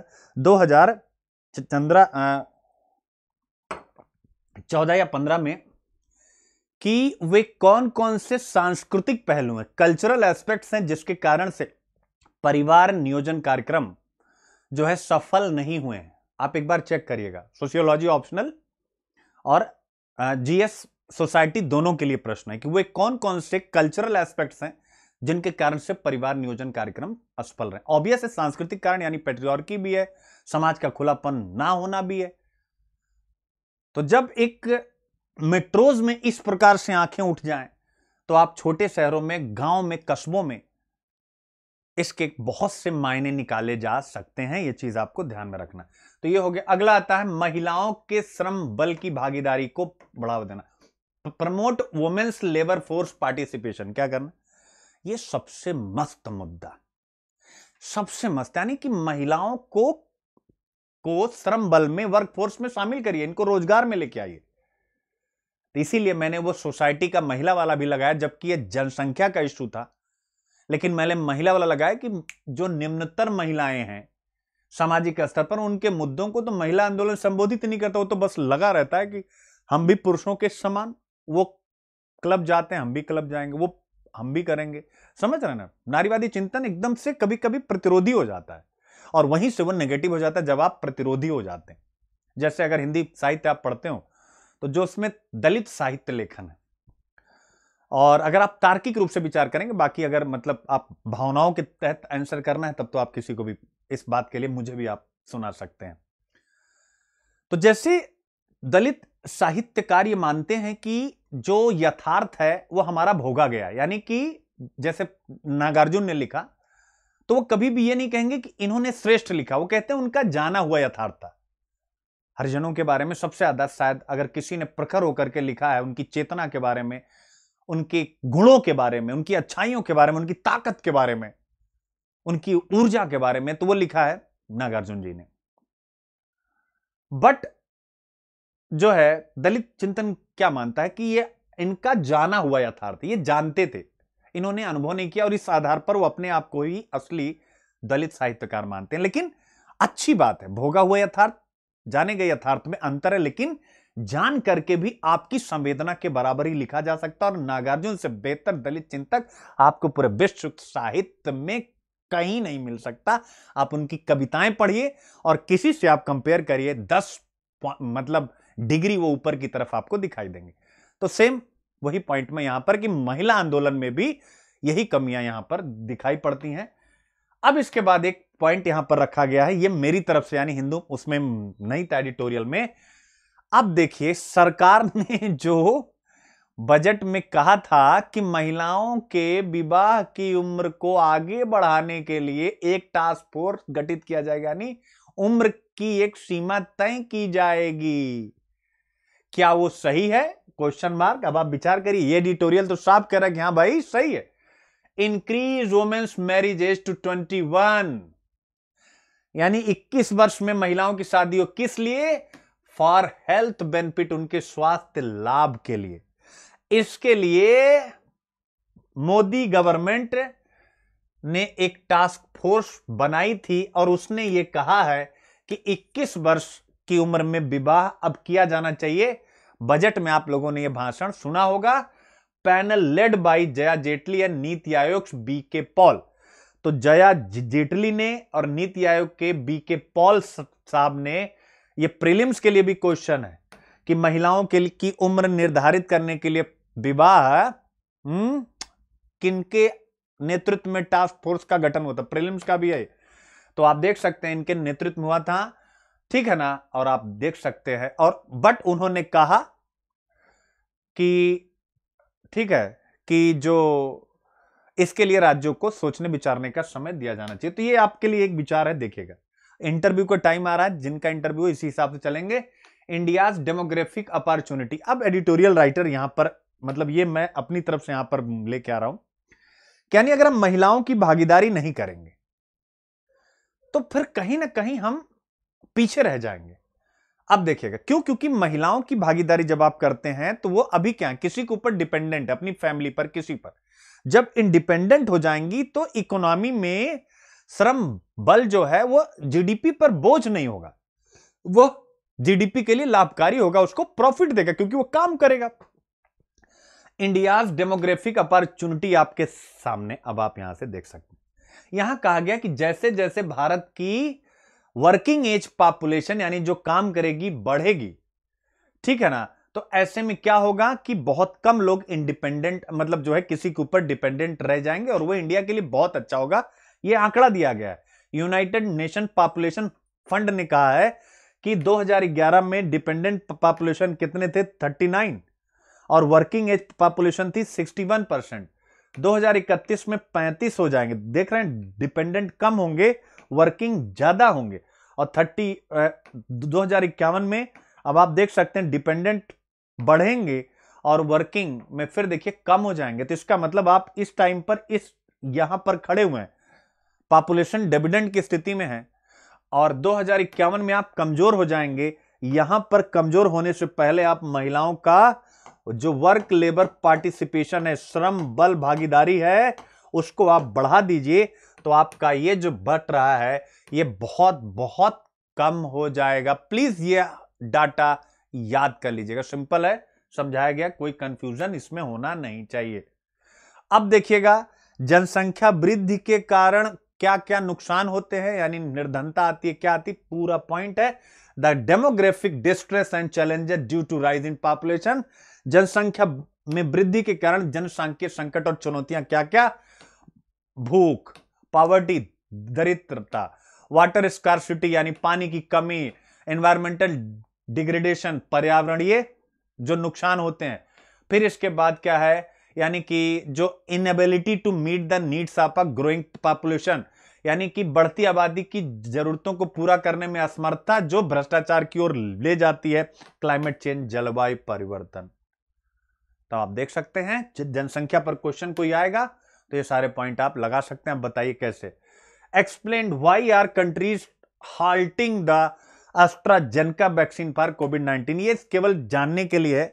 Speaker 1: 2000 चंद्रा चौदह या पंद्रह में कि वे कौन कौन से सांस्कृतिक पहलू हैं कल्चरल एस्पेक्ट्स हैं जिसके कारण से परिवार नियोजन कार्यक्रम जो है सफल नहीं हुए हैं आप एक बार चेक करिएगा सोशियोलॉजी ऑप्शनल और जीएस सोसाइटी दोनों के लिए प्रश्न है कि वे कौन कौन से कल्चरल एस्पेक्ट्स हैं जिनके कारण से परिवार नियोजन कार्यक्रम असफल रहे ऑब्वियस है सांस्कृतिक कारण यानी पेट्रियॉर्की भी है समाज का खुलापन ना होना भी है तो जब एक मेट्रोज में इस प्रकार से आंखें उठ जाएं तो आप छोटे शहरों में गांव में कस्बों में इसके बहुत से मायने निकाले जा सकते हैं ये चीज आपको ध्यान में रखना तो ये हो गया अगला आता है महिलाओं के श्रम बल की भागीदारी को बढ़ावा देना promote women's labour force participation क्या करना ये सबसे मस्त मुद्दा सबसे मस्त यानी कि महिलाओं को को श्रम बल में वर्क फोर्स में शामिल करिए इनको रोजगार में लेके आइए तो इसीलिए मैंने वो सोसाइटी का महिला वाला भी लगाया जबकि ये जनसंख्या का इशू था लेकिन मैंने महिला वाला लगाया कि जो निम्नतर महिलाएं हैं सामाजिक स्तर पर उनके मुद्दों को तो महिला आंदोलन संबोधित नहीं करता वो तो बस लगा रहता है कि हम भी पुरुषों के समान वो क्लब जाते हैं हम भी क्लब जाएंगे वो हम भी करेंगे समझ रहे ना नारीवादी चिंतन एकदम से कभी कभी प्रतिरोधी हो जाता है और वहीं से वो नेगेटिव हो जाता है जब आप प्रतिरोधी हो जाते हैं जैसे अगर हिंदी साहित्य आप पढ़ते हो तो जो उसमें दलित साहित्य लेखन है और अगर आप तार्किक रूप से विचार करेंगे बाकी अगर मतलब आप भावनाओं के तहत आंसर करना है तब तो आप किसी को भी इस बात के लिए मुझे भी आप सुना सकते हैं तो जैसे दलित साहित्यकार ये मानते हैं कि जो यथार्थ है वो हमारा भोगा गया यानी कि जैसे नागार्जुन ने लिखा तो वो कभी भी ये नहीं कहेंगे कि इन्होंने श्रेष्ठ लिखा वो कहते हैं उनका जाना हुआ यथार्थ था हरिजनों के बारे में सबसे ज्यादा शायद अगर किसी ने प्रखर होकर के लिखा है उनकी चेतना के बारे में उनके गुणों के बारे में उनकी अच्छाइयों के बारे में उनकी ताकत के बारे में उनकी ऊर्जा के बारे में तो वो लिखा है नागार्जुन जी ने बट जो है दलित चिंतन क्या मानता है कि ये इनका जाना हुआ यथार्थ ये जानते थे इन्होंने अनुभव नहीं किया और इस आधार पर वो अपने आप को ही असली दलित साहित्यकार मानते हैं लेकिन अच्छी बात है भोगा हुआ यथार्थ जाने गए यथार्थ में अंतर है लेकिन जान करके भी आपकी संवेदना के बराबर ही लिखा जा सकता है और नागार्जुन से बेहतर दलित चिंतक आपको पूरे विश्व साहित्य में कहीं नहीं मिल सकता आप उनकी कविताएं पढ़िए और किसी से आप कंपेयर करिए दस मतलब डिग्री वो ऊपर की तरफ आपको दिखाई देंगे तो सेम वही पॉइंट में यहां पर कि महिला आंदोलन में भी यही कमियां यहां पर दिखाई पड़ती हैं अब इसके बाद एक पॉइंट यहां पर रखा गया है ये मेरी तरफ से यानी हिंदू उसमें नहीं था एडिटोरियल में अब देखिए सरकार ने जो बजट में कहा था कि महिलाओं के विवाह की उम्र को आगे बढ़ाने के लिए एक टास्क फोर्स गठित किया जाएगा यानी उम्र की एक सीमा तय की जाएगी क्या वो सही है क्वेश्चन मार्क अब आप विचार करिए ये एडिटोरियल तो साफ कह रहा है कि हाँ भाई सही है increase women's marriage age to 21 यानी 21 वर्ष में महिलाओं की शादी हो किस लिए फॉर हेल्थ बेनिफिट उनके स्वास्थ्य लाभ के लिए इसके लिए मोदी गवर्नमेंट ने एक टास्क फोर्स बनाई थी और उसने ये कहा है कि 21 वर्ष की उम्र में विवाह अब किया जाना चाहिए बजट में आप लोगों ने यह भाषण सुना होगा led by Jaya Jaitley and NITI Aayog B के पॉल तो जया जेटली ने और नीति आयोग के बी के पॉल साहब ने ये प्रीलिम्स के लिए भी क्वेश्चन है कि महिलाओं के लिए की उम्र निर्धारित करने के लिए विवाह हम्म, किनके नेतृत्व में टास्क फोर्स का गठन था प्रीलिम्स का भी है तो आप देख सकते हैं इनके नेतृत्व हुआ था ठीक है ना और आप देख सकते हैं और बट उन्होंने कहा कि ठीक है कि जो इसके लिए राज्यों को सोचने विचारने का समय दिया जाना चाहिए तो ये आपके लिए एक विचार है देखिएगा इंटरव्यू का टाइम आ रहा है जिनका इंटरव्यू इसी हिसाब से चलेंगे इंडियाज डेमोग्राफिक अपॉर्चुनिटी अब एडिटोरियल राइटर यहां पर मतलब ये मैं अपनी तरफ से यहां पर लेके आ रहा हूं यानी अगर हम महिलाओं की भागीदारी नहीं करेंगे तो फिर कहीं ना कहीं हम पीछे रह जाएंगे अब देखिएगा क्यों क्योंकि महिलाओं की भागीदारी जब आप करते हैं तो वो अभी क्या किसी के ऊपर डिपेंडेंट अपनी फैमिली पर किसी पर जब इंडिपेंडेंट हो जाएंगी तो इकोनॉमी में श्रम बल जो है वो जीडीपी पर बोझ नहीं होगा वो जीडीपी के लिए लाभकारी होगा उसको प्रॉफिट देगा क्योंकि वो काम करेगा इंडिया डेमोग्राफिक अपॉर्चुनिटी आपके सामने अब आप यहां से देख सकते हैं यहां कहा गया कि जैसे जैसे भारत की वर्किंग एज पॉपुलेशन यानी जो काम करेगी बढ़ेगी ठीक है ना तो ऐसे में क्या होगा कि बहुत कम लोग इंडिपेंडेंट मतलब जो है किसी के ऊपर डिपेंडेंट रह जाएंगे और वो इंडिया के लिए बहुत अच्छा होगा ये आंकड़ा दिया गया है यूनाइटेड नेशन पॉपुलेशन फंड ने कहा है कि 2011 में डिपेंडेंट पॉपुलेशन कितने थे 39 और वर्किंग एज पॉपुलेशन थी 61 परसेंट में 35 हो जाएंगे देख रहे हैं डिपेंडेंट कम होंगे वर्किंग ज्यादा होंगे और थर्टी दो हजार में अब आप देख सकते हैं डिपेंडेंट बढ़ेंगे और वर्किंग में फिर देखिए कम हो जाएंगे तो इसका मतलब आप इस टाइम पर इस यहां पर खड़े हुए हैं पॉपुलेशन डेबिडेंट की स्थिति में है और दो में आप कमजोर हो जाएंगे यहां पर कमजोर होने से पहले आप महिलाओं का जो वर्क लेबर पार्टिसिपेशन है श्रम बल भागीदारी है उसको आप बढ़ा दीजिए तो आपका ये जो बट रहा है ये बहुत बहुत कम हो जाएगा प्लीज ये डाटा याद कर लीजिएगा सिंपल है समझाया गया कोई कंफ्यूजन इसमें होना नहीं चाहिए अब देखिएगा जनसंख्या वृद्धि के कारण क्या क्या नुकसान होते हैं यानी निर्धनता आती है क्या आती है पूरा पॉइंट है the demographic distress and challenges due to rise in population जनसंख्या में वृद्धि के कारण जनसंख्या संकट और चुनौतियां क्या क्या भूख पॉवर्टी दरिद्रता वाटर स्कारसिटी यानी पानी की कमी एनवायरमेंटल डिग्रेडेशन पर्यावरणीय जो नुकसान होते हैं फिर इसके बाद क्या है यानी कि जो inability to meet the needs of a growing population यानी कि बढ़ती आबादी की जरूरतों को पूरा करने में असमर्थता जो भ्रष्टाचार की ओर ले जाती है क्लाइमेट चेंज जलवायु परिवर्तन तो आप देख सकते हैं जनसंख्या पर क्वेश्चन कोई आएगा तो ये सारे पॉइंट आप लगा सकते हैं बताइए कैसे explain why are countries halting the AstraZeneca vaccine for COVID nineteen ये केवल जानने के लिए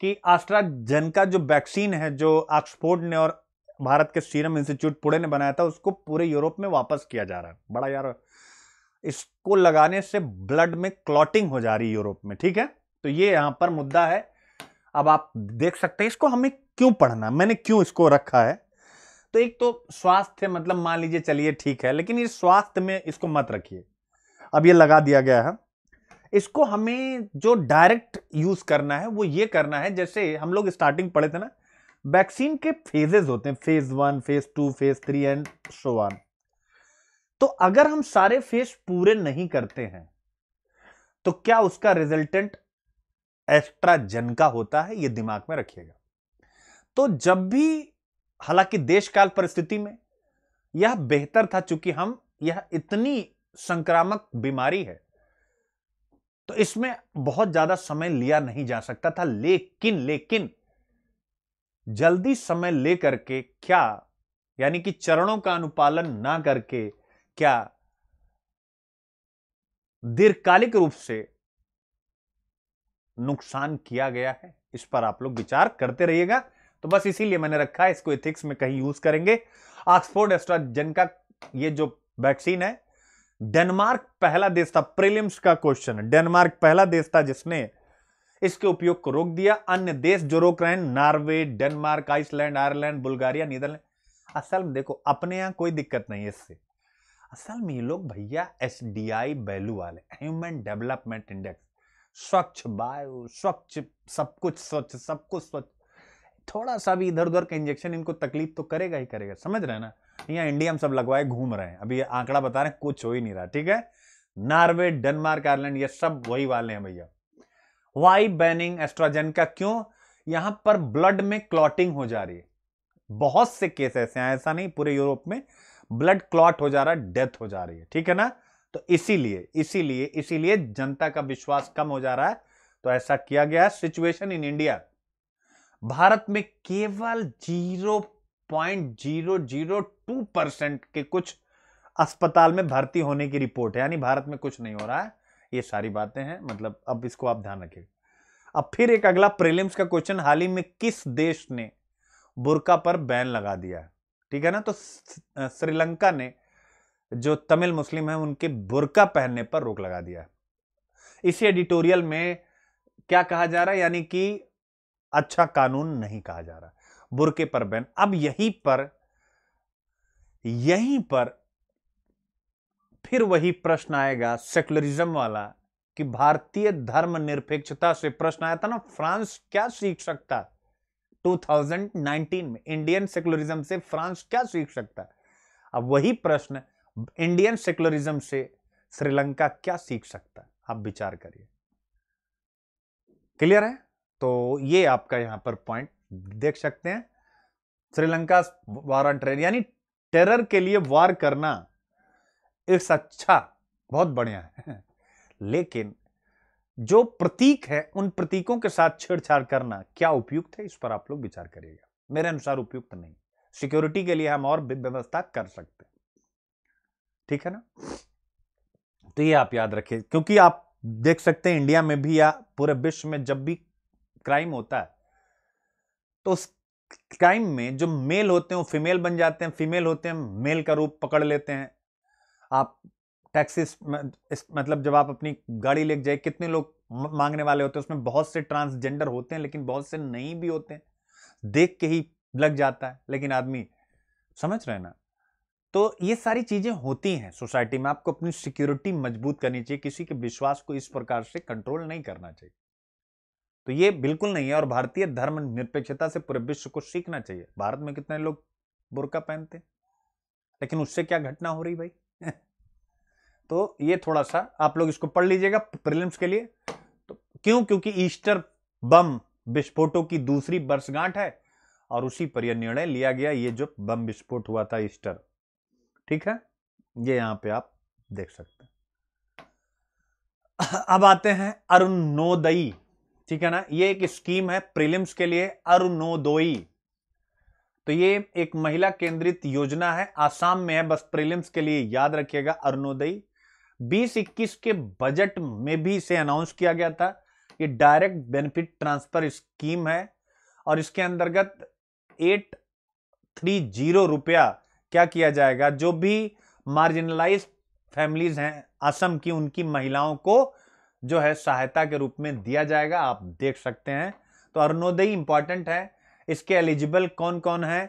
Speaker 1: कि आस्ट्राजेनका जो वैक्सीन है जो ऑक्सफोर्ड ने और भारत के सीरम इंस्टीट्यूट पुणे ने बनाया था उसको पूरे यूरोप में वापस किया जा रहा है बड़ा यार इसको लगाने से ब्लड में क्लॉटिंग हो जा रही है यूरोप में ठीक है तो ये यहां पर मुद्दा है अब आप देख सकते हैं इसको हमें क्यों पढ़ना मैंने क्यों इसको रखा है तो एक तो स्वास्थ्य मतलब मान लीजिए चलिए ठीक है लेकिन ये स्वास्थ्य में इसको मत रखिए अब ये लगा दिया गया है इसको हमें जो डायरेक्ट यूज करना है वो ये करना है जैसे हम लोग स्टार्टिंग पढ़े थे ना वैक्सीन के फेजेस होते हैं phase one phase two phase three and so on तो अगर हम सारे फेज पूरे नहीं करते हैं तो क्या उसका रिजल्टेंट एस्ट्राजन का होता है ये दिमाग में रखिएगा तो जब भी हालांकि देश काल परिस्थिति में यह बेहतर था चूंकि हम यह इतनी संक्रामक बीमारी है तो इसमें बहुत ज्यादा समय लिया नहीं जा सकता था लेकिन लेकिन जल्दी समय लेकर के क्या यानी कि चरणों का अनुपालन ना करके क्या दीर्घकालिक रूप से नुकसान किया गया है इस पर आप लोग विचार करते रहिएगा तो बस इसीलिए मैंने रखा है इसको इथिक्स में कहीं यूज करेंगे ऑक्सफोर्ड एस्ट्राजन का ये जो वैक्सीन है डेनमार्क पहला देश था प्रीलिम्स का क्वेश्चन डेनमार्क पहला देश था जिसने इसके उपयोग को रोक दिया अन्य देश जो रोक रहे हैं Norway Denmark Iceland Ireland Bulgaria Netherlands असल में देखो अपने यहां कोई दिक्कत नहीं है इससे असल में ये लोग भैया एस डी आई वैल्यू वाले ह्यूमन डेवलपमेंट इंडेक्स स्वच्छ वायु स्वच्छ सब कुछ स्वच्छ सब कुछ स्वच्छ थोड़ा सा भी इधर उधर का इंजेक्शन इनको तकलीफ तो करेगा ही करेगा समझ रहे हैं ना यहाँ इंडिया हम सब लगवाए घूम रहे हैं अभी ये आंकड़ा बता रहे हैं कुछ हो ही नहीं रहा ठीक है नॉर्वे डेनमार्क आयरलैंड ये सब वही वाले हैं भैया वाई बैनिंग एस्ट्राजन का क्यों यहां पर ब्लड में क्लॉटिंग हो जा रही है बहुत से केस ऐसे हैं ऐसा नहीं पूरे यूरोप में ब्लड क्लॉट हो जा रहा है डेथ हो जा रही है ठीक है ना तो इसीलिए इसीलिए इसीलिए जनता का विश्वास कम हो जा रहा है तो ऐसा किया गया सिचुएशन इन इंडिया भारत में केवल zero point zero zero two percent के कुछ अस्पताल में भर्ती होने की रिपोर्ट है यानी भारत में कुछ नहीं हो रहा है ये सारी बातें हैं मतलब अब इसको आप ध्यान रखिएगा अब फिर एक अगला प्रीलिम्स का क्वेश्चन हाल ही में किस देश ने बुरका पर बैन लगा दिया है ठीक है ना तो श्रीलंका ने जो तमिल मुस्लिम है उनके बुरका पहनने पर रोक लगा दिया इसी एडिटोरियल में क्या कहा जा रहा है यानी कि अच्छा कानून नहीं कहा जा रहा बुरके पर बैन अब यहीं पर यहीं पर फिर वही प्रश्न आएगा सेकुलरिज्म वाला कि भारतीय धर्म निरपेक्षता से प्रश्न आया था ना फ्रांस क्या सीख सकता 2019 में इंडियन सेकुलरिज्म से फ्रांस क्या सीख सकता अब वही प्रश्न इंडियन सेकुलरिज्म से श्रीलंका क्या सीख सकता आप विचार करिए क्लियर है तो ये आपका यहां पर पॉइंट देख सकते हैं श्रीलंका वार ऑन टेरर यानी टेरर के लिए वार करना एक अच्छा बहुत बढ़िया है लेकिन जो प्रतीक है उन प्रतीकों के साथ छेड़छाड़ करना क्या उपयुक्त है इस पर आप लोग विचार करिएगा मेरे अनुसार उपयुक्त नहीं सिक्योरिटी के लिए हम और व्यवस्था कर सकते हैं ठीक है ना तो ये आप याद रखिए क्योंकि आप देख सकते हैं इंडिया में भी या पूरे विश्व में जब भी क्राइम होता है तो उस क्राइम में जो मेल होते हैं वो फीमेल बन जाते हैं फीमेल होते हैं मेल का रूप पकड़ लेते हैं आप टैक्सी मतलब जब आप अपनी गाड़ी लेके जाए कितने लोग मांगने वाले होते हैं उसमें बहुत से ट्रांसजेंडर होते हैं लेकिन बहुत से नहीं भी होते हैं देख के ही लग जाता है लेकिन आदमी समझ रहे ना तो ये सारी चीज़ें होती हैं सोसाइटी में आपको अपनी सिक्योरिटी मजबूत करनी चाहिए किसी के विश्वास को इस प्रकार से कंट्रोल नहीं करना चाहिए तो ये बिल्कुल नहीं है और भारतीय धर्म निरपेक्षता से पूरे विश्व को सीखना चाहिए भारत में कितने लोग बुरका पहनते लेकिन उससे क्या घटना हो रही भाई तो ये थोड़ा सा आप लोग इसको पढ़ लीजिएगा प्रिलिम्स के लिए तो क्यों क्योंकि ईस्टर बम विस्फोटों की दूसरी वर्षगांठ है और उसी पर यह निर्णय लिया गया ये जो बम विस्फोट हुआ था ईस्टर ठीक है ये यहां पे आप देख सकते हैं अब आते हैं अरुणोदयी ठीक है ना ये एक स्कीम है प्रीलिम्स के लिए अरुणोदोई तो ये एक महिला केंद्रित योजना है आसाम में है बस प्रीलिम्स के लिए याद रखिएगा अरुणोदयी बीस इक्कीस के बजट में भी इसे अनाउंस किया गया था ये डायरेक्ट बेनिफिट ट्रांसफर स्कीम है और इसके अंतर्गत एट थ्री जीरो रुपया क्या किया जाएगा जो भी मार्जिनलाइज फैमिलीज हैं असम की उनकी महिलाओं को जो है सहायता के रूप में दिया जाएगा आप देख सकते हैं तो अरुणोदय इंपॉर्टेंट है इसके एलिजिबल कौन कौन है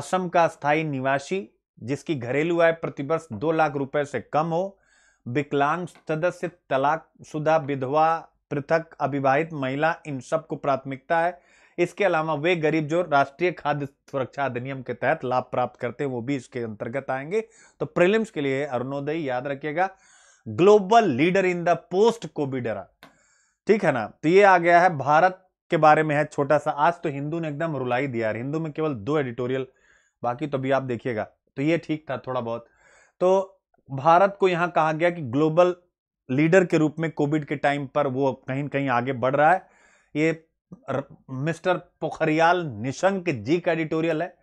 Speaker 1: असम का स्थायी निवासी जिसकी घरेलू आय प्रतिवर्ष दो लाख रुपए से कम हो विकलांग सदस्य तलाक शुदा विधवा पृथक अविवाहित महिला इन सबको प्राथमिकता है इसके अलावा वे गरीब जो राष्ट्रीय खाद्य सुरक्षा अधिनियम के तहत लाभ प्राप्त करते हैं वो भी इसके अंतर्गत आएंगे तो प्रीलिम्स के लिए अरुणोदय याद रखिएगा global leader in the post COVID era ठीक है ना तो ये आ गया है भारत के बारे में है छोटा सा आज तो हिंदू ने एकदम रुलाई दिया हिंदू में केवल दो एडिटोरियल बाकी तो भी आप देखिएगा तो ये ठीक था थोड़ा बहुत तो भारत को यहां कहा गया कि ग्लोबल लीडर के रूप में कोविड के टाइम पर वो कहीं कहीं आगे बढ़ रहा है ये मिस्टर पोखरियाल निशंक जी का एडिटोरियल है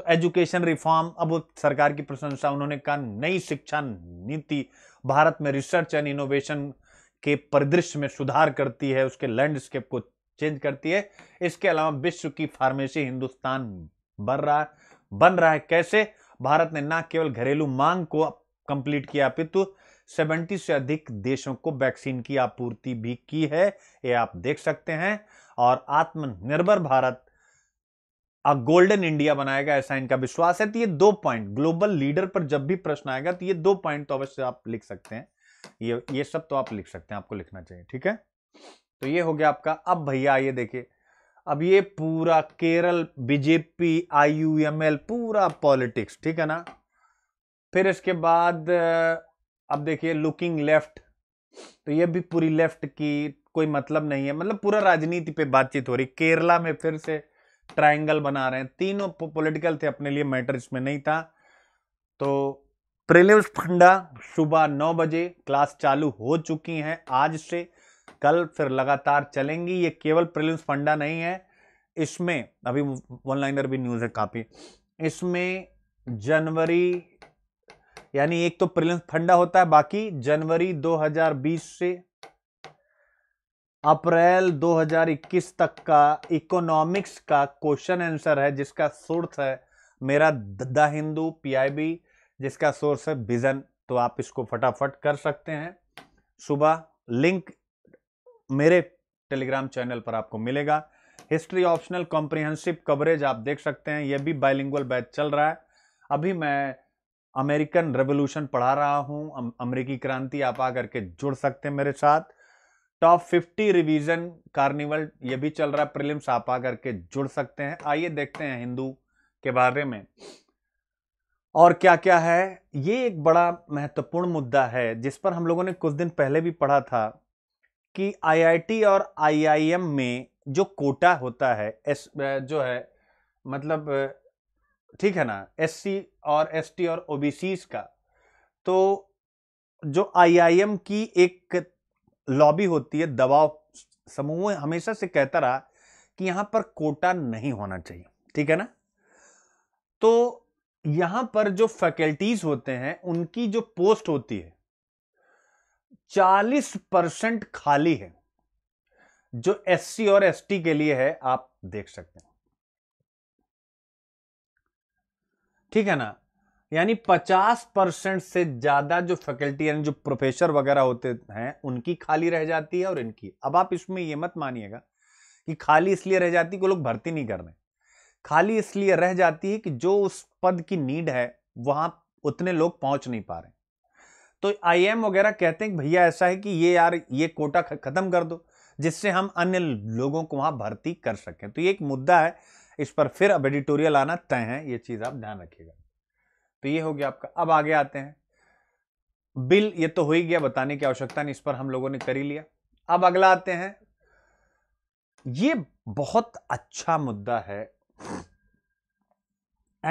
Speaker 1: तो एजुकेशन रिफॉर्म अब सरकार की प्रशंसा उन्होंने कहा नई शिक्षा नीति भारत में रिसर्च एंड इनोवेशन के परिदृश्य में सुधार करती है उसके लैंडस्केप को चेंज करती है इसके अलावा विश्व की फार्मेसी हिंदुस्तान बन रहा बन रहा है कैसे भारत ने न केवल घरेलू मांग को कंप्लीट किया अपितु 70 से अधिक देशों को वैक्सीन की आपूर्ति भी की है ये आप देख सकते हैं और आत्मनिर्भर भारत अ गोल्डन इंडिया बनाएगा ऐसा इनका विश्वास है तो ये दो पॉइंट ग्लोबल लीडर पर जब भी प्रश्न आएगा तो ये दो पॉइंट तो अवश्य आप लिख सकते हैं ये ये सब तो आप लिख सकते हैं आपको लिखना चाहिए ठीक है तो ये हो गया आपका अब भैया आइए देखिए अब ये पूरा केरल बीजेपी आईयूएमएल पूरा पॉलिटिक्स ठीक है ना फिर इसके बाद अब देखिए लुकिंग लेफ्ट तो ये भी पूरी लेफ्ट की कोई मतलब नहीं है मतलब पूरा राजनीति पे बातचीत हो रही केरला में फिर से ट्रायंगल बना रहे हैं तीनों पॉलिटिकल थे अपने लिए मैटर इसमें नहीं था तो प्रिलिम्स फंडा सुबह नौ बजे क्लास चालू हो चुकी हैं आज से कल फिर लगातार चलेंगी ये केवल प्रिलिम्स फंडा नहीं है इसमें अभी वन लाइनर भी न्यूज़ है काफ़ी इसमें जनवरी यानी एक तो प्रिलिम्स फंडा होता है बाकी जनवरी 2020 से अप्रैल 2021 तक का इकोनॉमिक्स का क्वेश्चन आंसर है जिसका सोर्स है मेरा द हिंदू पीआईबी जिसका सोर्स है विजन तो आप इसको फटाफट कर सकते हैं सुबह लिंक मेरे टेलीग्राम चैनल पर आपको मिलेगा हिस्ट्री ऑप्शनल कॉम्प्रिहेंसिव कवरेज आप देख सकते हैं यह भी बाइलिंगुअल बैच चल रहा है अभी मैं अमेरिकन रेवोल्यूशन पढ़ा रहा हूं अमेरिकी क्रांति आप आकर के जुड़ सकते हैं मेरे साथ टॉप 50 रिवीजन कार्निवल ये भी चल रहा है प्रिलिम्स आप आकर के जुड़ सकते हैं आइए देखते हैं हिंदू के बारे में और क्या क्या है ये एक बड़ा महत्वपूर्ण मुद्दा है जिस पर हम लोगों ने कुछ दिन पहले भी पढ़ा था कि आईआईटी और आईआईएम में जो कोटा होता है एस जो है मतलब ठीक है ना एससी और एसटी और ओबीसी का तो जो आईआईएम की एक लॉबी होती है दबाव समूह हमेशा से कहता रहा कि यहां पर कोटा नहीं होना चाहिए ठीक है ना तो यहां पर जो फैकल्टीज होते हैं उनकी जो पोस्ट होती है 40 परसेंट खाली है जो एससी और एसटी के लिए है आप देख सकते हैं ठीक है ना यानी 50 परसेंट से ज़्यादा जो फैकल्टी यानी जो प्रोफेसर वगैरह होते हैं उनकी खाली रह जाती है और इनकी अब आप इसमें यह मत मानिएगा कि खाली इसलिए रह जाती है कि लोग भर्ती नहीं कर रहे खाली इसलिए रह जाती है कि जो उस पद की नीड है वहाँ उतने लोग पहुँच नहीं पा रहे तो आईएम वगैरह कहते हैं भैया ऐसा है कि ये यार ये कोटा ख़त्म कर दो जिससे हम अन्य लोगों को वहाँ भर्ती कर सकें तो ये एक मुद्दा है इस पर फिर अब एडिटोरियल आना तय है ये चीज़ आप ध्यान रखिएगा तो ये हो गया आपका अब आगे आते हैं बिल ये तो हो ही गया बताने की आवश्यकता नहीं इस पर हम लोगों ने कर ही लिया अब अगला आते हैं ये बहुत अच्छा मुद्दा है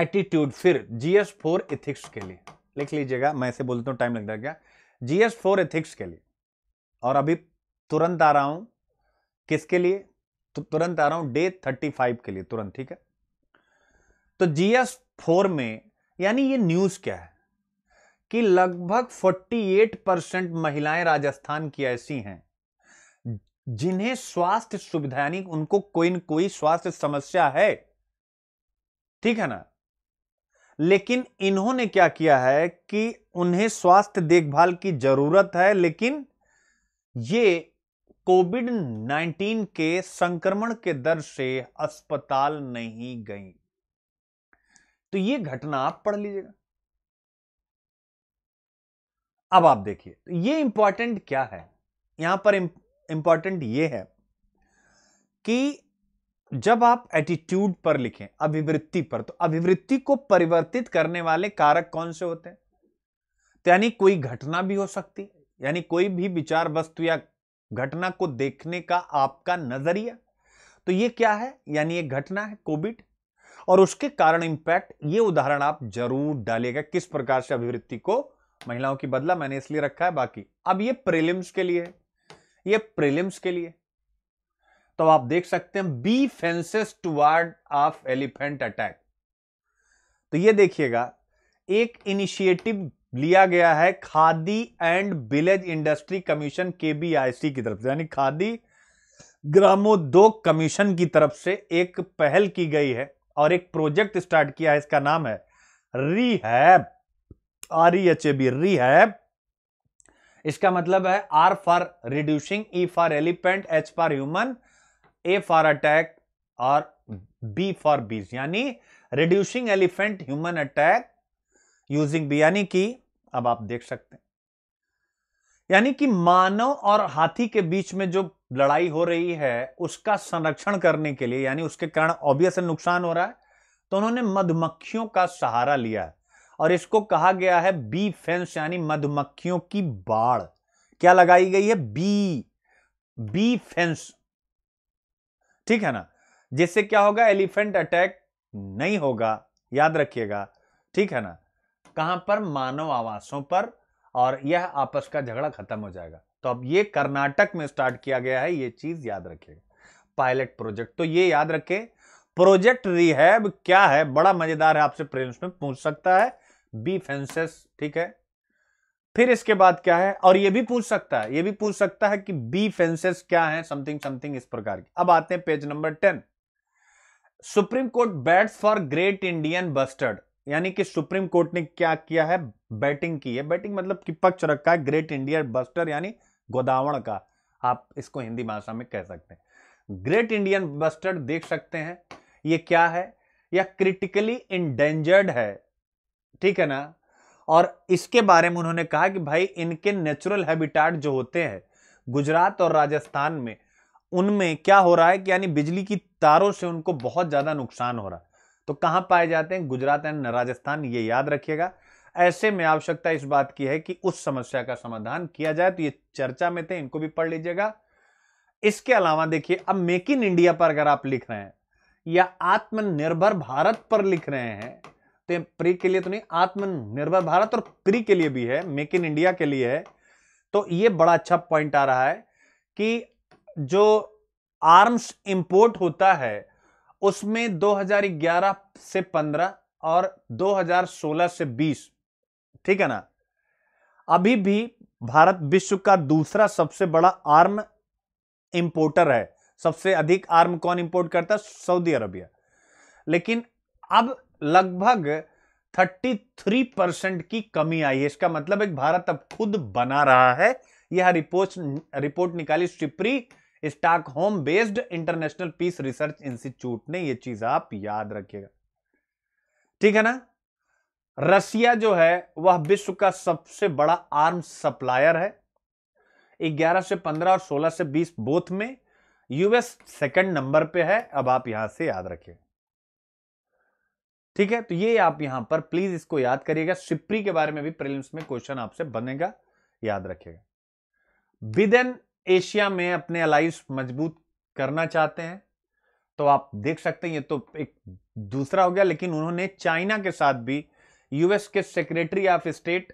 Speaker 1: एटीट्यूड फिर जीएस फोर इथिक्स के लिए लिख लीजिएगा मैं ऐसे बोलता हूं टाइम लगता है क्या जीएस फोर इथिक्स के लिए और अभी तुरंत आ रहा हूं किसके लिए तो तुरंत आ रहा हूं डे थर्टी फाइव के लिए तुरंत ठीक है तो जीएस फोर में यानी ये न्यूज क्या है कि लगभग 48 परसेंट महिलाएं राजस्थान की ऐसी हैं जिन्हें स्वास्थ्य सुविधा यानी उनको कोई न कोई स्वास्थ्य समस्या है ठीक है ना लेकिन इन्होंने क्या किया है कि उन्हें स्वास्थ्य देखभाल की जरूरत है लेकिन ये कोविड 19 के संक्रमण के दर से अस्पताल नहीं गई तो ये घटना आप पढ़ लीजिएगा अब आप देखिए तो ये इंपॉर्टेंट क्या है यहां पर इंपॉर्टेंट ये है कि जब आप एटीट्यूड पर लिखें अभिवृत्ति पर तो अभिवृत्ति को परिवर्तित करने वाले कारक कौन से होते हैं तो यानी कोई घटना भी हो सकती है यानी कोई भी विचार वस्तु या घटना को देखने का आपका नजरिया तो ये क्या है यानी ये घटना है कोविड और उसके कारण इंपैक्ट ये उदाहरण आप जरूर डालिएगा किस प्रकार से अभिवृत्ति को महिलाओं की बदला मैंने इसलिए रखा है बाकी अब ये प्रिलिम्स के लिए ये प्रिलिम्स के लिए तो आप देख सकते हैं bee fences toward of elephant attack तो ये देखिएगा एक इनिशिएटिव लिया गया है Khadi and village industry commission के की तरफ से यानी खादी ग्रामोद्योग कमीशन की तरफ से एक पहल की गई है और एक प्रोजेक्ट स्टार्ट किया है इसका नाम है rehab R E H A B rehab इसका मतलब है R for reducing E for elephant H for human A for attack और बी फॉर बीज यानी reducing elephant human attack using bee यानी कि अब आप देख सकते हैं यानी कि मानव और हाथी के बीच में जो लड़ाई हो रही है उसका संरक्षण करने के लिए यानी उसके कारण ऑब्वियस नुकसान हो रहा है तो उन्होंने मधुमक्खियों का सहारा लिया है और इसको कहा गया है बी फेंस यानी मधुमक्खियों की बाढ़ क्या लगाई गई है बी बी फेंस ठीक है ना जिससे क्या होगा एलिफेंट अटैक नहीं होगा याद रखिएगा ठीक है ना कहां पर मानव आवासों पर और यह आपस का झगड़ा खत्म हो जाएगा तो अब ये कर्नाटक में स्टार्ट किया गया है ये चीज याद रखेगा पायलट प्रोजेक्ट तो ये याद रखे प्रोजेक्ट रिहैब क्या है बड़ा मजेदार है आपसे प्रेम में पूछ सकता है बी फेंसेस ठीक है फिर इसके बाद क्या है और ये भी पूछ सकता है ये भी पूछ सकता है कि बी फेंसेस क्या है समथिंग समथिंग इस प्रकार की अब आते हैं page number ten supreme court bats for great Indian bustard यानी कि सुप्रीम कोर्ट ने क्या किया है बैटिंग की है बैटिंग मतलब कि पक्ष रखा है ग्रेट इंडिया बस्टर यानी गोदावण का आप इसको हिंदी भाषा में कह सकते हैं ग्रेट इंडियन बस्टर देख सकते हैं ये क्या है या क्रिटिकली इंडेंजर्ड है ठीक है ना और इसके बारे में उन्होंने कहा कि भाई इनके नेचुरल हैबिटाट जो होते हैं गुजरात और राजस्थान में उनमें क्या हो रहा है कि यानी बिजली की तारों से उनको बहुत ज़्यादा नुकसान हो रहा है तो कहां पाए जाते हैं गुजरात एंड राजस्थान ये याद रखिएगा ऐसे में आवश्यकता इस बात की है कि उस समस्या का समाधान किया जाए तो ये चर्चा में थे इनको भी पढ़ लीजिएगा इसके अलावा देखिए अब मेक इन इंडिया पर अगर आप लिख रहे हैं या आत्मनिर्भर भारत पर लिख रहे हैं तो प्री के लिए तो नहीं आत्मनिर्भर भारत और प्री के लिए भी है मेक इन इंडिया के लिए है तो ये बड़ा अच्छा पॉइंट आ रहा है कि जो आर्म्स इंपोर्ट होता है उसमें 2011 से 15 और 2016 से 20 ठीक है ना अभी भी भारत विश्व का दूसरा सबसे बड़ा आर्म इंपोर्टर है सबसे अधिक आर्म कौन इंपोर्ट करता है सऊदी अरबिया लेकिन अब लगभग 33 परसेंट की कमी आई है इसका मतलब एक भारत अब खुद बना रहा है यह रिपोर्ट रिपोर्ट निकाली SIPRI home based international peace research institute ने यह चीज आप याद रखिएगा ठीक है ना रसिया जो है वह विश्व का सबसे बड़ा आर्म सप्लायर है 11 से 15 और 16 से 20 बोथ में यूएस सेकंड नंबर पे है अब आप यहां से याद रखिए ठीक है तो ये आप यहां पर प्लीज इसको याद करिएगा सिप्री के बारे में भी प्रीलिम्स में क्वेश्चन आपसे बनेगा याद रखिएगा विदेन एशिया में अपने अलाइस मजबूत करना चाहते हैं तो आप देख सकते हैं ये तो एक दूसरा हो गया लेकिन उन्होंने चाइना के साथ भी यूएस के सेक्रेटरी ऑफ स्टेट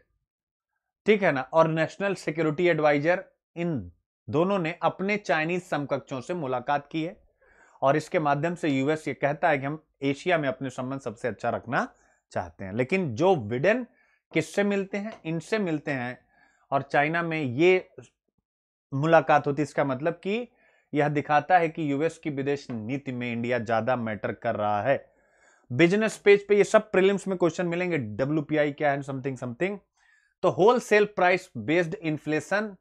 Speaker 1: ठीक है ना और नेशनल सिक्योरिटी एडवाइजर इन दोनों ने अपने चाइनीज समकक्षों से मुलाकात की है और इसके माध्यम से यूएस ये कहता है कि हम एशिया में अपने संबंध सबसे अच्छा रखना चाहते हैं लेकिन जो विडेन किससे मिलते हैं इनसे मिलते हैं और चाइना में ये मुलाकात होती इसका मतलब कि यह दिखाता है कि यूएस की विदेश नीति में इंडिया ज्यादा मैटर कर रहा है बिजनेस पेज पे ये सब प्रीलिम्स में क्वेश्चन मिलेंगे डब्ल्यू क्या है समथिंग समथिंग तो होलसेल प्राइस बेस्ड इन्फ्लेशन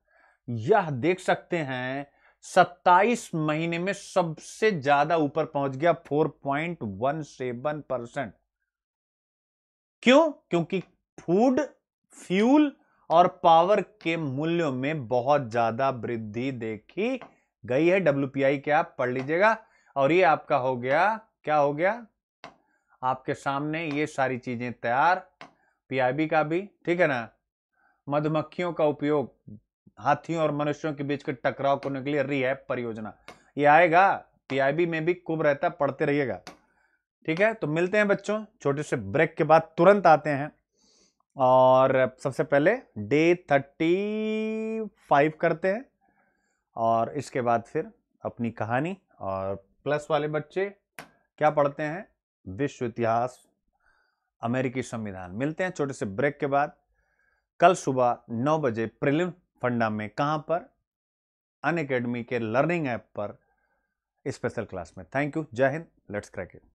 Speaker 1: यह देख सकते हैं 27 महीने में सबसे ज्यादा ऊपर पहुंच गया 4.17 परसेंट क्यों क्योंकि फूड फ्यूल और पावर के मूल्यों में बहुत ज्यादा वृद्धि देखी गई है डब्ल्यू क्या आप पढ़ लीजिएगा और ये आपका हो गया क्या हो गया आपके सामने ये सारी चीजें तैयार पीआईबी का भी ठीक है ना मधुमक्खियों का उपयोग हाथियों और मनुष्यों के बीच के टकराव करने के लिए रिहैप परियोजना ये आएगा पीआईबी में भी खूब रहता पढ़ते रहिएगा ठीक है तो मिलते हैं बच्चों छोटे से ब्रेक के बाद तुरंत आते हैं और सबसे पहले डे थर्टी फाइव करते हैं और इसके बाद फिर अपनी कहानी और प्लस वाले बच्चे क्या पढ़ते हैं विश्व इतिहास अमेरिकी संविधान मिलते हैं छोटे से ब्रेक के बाद कल सुबह नौ बजे प्रिलिम फंडा में कहाँ पर अन अकेडमी के लर्निंग ऐप पर स्पेशल क्लास में थैंक यू जय हिंद लेट्स क्रैक इट